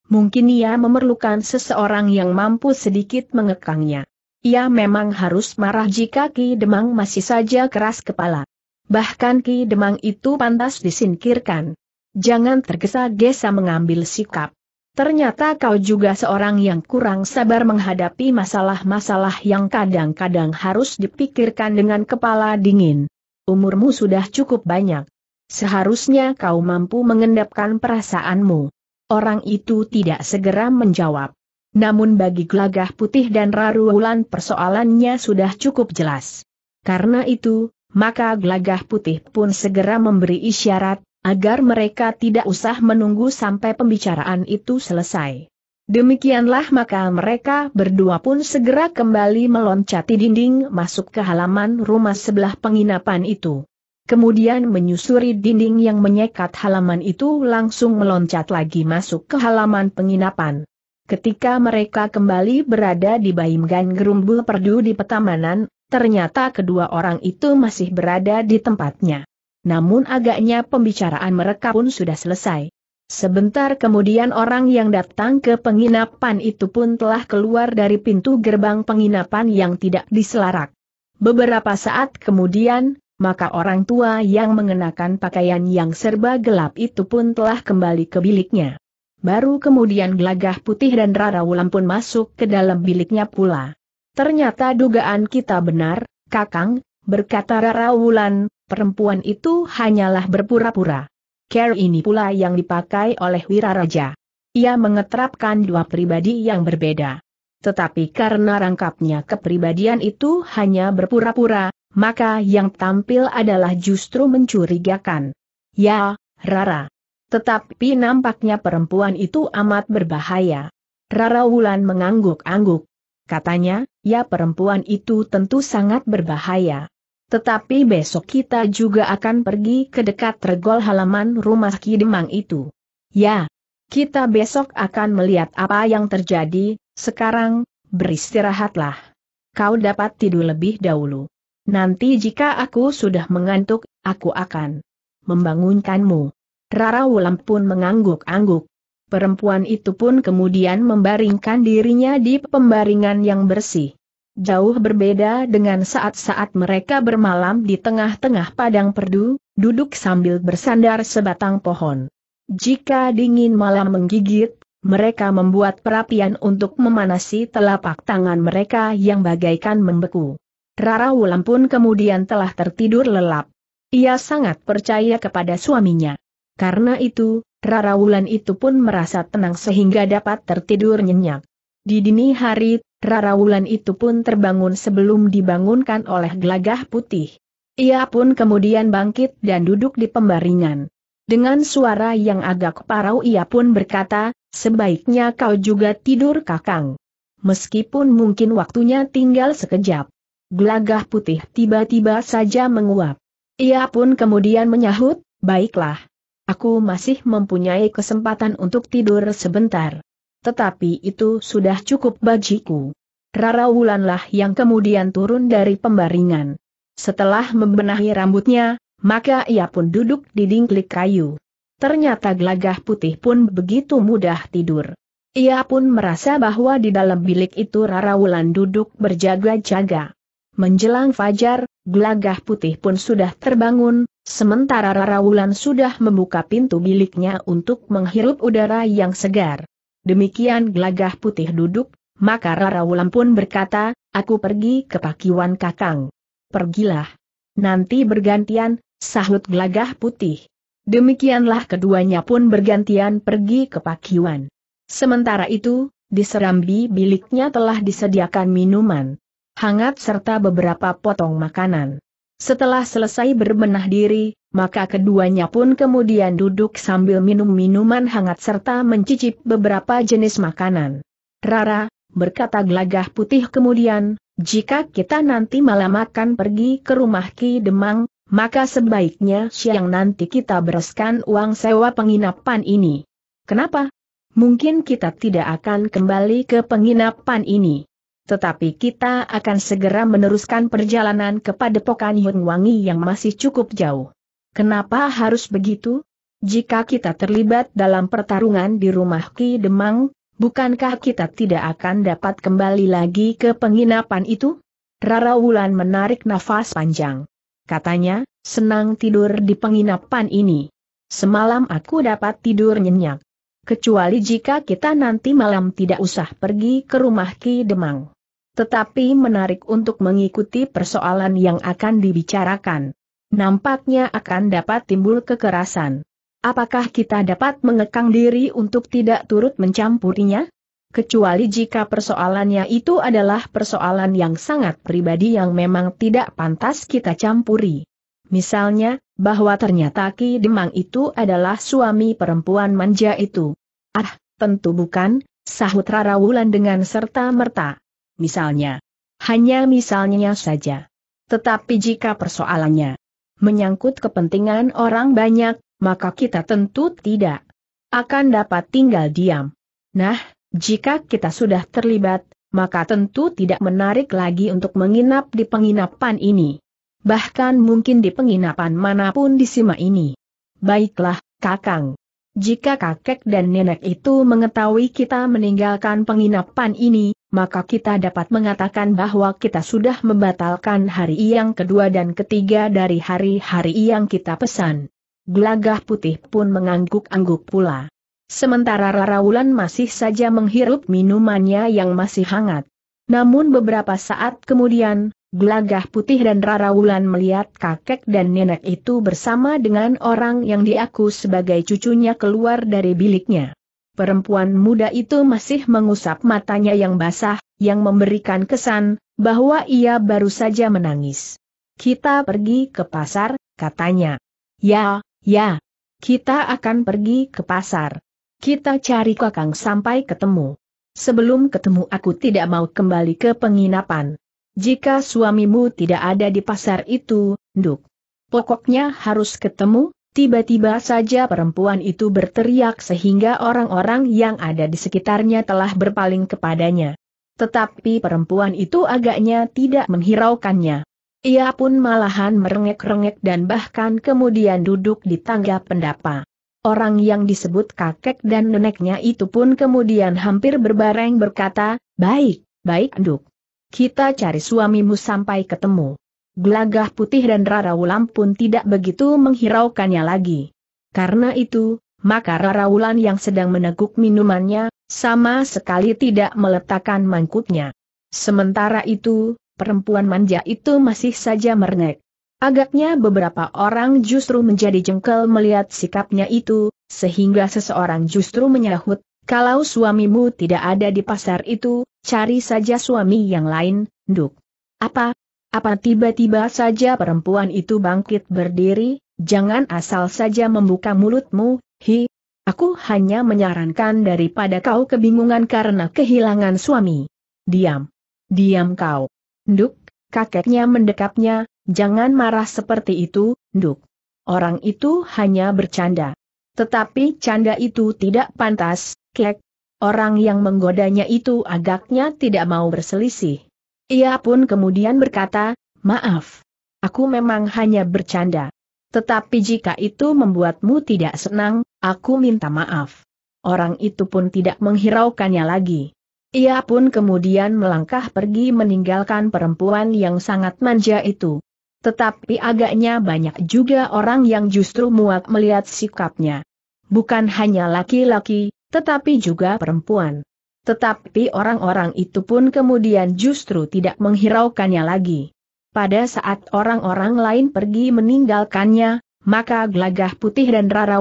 Mungkin ia memerlukan seseorang yang mampu sedikit mengekangnya. Ia memang harus marah jika Ki Demang masih saja keras kepala. Bahkan Ki Demang itu pantas disingkirkan. Jangan tergesa-gesa mengambil sikap. Ternyata kau juga seorang yang kurang sabar menghadapi masalah-masalah yang kadang-kadang harus dipikirkan dengan kepala dingin. Umurmu sudah cukup banyak. Seharusnya kau mampu mengendapkan perasaanmu. Orang itu tidak segera menjawab. Namun bagi Glagah putih dan rarulan persoalannya sudah cukup jelas. Karena itu, maka Glagah putih pun segera memberi isyarat, agar mereka tidak usah menunggu sampai pembicaraan itu selesai. Demikianlah maka mereka berdua pun segera kembali meloncati dinding masuk ke halaman rumah sebelah penginapan itu. Kemudian menyusuri dinding yang menyekat halaman itu langsung meloncat lagi masuk ke halaman penginapan. Ketika mereka kembali berada di Baimgan gerumbu Perdu di Petamanan, ternyata kedua orang itu masih berada di tempatnya namun agaknya pembicaraan mereka pun sudah selesai. Sebentar kemudian orang yang datang ke penginapan itu pun telah keluar dari pintu gerbang penginapan yang tidak diselarak. Beberapa saat kemudian, maka orang tua yang mengenakan pakaian yang serba gelap itu pun telah kembali ke biliknya. Baru kemudian gelagah putih dan Rara Wulan pun masuk ke dalam biliknya pula. Ternyata dugaan kita benar, Kakang, berkata Rara Wulan, perempuan itu hanyalah berpura-pura. Care ini pula yang dipakai oleh Wiraraja. Ia mengetrapkan dua pribadi yang berbeda. Tetapi karena rangkapnya kepribadian itu hanya berpura-pura, maka yang tampil adalah justru mencurigakan. Ya, Rara. Tetapi nampaknya perempuan itu amat berbahaya. Rara Wulan mengangguk-angguk. Katanya, ya perempuan itu tentu sangat berbahaya. Tetapi besok kita juga akan pergi ke dekat regol halaman rumah Ki Demang itu. Ya, kita besok akan melihat apa yang terjadi, sekarang, beristirahatlah. Kau dapat tidur lebih dahulu. Nanti jika aku sudah mengantuk, aku akan membangunkanmu. Rara Wulam pun mengangguk-angguk. Perempuan itu pun kemudian membaringkan dirinya di pembaringan yang bersih jauh berbeda dengan saat-saat mereka bermalam di tengah-tengah padang perdu, duduk sambil bersandar sebatang pohon. Jika dingin malam menggigit, mereka membuat perapian untuk memanasi telapak tangan mereka yang bagaikan membeku. Rara Wulan pun kemudian telah tertidur lelap. Ia sangat percaya kepada suaminya. Karena itu, Rara Wulan itu pun merasa tenang sehingga dapat tertidur nyenyak. Di dini hari, Rara Wulan itu pun terbangun sebelum dibangunkan oleh gelagah putih. Ia pun kemudian bangkit dan duduk di pembaringan. Dengan suara yang agak parau ia pun berkata, sebaiknya kau juga tidur kakang. Meskipun mungkin waktunya tinggal sekejap. Gelagah putih tiba-tiba saja menguap. Ia pun kemudian menyahut, baiklah. Aku masih mempunyai kesempatan untuk tidur sebentar tetapi itu sudah cukup bajiku. Rara Wulanlah yang kemudian turun dari pembaringan. Setelah membenahi rambutnya, maka ia pun duduk di dingklik kayu. Ternyata gelagah putih pun begitu mudah tidur. Ia pun merasa bahwa di dalam bilik itu Rara Wulan duduk berjaga-jaga. Menjelang fajar, gelagah putih pun sudah terbangun, sementara Rara Wulan sudah membuka pintu biliknya untuk menghirup udara yang segar. Demikian gelagah putih duduk, maka Rara Wulan pun berkata, aku pergi ke pakiwan kakang. Pergilah. Nanti bergantian, sahut gelagah putih. Demikianlah keduanya pun bergantian pergi ke pakiwan. Sementara itu, di serambi biliknya telah disediakan minuman hangat serta beberapa potong makanan. Setelah selesai berbenah diri, maka keduanya pun kemudian duduk sambil minum minuman hangat serta mencicip beberapa jenis makanan. Rara, berkata gelagah putih kemudian, jika kita nanti malam akan pergi ke rumah Ki Demang, maka sebaiknya siang nanti kita bereskan uang sewa penginapan ini. Kenapa? Mungkin kita tidak akan kembali ke penginapan ini. Tetapi kita akan segera meneruskan perjalanan kepada Pokan Yun yang masih cukup jauh. Kenapa harus begitu? Jika kita terlibat dalam pertarungan di rumah Ki Demang, bukankah kita tidak akan dapat kembali lagi ke penginapan itu? Rara Wulan menarik nafas panjang. Katanya, senang tidur di penginapan ini. Semalam aku dapat tidur nyenyak kecuali jika kita nanti malam tidak usah pergi ke rumah Ki Demang. Tetapi menarik untuk mengikuti persoalan yang akan dibicarakan. Nampaknya akan dapat timbul kekerasan. Apakah kita dapat mengekang diri untuk tidak turut mencampurinya? kecuali jika persoalannya itu adalah persoalan yang sangat pribadi yang memang tidak pantas kita campuri. Misalnya, bahwa ternyata Ki Demang itu adalah suami perempuan manja itu. Ah, tentu bukan, sahut Rara Wulan dengan serta-merta. Misalnya. Hanya misalnya saja. Tetapi jika persoalannya menyangkut kepentingan orang banyak, maka kita tentu tidak akan dapat tinggal diam. Nah, jika kita sudah terlibat, maka tentu tidak menarik lagi untuk menginap di penginapan ini bahkan mungkin di penginapan manapun di Sima ini. Baiklah, Kakang. Jika kakek dan nenek itu mengetahui kita meninggalkan penginapan ini, maka kita dapat mengatakan bahwa kita sudah membatalkan hari yang kedua dan ketiga dari hari-hari yang kita pesan. Gelagah putih pun mengangguk-angguk pula. Sementara Raraulan masih saja menghirup minumannya yang masih hangat. Namun beberapa saat kemudian, Gelagah putih dan Rara Wulan melihat kakek dan nenek itu bersama dengan orang yang diaku sebagai cucunya keluar dari biliknya. Perempuan muda itu masih mengusap matanya yang basah, yang memberikan kesan bahwa ia baru saja menangis. Kita pergi ke pasar, katanya. Ya, ya. Kita akan pergi ke pasar. Kita cari kakang sampai ketemu. Sebelum ketemu aku tidak mau kembali ke penginapan. Jika suamimu tidak ada di pasar itu, Duk. Pokoknya harus ketemu, tiba-tiba saja perempuan itu berteriak sehingga orang-orang yang ada di sekitarnya telah berpaling kepadanya. Tetapi perempuan itu agaknya tidak menghiraukannya. Ia pun malahan merengek-rengek dan bahkan kemudian duduk di tangga pendapa. Orang yang disebut kakek dan neneknya itu pun kemudian hampir berbareng berkata, baik, baik Duk. Kita cari suamimu sampai ketemu. Gelagah putih dan Rara Wulan pun tidak begitu menghiraukannya lagi. Karena itu, maka Rara Wulan yang sedang meneguk minumannya, sama sekali tidak meletakkan mangkuknya. Sementara itu, perempuan manja itu masih saja merengek. Agaknya beberapa orang justru menjadi jengkel melihat sikapnya itu, sehingga seseorang justru menyahut, kalau suamimu tidak ada di pasar itu, cari saja suami yang lain, Duk. Apa? Apa tiba-tiba saja perempuan itu bangkit berdiri, jangan asal saja membuka mulutmu, hi. Aku hanya menyarankan daripada kau kebingungan karena kehilangan suami. Diam. Diam kau. Duk, kakeknya mendekapnya, jangan marah seperti itu, Duk. Orang itu hanya bercanda. Tetapi canda itu tidak pantas, Klek, orang yang menggodanya itu agaknya tidak mau berselisih. Ia pun kemudian berkata, maaf. Aku memang hanya bercanda. Tetapi jika itu membuatmu tidak senang, aku minta maaf. Orang itu pun tidak menghiraukannya lagi. Ia pun kemudian melangkah pergi meninggalkan perempuan yang sangat manja itu. Tetapi agaknya banyak juga orang yang justru muak melihat sikapnya. Bukan hanya laki-laki, tetapi juga perempuan. Tetapi orang-orang itu pun kemudian justru tidak menghiraukannya lagi. Pada saat orang-orang lain pergi meninggalkannya, maka gelagah putih dan Rara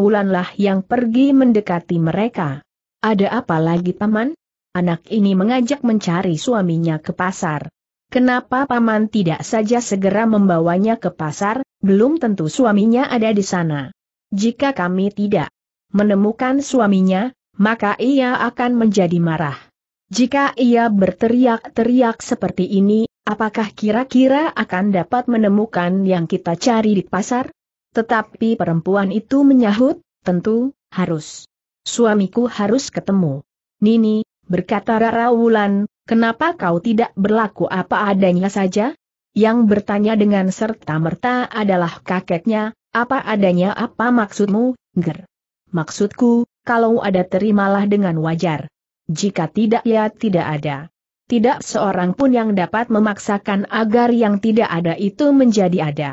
yang pergi mendekati mereka. Ada apa lagi paman? Anak ini mengajak mencari suaminya ke pasar. Kenapa paman tidak saja segera membawanya ke pasar, belum tentu suaminya ada di sana. Jika kami tidak menemukan suaminya, maka ia akan menjadi marah. Jika ia berteriak-teriak seperti ini, apakah kira-kira akan dapat menemukan yang kita cari di pasar? Tetapi perempuan itu menyahut, tentu, harus. Suamiku harus ketemu. Nini, berkata Rara Wulan, kenapa kau tidak berlaku apa adanya saja? Yang bertanya dengan serta-merta adalah kakeknya, apa adanya apa maksudmu, Ger? Maksudku, kalau ada terimalah dengan wajar. Jika tidak ya tidak ada. Tidak seorang pun yang dapat memaksakan agar yang tidak ada itu menjadi ada.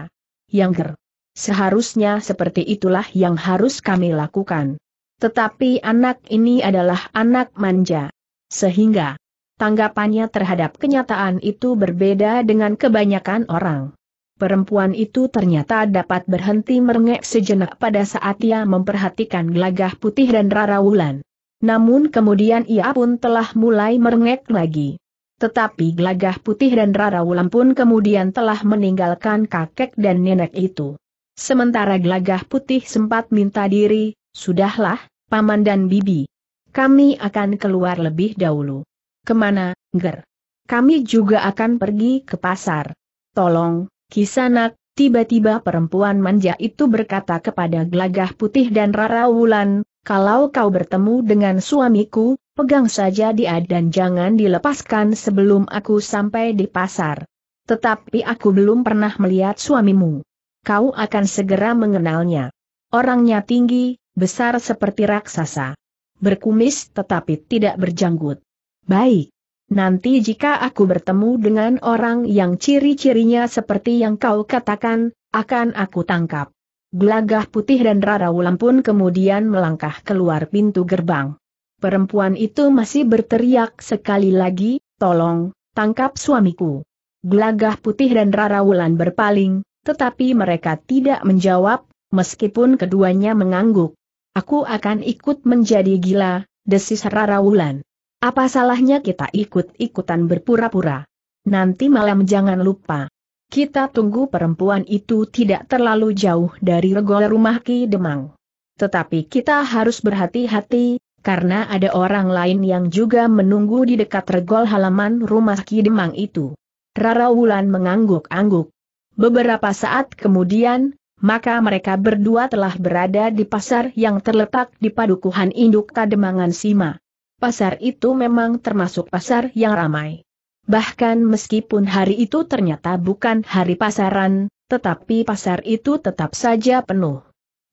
Yang ger. Seharusnya seperti itulah yang harus kami lakukan. Tetapi anak ini adalah anak manja. Sehingga, tanggapannya terhadap kenyataan itu berbeda dengan kebanyakan orang. Perempuan itu ternyata dapat berhenti merengek sejenak pada saat ia memperhatikan gelagah putih dan Rara Wulan. Namun kemudian ia pun telah mulai merengek lagi. Tetapi gelagah putih dan Rara Wulan pun kemudian telah meninggalkan kakek dan nenek itu. Sementara gelagah putih sempat minta diri, sudahlah, paman dan bibi. Kami akan keluar lebih dahulu. Kemana, Ger? Kami juga akan pergi ke pasar. Tolong, Kisanak, tiba-tiba perempuan manja itu berkata kepada Gelagah Putih dan Rara Wulan, kalau kau bertemu dengan suamiku, pegang saja dia dan jangan dilepaskan sebelum aku sampai di pasar. Tetapi aku belum pernah melihat suamimu. Kau akan segera mengenalnya. Orangnya tinggi, besar seperti raksasa. Berkumis tetapi tidak berjanggut. Baik. Nanti jika aku bertemu dengan orang yang ciri-cirinya seperti yang kau katakan, akan aku tangkap. Gelagah putih dan Rara Wulan pun kemudian melangkah keluar pintu gerbang. Perempuan itu masih berteriak sekali lagi, tolong, tangkap suamiku. Gelagah putih dan Rara Wulan berpaling, tetapi mereka tidak menjawab, meskipun keduanya mengangguk. Aku akan ikut menjadi gila, desis Rara Wulan. Apa salahnya kita ikut-ikutan berpura-pura? Nanti malam jangan lupa. Kita tunggu perempuan itu tidak terlalu jauh dari regol rumah Ki Demang. Tetapi kita harus berhati-hati, karena ada orang lain yang juga menunggu di dekat regol halaman rumah Ki Demang itu. Rara Wulan mengangguk-angguk. Beberapa saat kemudian, maka mereka berdua telah berada di pasar yang terletak di padukuhan induk Kademangan Sima pasar itu memang termasuk pasar yang ramai. Bahkan meskipun hari itu ternyata bukan hari pasaran, tetapi pasar itu tetap saja penuh.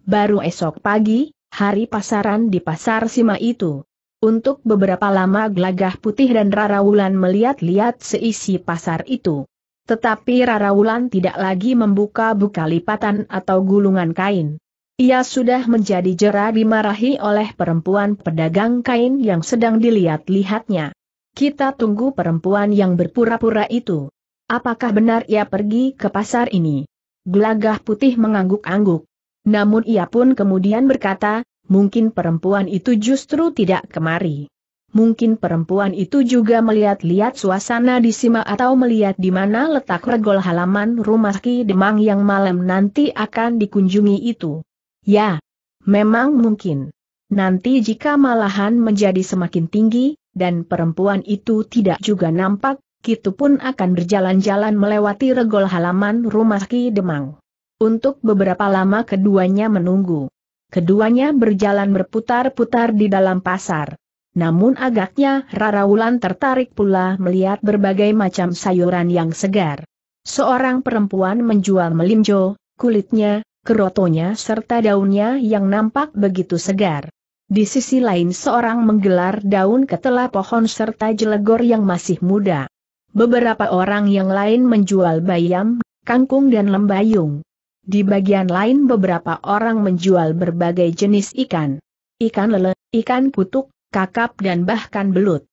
Baru esok pagi, hari pasaran di pasar Sima itu. Untuk beberapa lama Gelagah Putih dan Rarawulan melihat-lihat seisi pasar itu. Tetapi Rarawulan tidak lagi membuka-buka lipatan atau gulungan kain. Ia sudah menjadi jera dimarahi oleh perempuan pedagang kain yang sedang dilihat-lihatnya. Kita tunggu perempuan yang berpura-pura itu. Apakah benar ia pergi ke pasar ini? Gelagah putih mengangguk-angguk. Namun ia pun kemudian berkata, mungkin perempuan itu justru tidak kemari. Mungkin perempuan itu juga melihat-lihat suasana di Sima atau melihat di mana letak regol halaman rumah Ki Demang yang malam nanti akan dikunjungi itu. Ya, memang mungkin. Nanti jika malahan menjadi semakin tinggi, dan perempuan itu tidak juga nampak, Kitu pun akan berjalan-jalan melewati regol halaman rumah Ki Demang. Untuk beberapa lama keduanya menunggu. Keduanya berjalan berputar-putar di dalam pasar. Namun agaknya Rara Wulan tertarik pula melihat berbagai macam sayuran yang segar. Seorang perempuan menjual melinjo, kulitnya, kerotonya serta daunnya yang nampak begitu segar. Di sisi lain seorang menggelar daun ketela pohon serta jelegor yang masih muda. Beberapa orang yang lain menjual bayam, kangkung dan lembayung. Di bagian lain beberapa orang menjual berbagai jenis ikan. Ikan lele, ikan kutuk, kakap dan bahkan belut.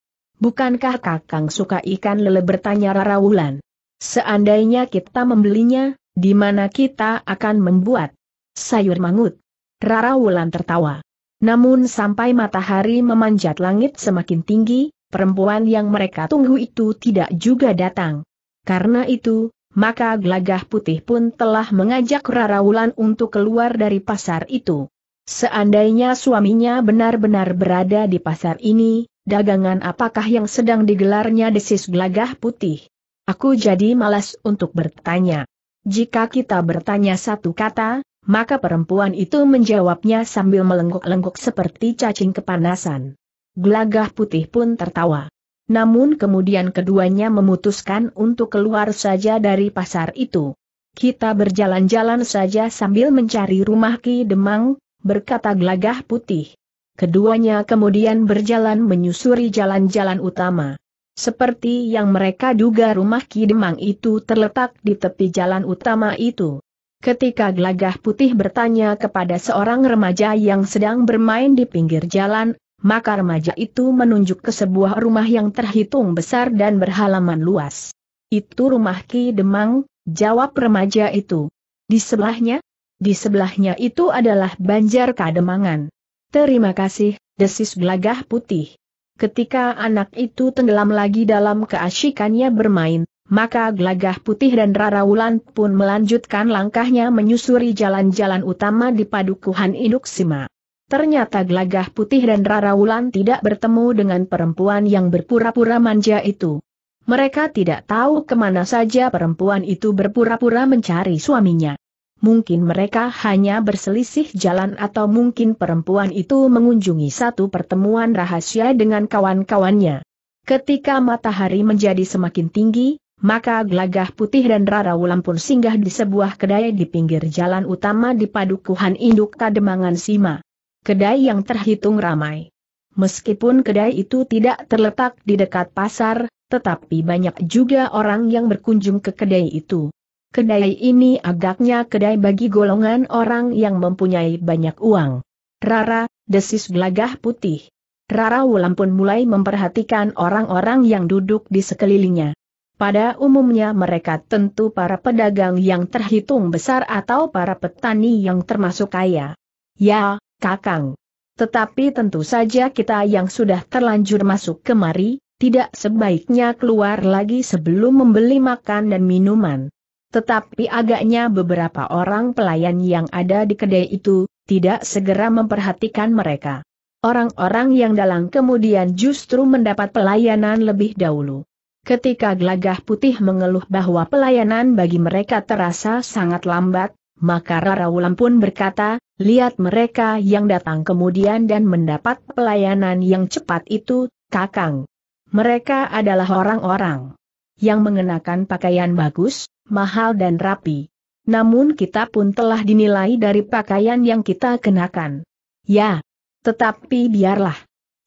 Bukankah kakang suka ikan lele bertanya Rara Wulan? Seandainya kita membelinya, di mana kita akan membuat sayur mangut? Rara Wulan tertawa. Namun sampai matahari memanjat langit semakin tinggi, perempuan yang mereka tunggu itu tidak juga datang. Karena itu, maka gelagah putih pun telah mengajak Rara Wulan untuk keluar dari pasar itu. Seandainya suaminya benar-benar berada di pasar ini, dagangan apakah yang sedang digelarnya desis gelagah putih? Aku jadi malas untuk bertanya. Jika kita bertanya satu kata, maka perempuan itu menjawabnya sambil melengkuk-lengkuk seperti cacing kepanasan. Gelagah putih pun tertawa. Namun kemudian keduanya memutuskan untuk keluar saja dari pasar itu. Kita berjalan-jalan saja sambil mencari rumah Ki Demang, berkata gelagah putih. Keduanya kemudian berjalan menyusuri jalan-jalan utama. Seperti yang mereka duga rumah Ki Demang itu terletak di tepi jalan utama itu. Ketika gelagah putih bertanya kepada seorang remaja yang sedang bermain di pinggir jalan, maka remaja itu menunjuk ke sebuah rumah yang terhitung besar dan berhalaman luas. Itu rumah Ki Demang, jawab remaja itu. Di sebelahnya? Di sebelahnya itu adalah Banjar Kademangan. Terima kasih, desis gelagah putih. Ketika anak itu tenggelam lagi dalam keasyikannya bermain, maka gelagah putih dan Rara Wulan pun melanjutkan langkahnya menyusuri jalan-jalan utama di padukuhan Induk Sima. Ternyata gelagah putih dan Rara Wulan tidak bertemu dengan perempuan yang berpura-pura manja itu. Mereka tidak tahu kemana saja perempuan itu berpura-pura mencari suaminya. Mungkin mereka hanya berselisih jalan atau mungkin perempuan itu mengunjungi satu pertemuan rahasia dengan kawan-kawannya. Ketika matahari menjadi semakin tinggi, maka gelagah putih dan Rara Wulan pun singgah di sebuah kedai di pinggir jalan utama di Padukuhan Induk Kademangan Sima. Kedai yang terhitung ramai. Meskipun kedai itu tidak terletak di dekat pasar, tetapi banyak juga orang yang berkunjung ke kedai itu kedai ini agaknya kedai bagi golongan orang yang mempunyai banyak uang. Rara, desis gelagah putih. Rara Wulan pun mulai memperhatikan orang-orang yang duduk di sekelilingnya. Pada umumnya mereka tentu para pedagang yang terhitung besar atau para petani yang termasuk kaya. Ya, Kakang. Tetapi tentu saja kita yang sudah terlanjur masuk kemari, tidak sebaiknya keluar lagi sebelum membeli makan dan minuman. Tetapi agaknya beberapa orang pelayan yang ada di kedai itu, tidak segera memperhatikan mereka. Orang-orang yang dalang kemudian justru mendapat pelayanan lebih dahulu. Ketika gelagah putih mengeluh bahwa pelayanan bagi mereka terasa sangat lambat, maka Rara Wulan pun berkata, lihat mereka yang datang kemudian dan mendapat pelayanan yang cepat itu, kakang. Mereka adalah orang-orang yang mengenakan pakaian bagus, mahal dan rapi. Namun kita pun telah dinilai dari pakaian yang kita kenakan. Ya, tetapi biarlah.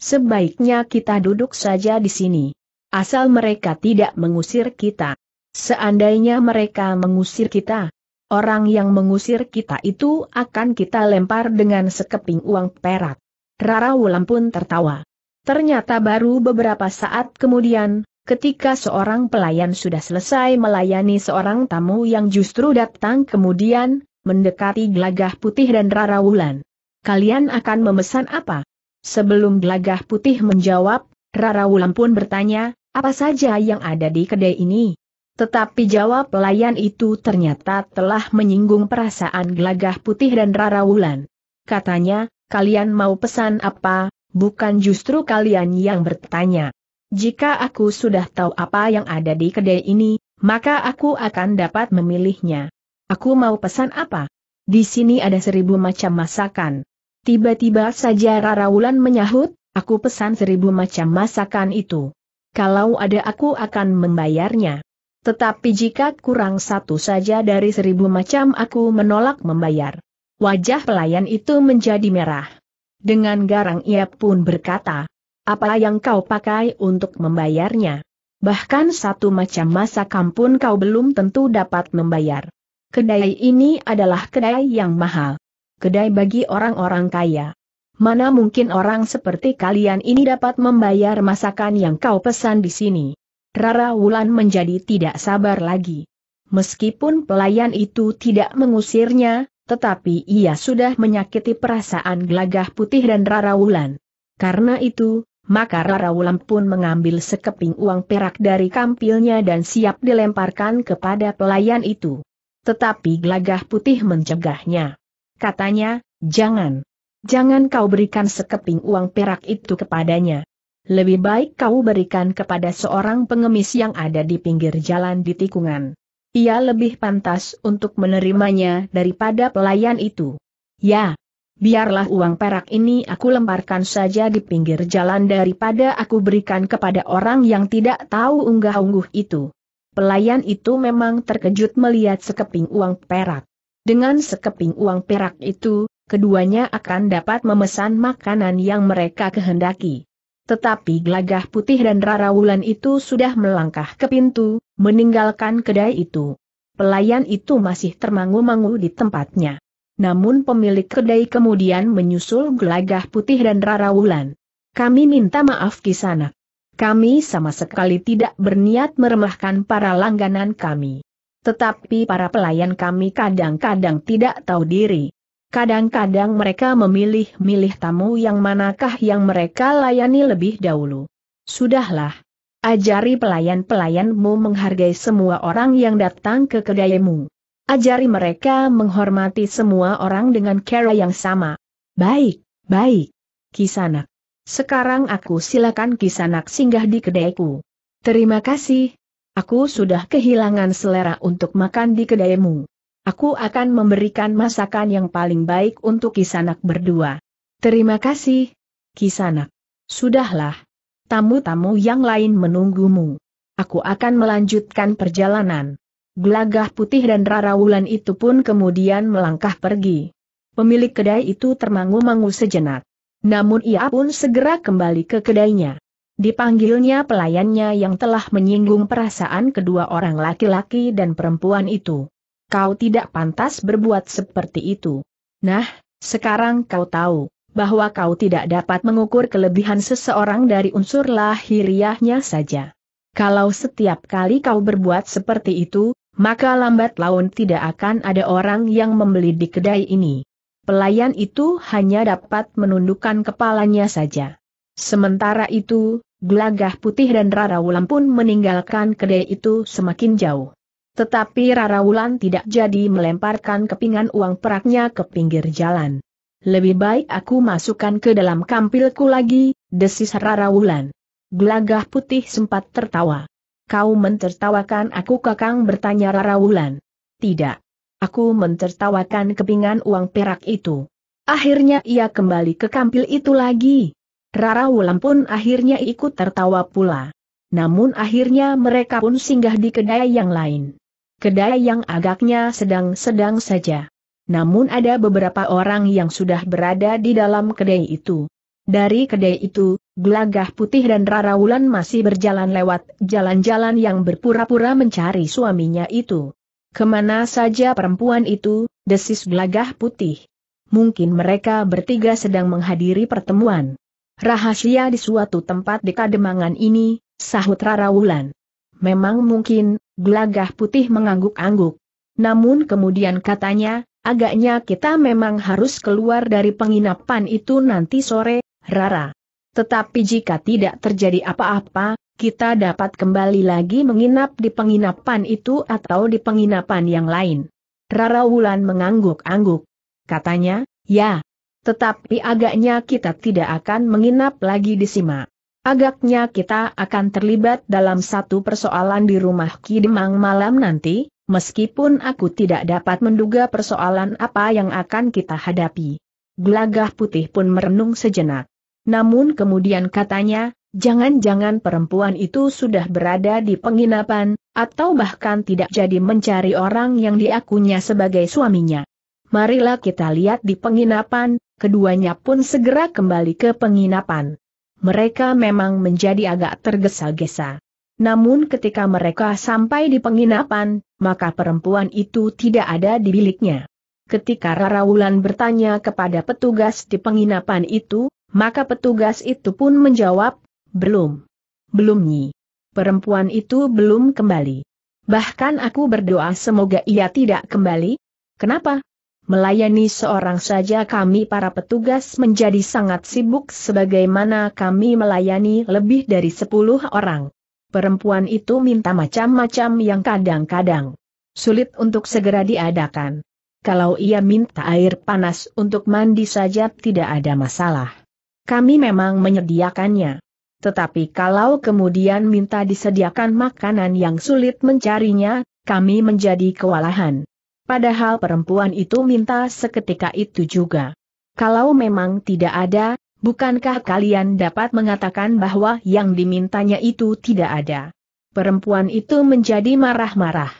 Sebaiknya kita duduk saja di sini. Asal mereka tidak mengusir kita. Seandainya mereka mengusir kita, orang yang mengusir kita itu akan kita lempar dengan sekeping uang perak. Rara Wulan pun tertawa. Ternyata baru beberapa saat kemudian, ketika seorang pelayan sudah selesai melayani seorang tamu yang justru datang kemudian, mendekati gelagah putih dan Rara Wulan. Kalian akan memesan apa? Sebelum gelagah putih menjawab, Rara Wulan pun bertanya, apa saja yang ada di kedai ini? Tetapi jawab pelayan itu ternyata telah menyinggung perasaan gelagah putih dan Rara Wulan. Katanya, kalian mau pesan apa, bukan justru kalian yang bertanya. Jika aku sudah tahu apa yang ada di kedai ini, maka aku akan dapat memilihnya. Aku mau pesan apa? Di sini ada seribu macam masakan. Tiba-tiba saja Rara Wulan menyahut, aku pesan seribu macam masakan itu. Kalau ada aku akan membayarnya. Tetapi jika kurang satu saja dari seribu macam aku menolak membayar. Wajah pelayan itu menjadi merah. Dengan garang ia pun berkata, apa yang kau pakai untuk membayarnya? Bahkan satu macam masakan pun kau belum tentu dapat membayar. Kedai ini adalah kedai yang mahal. Kedai bagi orang-orang kaya. Mana mungkin orang seperti kalian ini dapat membayar masakan yang kau pesan di sini? Rara Wulan menjadi tidak sabar lagi. Meskipun pelayan itu tidak mengusirnya, tetapi ia sudah menyakiti perasaan Glagah putih dan Rara Wulan. Karena itu, maka Rara Wulan pun mengambil sekeping uang perak dari kampilnya dan siap dilemparkan kepada pelayan itu. Tetapi gelagah putih mencegahnya. Katanya, jangan. Jangan kau berikan sekeping uang perak itu kepadanya. Lebih baik kau berikan kepada seorang pengemis yang ada di pinggir jalan di tikungan. Ia lebih pantas untuk menerimanya daripada pelayan itu. Ya, biarlah uang perak ini aku lemparkan saja di pinggir jalan daripada aku berikan kepada orang yang tidak tahu unggah-ungguh itu. Pelayan itu memang terkejut melihat sekeping uang perak. Dengan sekeping uang perak itu, keduanya akan dapat memesan makanan yang mereka kehendaki. Tetapi gelagah putih dan rara wulan itu sudah melangkah ke pintu, meninggalkan kedai itu. Pelayan itu masih termangu-mangu di tempatnya namun pemilik kedai kemudian menyusul gelagah putih dan Rara Wulan. Kami minta maaf kisana. Kami sama sekali tidak berniat meremehkan para langganan kami. Tetapi para pelayan kami kadang-kadang tidak tahu diri. Kadang-kadang mereka memilih-milih tamu yang manakah yang mereka layani lebih dahulu. Sudahlah. Ajari pelayan-pelayanmu menghargai semua orang yang datang ke kedaimu. Ajari mereka menghormati semua orang dengan cara yang sama. Baik, baik. Kisanak. Sekarang aku silakan Kisanak singgah di kedaiku. Terima kasih. Aku sudah kehilangan selera untuk makan di kedaimu. Aku akan memberikan masakan yang paling baik untuk Kisanak berdua. Terima kasih, Kisanak. Sudahlah. Tamu-tamu yang lain menunggumu. Aku akan melanjutkan perjalanan. Gelagah putih dan Rara Wulan itu pun kemudian melangkah pergi. Pemilik kedai itu termangu-mangu sejenak. Namun ia pun segera kembali ke kedainya. Dipanggilnya pelayannya yang telah menyinggung perasaan kedua orang laki-laki dan perempuan itu. Kau tidak pantas berbuat seperti itu. Nah, sekarang kau tahu bahwa kau tidak dapat mengukur kelebihan seseorang dari unsur lahiriahnya saja. Kalau setiap kali kau berbuat seperti itu, maka lambat laun tidak akan ada orang yang membeli di kedai ini. Pelayan itu hanya dapat menundukkan kepalanya saja. Sementara itu, Glagah putih dan Rara Wulan pun meninggalkan kedai itu semakin jauh. Tetapi Rara Wulan tidak jadi melemparkan kepingan uang peraknya ke pinggir jalan. Lebih baik aku masukkan ke dalam kampilku lagi, desis Wulan. Glagah putih sempat tertawa. Kau mentertawakan aku kakang bertanya Rara Wulan. Tidak. Aku mentertawakan kepingan uang perak itu. Akhirnya ia kembali ke kampil itu lagi. Rara Wulan pun akhirnya ikut tertawa pula. Namun akhirnya mereka pun singgah di kedai yang lain. Kedai yang agaknya sedang-sedang saja. Namun ada beberapa orang yang sudah berada di dalam kedai itu. Dari kedai itu, Gelagah Putih dan Rara Wulan masih berjalan lewat jalan-jalan yang berpura-pura mencari suaminya itu. Kemana saja perempuan itu, desis Gelagah Putih. Mungkin mereka bertiga sedang menghadiri pertemuan. Rahasia di suatu tempat di Kademangan ini, sahut Rara Wulan. Memang mungkin, Gelagah Putih mengangguk-angguk. Namun kemudian katanya, Agaknya kita memang harus keluar dari penginapan itu nanti sore, Rara. Tetapi jika tidak terjadi apa-apa, kita dapat kembali lagi menginap di penginapan itu atau di penginapan yang lain. Rara Wulan mengangguk-angguk. Katanya, ya. Tetapi agaknya kita tidak akan menginap lagi di Sima. Agaknya kita akan terlibat dalam satu persoalan di rumah Kidemang malam nanti, meskipun aku tidak dapat menduga persoalan apa yang akan kita hadapi. Gelagah putih pun merenung sejenak. Namun kemudian katanya, jangan-jangan perempuan itu sudah berada di penginapan, atau bahkan tidak jadi mencari orang yang diakunya sebagai suaminya. Marilah kita lihat di penginapan, keduanya pun segera kembali ke penginapan. Mereka memang menjadi agak tergesa-gesa. Namun ketika mereka sampai di penginapan, maka perempuan itu tidak ada di biliknya. Ketika Rara Wulan bertanya kepada petugas di penginapan itu, maka petugas itu pun menjawab, belum. Belum Nyi. Perempuan itu belum kembali. Bahkan aku berdoa semoga ia tidak kembali. Kenapa? Melayani seorang saja kami para petugas menjadi sangat sibuk sebagaimana kami melayani lebih dari sepuluh orang. Perempuan itu minta macam-macam yang kadang-kadang sulit untuk segera diadakan. Kalau ia minta air panas untuk mandi saja tidak ada masalah. Kami memang menyediakannya. Tetapi kalau kemudian minta disediakan makanan yang sulit mencarinya, kami menjadi kewalahan. Padahal perempuan itu minta seketika itu juga. Kalau memang tidak ada, bukankah kalian dapat mengatakan bahwa yang dimintanya itu tidak ada? Perempuan itu menjadi marah-marah.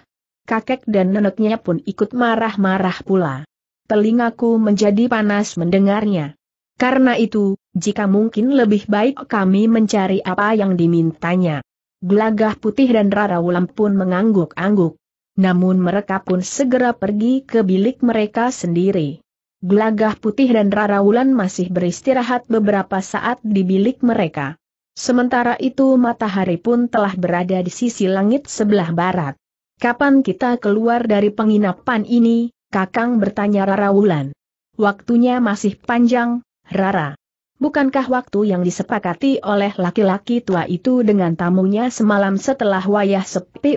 Kakek dan neneknya pun ikut marah-marah pula. Telingaku menjadi panas mendengarnya. Karena itu, jika mungkin lebih baik kami mencari apa yang dimintanya. Gelagah putih dan Rara Wulan pun mengangguk-angguk. Namun mereka pun segera pergi ke bilik mereka sendiri. Gelagah putih dan Rara Wulan masih beristirahat beberapa saat di bilik mereka. Sementara itu matahari pun telah berada di sisi langit sebelah barat. Kapan kita keluar dari penginapan ini? Kakang bertanya Rara Wulan. Waktunya masih panjang, Rara. Bukankah waktu yang disepakati oleh laki-laki tua itu dengan tamunya semalam setelah wayah sepi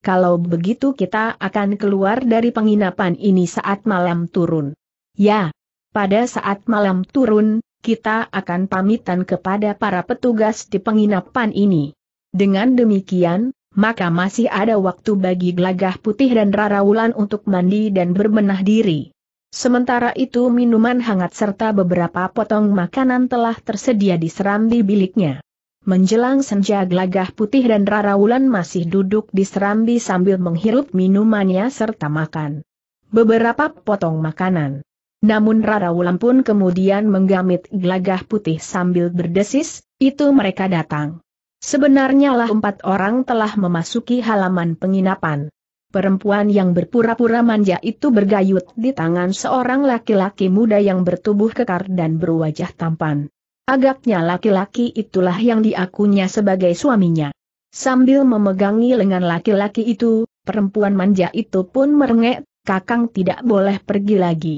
Kalau begitu kita akan keluar dari penginapan ini saat malam turun. Ya, pada saat malam turun, kita akan pamitan kepada para petugas di penginapan ini. Dengan demikian, maka masih ada waktu bagi Gelagah Putih dan Rara Wulan untuk mandi dan berbenah diri. Sementara itu minuman hangat serta beberapa potong makanan telah tersedia di serambi biliknya. Menjelang senja gelagah putih dan Rara Wulan masih duduk di serambi sambil menghirup minumannya serta makan. Beberapa potong makanan. Namun Rara Wulan pun kemudian menggamit gelagah putih sambil berdesis, itu mereka datang. Sebenarnya lah empat orang telah memasuki halaman penginapan. Perempuan yang berpura-pura manja itu bergayut di tangan seorang laki-laki muda yang bertubuh kekar dan berwajah tampan. Agaknya laki-laki itulah yang diakunya sebagai suaminya. Sambil memegangi lengan laki-laki itu, perempuan manja itu pun merengek, kakang tidak boleh pergi lagi.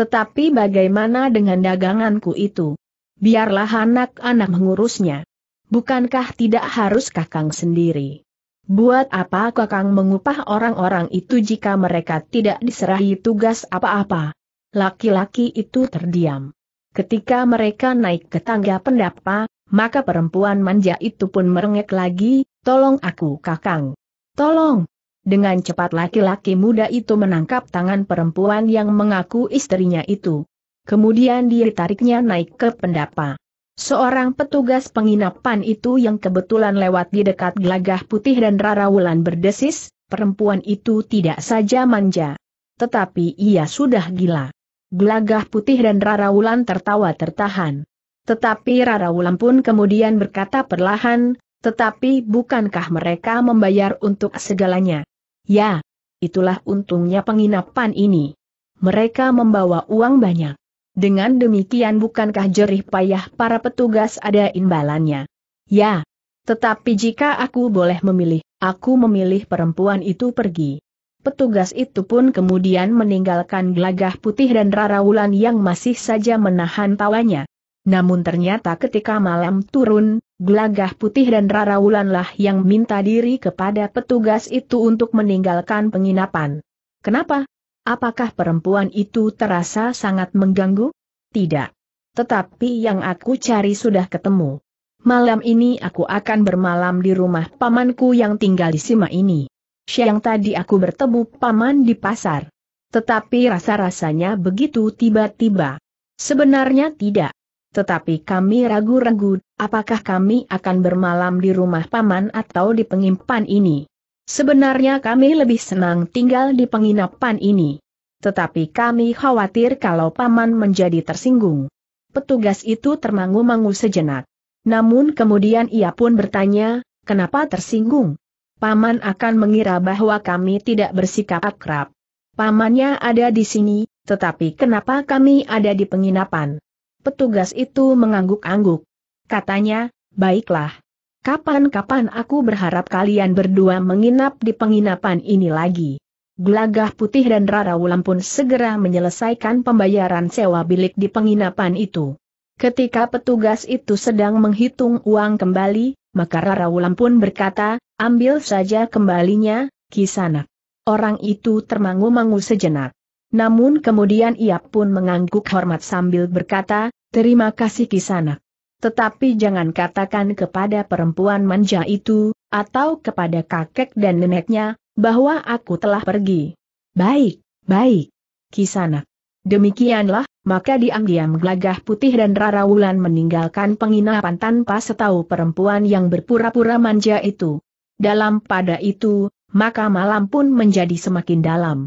Tetapi bagaimana dengan daganganku itu? Biarlah anak-anak mengurusnya. Bukankah tidak harus kakang sendiri? Buat apa Kakang mengupah orang-orang itu jika mereka tidak diserahi tugas apa-apa? Laki-laki itu terdiam. Ketika mereka naik ke tangga pendapa, maka perempuan manja itu pun merengek lagi, tolong aku Kakang. Tolong! Dengan cepat laki-laki muda itu menangkap tangan perempuan yang mengaku istrinya itu. Kemudian dia tariknya naik ke pendapa. Seorang petugas penginapan itu yang kebetulan lewat di dekat gelagah putih dan Rara Wulan berdesis, perempuan itu tidak saja manja. Tetapi ia sudah gila. Gelagah putih dan Rara Wulan tertawa tertahan. Tetapi Rara Wulan pun kemudian berkata perlahan, tetapi bukankah mereka membayar untuk segalanya? Ya, itulah untungnya penginapan ini. Mereka membawa uang banyak. Dengan demikian bukankah jerih payah para petugas ada imbalannya? Ya. Tetapi jika aku boleh memilih, aku memilih perempuan itu pergi. Petugas itu pun kemudian meninggalkan gelagah putih dan rarawulan yang masih saja menahan tawanya. Namun ternyata ketika malam turun, gelagah putih dan rarawulanlah yang minta diri kepada petugas itu untuk meninggalkan penginapan. Kenapa? Apakah perempuan itu terasa sangat mengganggu? Tidak. Tetapi yang aku cari sudah ketemu. Malam ini aku akan bermalam di rumah pamanku yang tinggal di Sima ini. Siang tadi aku bertemu paman di pasar. Tetapi rasa-rasanya begitu tiba-tiba. Sebenarnya tidak. Tetapi kami ragu-ragu, apakah kami akan bermalam di rumah paman atau di pengimpan ini. Sebenarnya kami lebih senang tinggal di penginapan ini. Tetapi kami khawatir kalau paman menjadi tersinggung. Petugas itu termangu-mangu sejenak. Namun kemudian ia pun bertanya, kenapa tersinggung? Paman akan mengira bahwa kami tidak bersikap akrab. Pamannya ada di sini, tetapi kenapa kami ada di penginapan? Petugas itu mengangguk-angguk. Katanya, baiklah, Kapan-kapan aku berharap kalian berdua menginap di penginapan ini lagi. Gelagah Putih dan Rara Wulan pun segera menyelesaikan pembayaran sewa bilik di penginapan itu. Ketika petugas itu sedang menghitung uang kembali, maka Rara Wulan pun berkata, ambil saja kembalinya, kisanak. Orang itu termangu-mangu sejenak. Namun kemudian ia pun mengangguk hormat sambil berkata, terima kasih kisanak. Tetapi jangan katakan kepada perempuan manja itu, atau kepada kakek dan neneknya, bahwa aku telah pergi. Baik, baik. Kisanak. Demikianlah, maka diam-diam gelagah putih dan Rara Wulan meninggalkan penginapan tanpa setahu perempuan yang berpura-pura manja itu. Dalam pada itu, maka malam pun menjadi semakin dalam.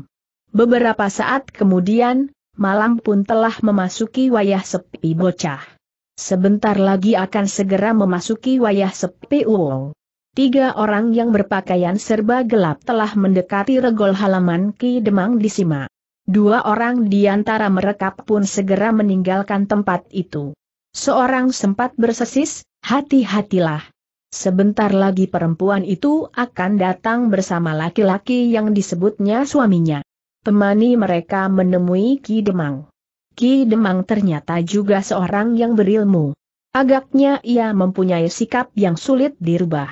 Beberapa saat kemudian, malam pun telah memasuki wayah sepi bocah. Sebentar lagi akan segera memasuki wayah sepi uong. Tiga orang yang berpakaian serba gelap telah mendekati regol halaman Ki Demang di Sima. Dua orang di antara mereka pun segera meninggalkan tempat itu. Seorang sempat bersesis, hati-hatilah. Sebentar lagi perempuan itu akan datang bersama laki-laki yang disebutnya suaminya. Temani mereka menemui Ki Demang. Ki Demang ternyata juga seorang yang berilmu. Agaknya ia mempunyai sikap yang sulit dirubah.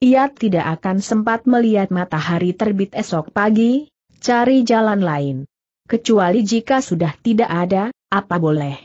Ia tidak akan sempat melihat matahari terbit esok pagi, cari jalan lain. Kecuali jika sudah tidak ada, apa boleh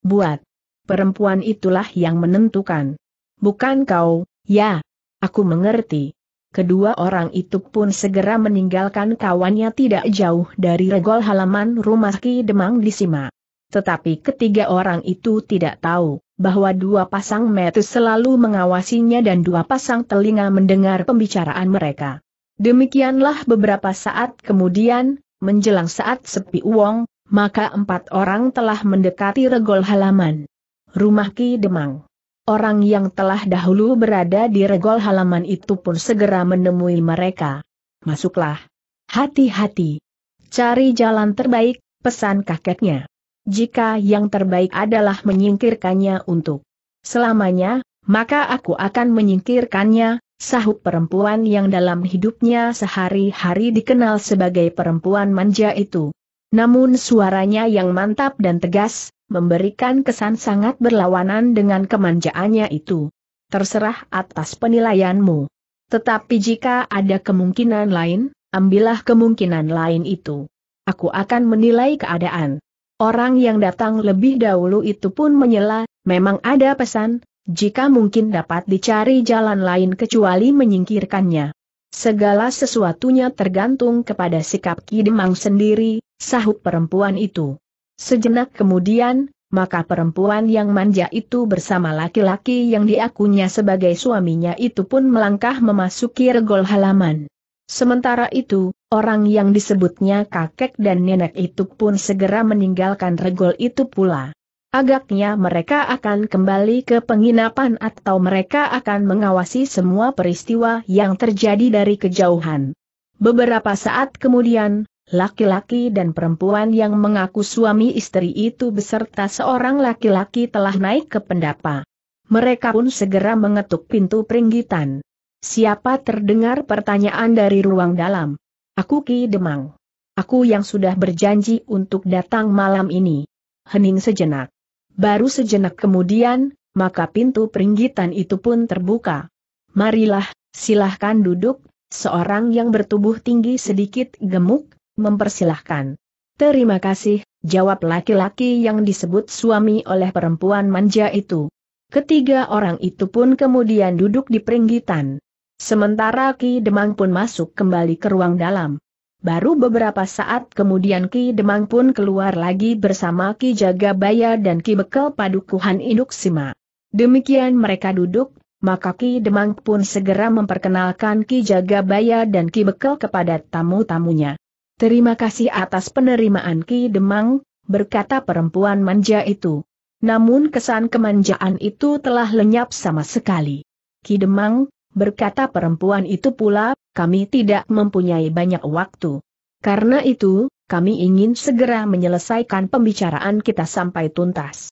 buat. Perempuan itulah yang menentukan. Bukan kau, ya. Aku mengerti. Kedua orang itu pun segera meninggalkan kawannya tidak jauh dari regol halaman rumah Ki Demang di Sima. Tetapi ketiga orang itu tidak tahu bahwa dua pasang mata selalu mengawasinya dan dua pasang telinga mendengar pembicaraan mereka. Demikianlah beberapa saat kemudian, menjelang saat sepi uang, maka empat orang telah mendekati regol halaman. Rumah Ki Demang. Orang yang telah dahulu berada di regol halaman itu pun segera menemui mereka. Masuklah. Hati-hati. Cari jalan terbaik, pesan kakeknya jika yang terbaik adalah menyingkirkannya untuk selamanya, maka aku akan menyingkirkannya, sahut perempuan yang dalam hidupnya sehari-hari dikenal sebagai perempuan manja itu. Namun suaranya yang mantap dan tegas, memberikan kesan sangat berlawanan dengan kemanjaannya itu. Terserah atas penilaianmu. Tetapi jika ada kemungkinan lain, ambillah kemungkinan lain itu. Aku akan menilai keadaan. Orang yang datang lebih dahulu itu pun menyela, memang ada pesan, jika mungkin dapat dicari jalan lain kecuali menyingkirkannya. Segala sesuatunya tergantung kepada sikap Ki Demang sendiri, sahut perempuan itu. Sejenak kemudian, maka perempuan yang manja itu bersama laki-laki yang diakunya sebagai suaminya itu pun melangkah memasuki regol halaman. Sementara itu, orang yang disebutnya kakek dan nenek itu pun segera meninggalkan regol itu pula. Agaknya mereka akan kembali ke penginapan atau mereka akan mengawasi semua peristiwa yang terjadi dari kejauhan. Beberapa saat kemudian, laki-laki dan perempuan yang mengaku suami istri itu beserta seorang laki-laki telah naik ke pendapa. Mereka pun segera mengetuk pintu peringgitan. Siapa terdengar pertanyaan dari ruang dalam? Aku Ki Demang. Aku yang sudah berjanji untuk datang malam ini. Hening sejenak. Baru sejenak kemudian, maka pintu peringgitan itu pun terbuka. Marilah, silahkan duduk, seorang yang bertubuh tinggi sedikit gemuk, mempersilahkan. Terima kasih, jawab laki-laki yang disebut suami oleh perempuan manja itu. Ketiga orang itu pun kemudian duduk di peringgitan. Sementara Ki Demang pun masuk kembali ke ruang dalam. Baru beberapa saat kemudian Ki Demang pun keluar lagi bersama Ki Jagabaya dan Ki Bekel Padukuhan Induk Sima. Demikian mereka duduk, maka Ki Demang pun segera memperkenalkan Ki Jagabaya dan Ki Bekel kepada tamu-tamunya. Terima kasih atas penerimaan Ki Demang, berkata perempuan manja itu. Namun kesan kemanjaan itu telah lenyap sama sekali. Ki Demang, berkata perempuan itu pula, kami tidak mempunyai banyak waktu. Karena itu, kami ingin segera menyelesaikan pembicaraan kita sampai tuntas.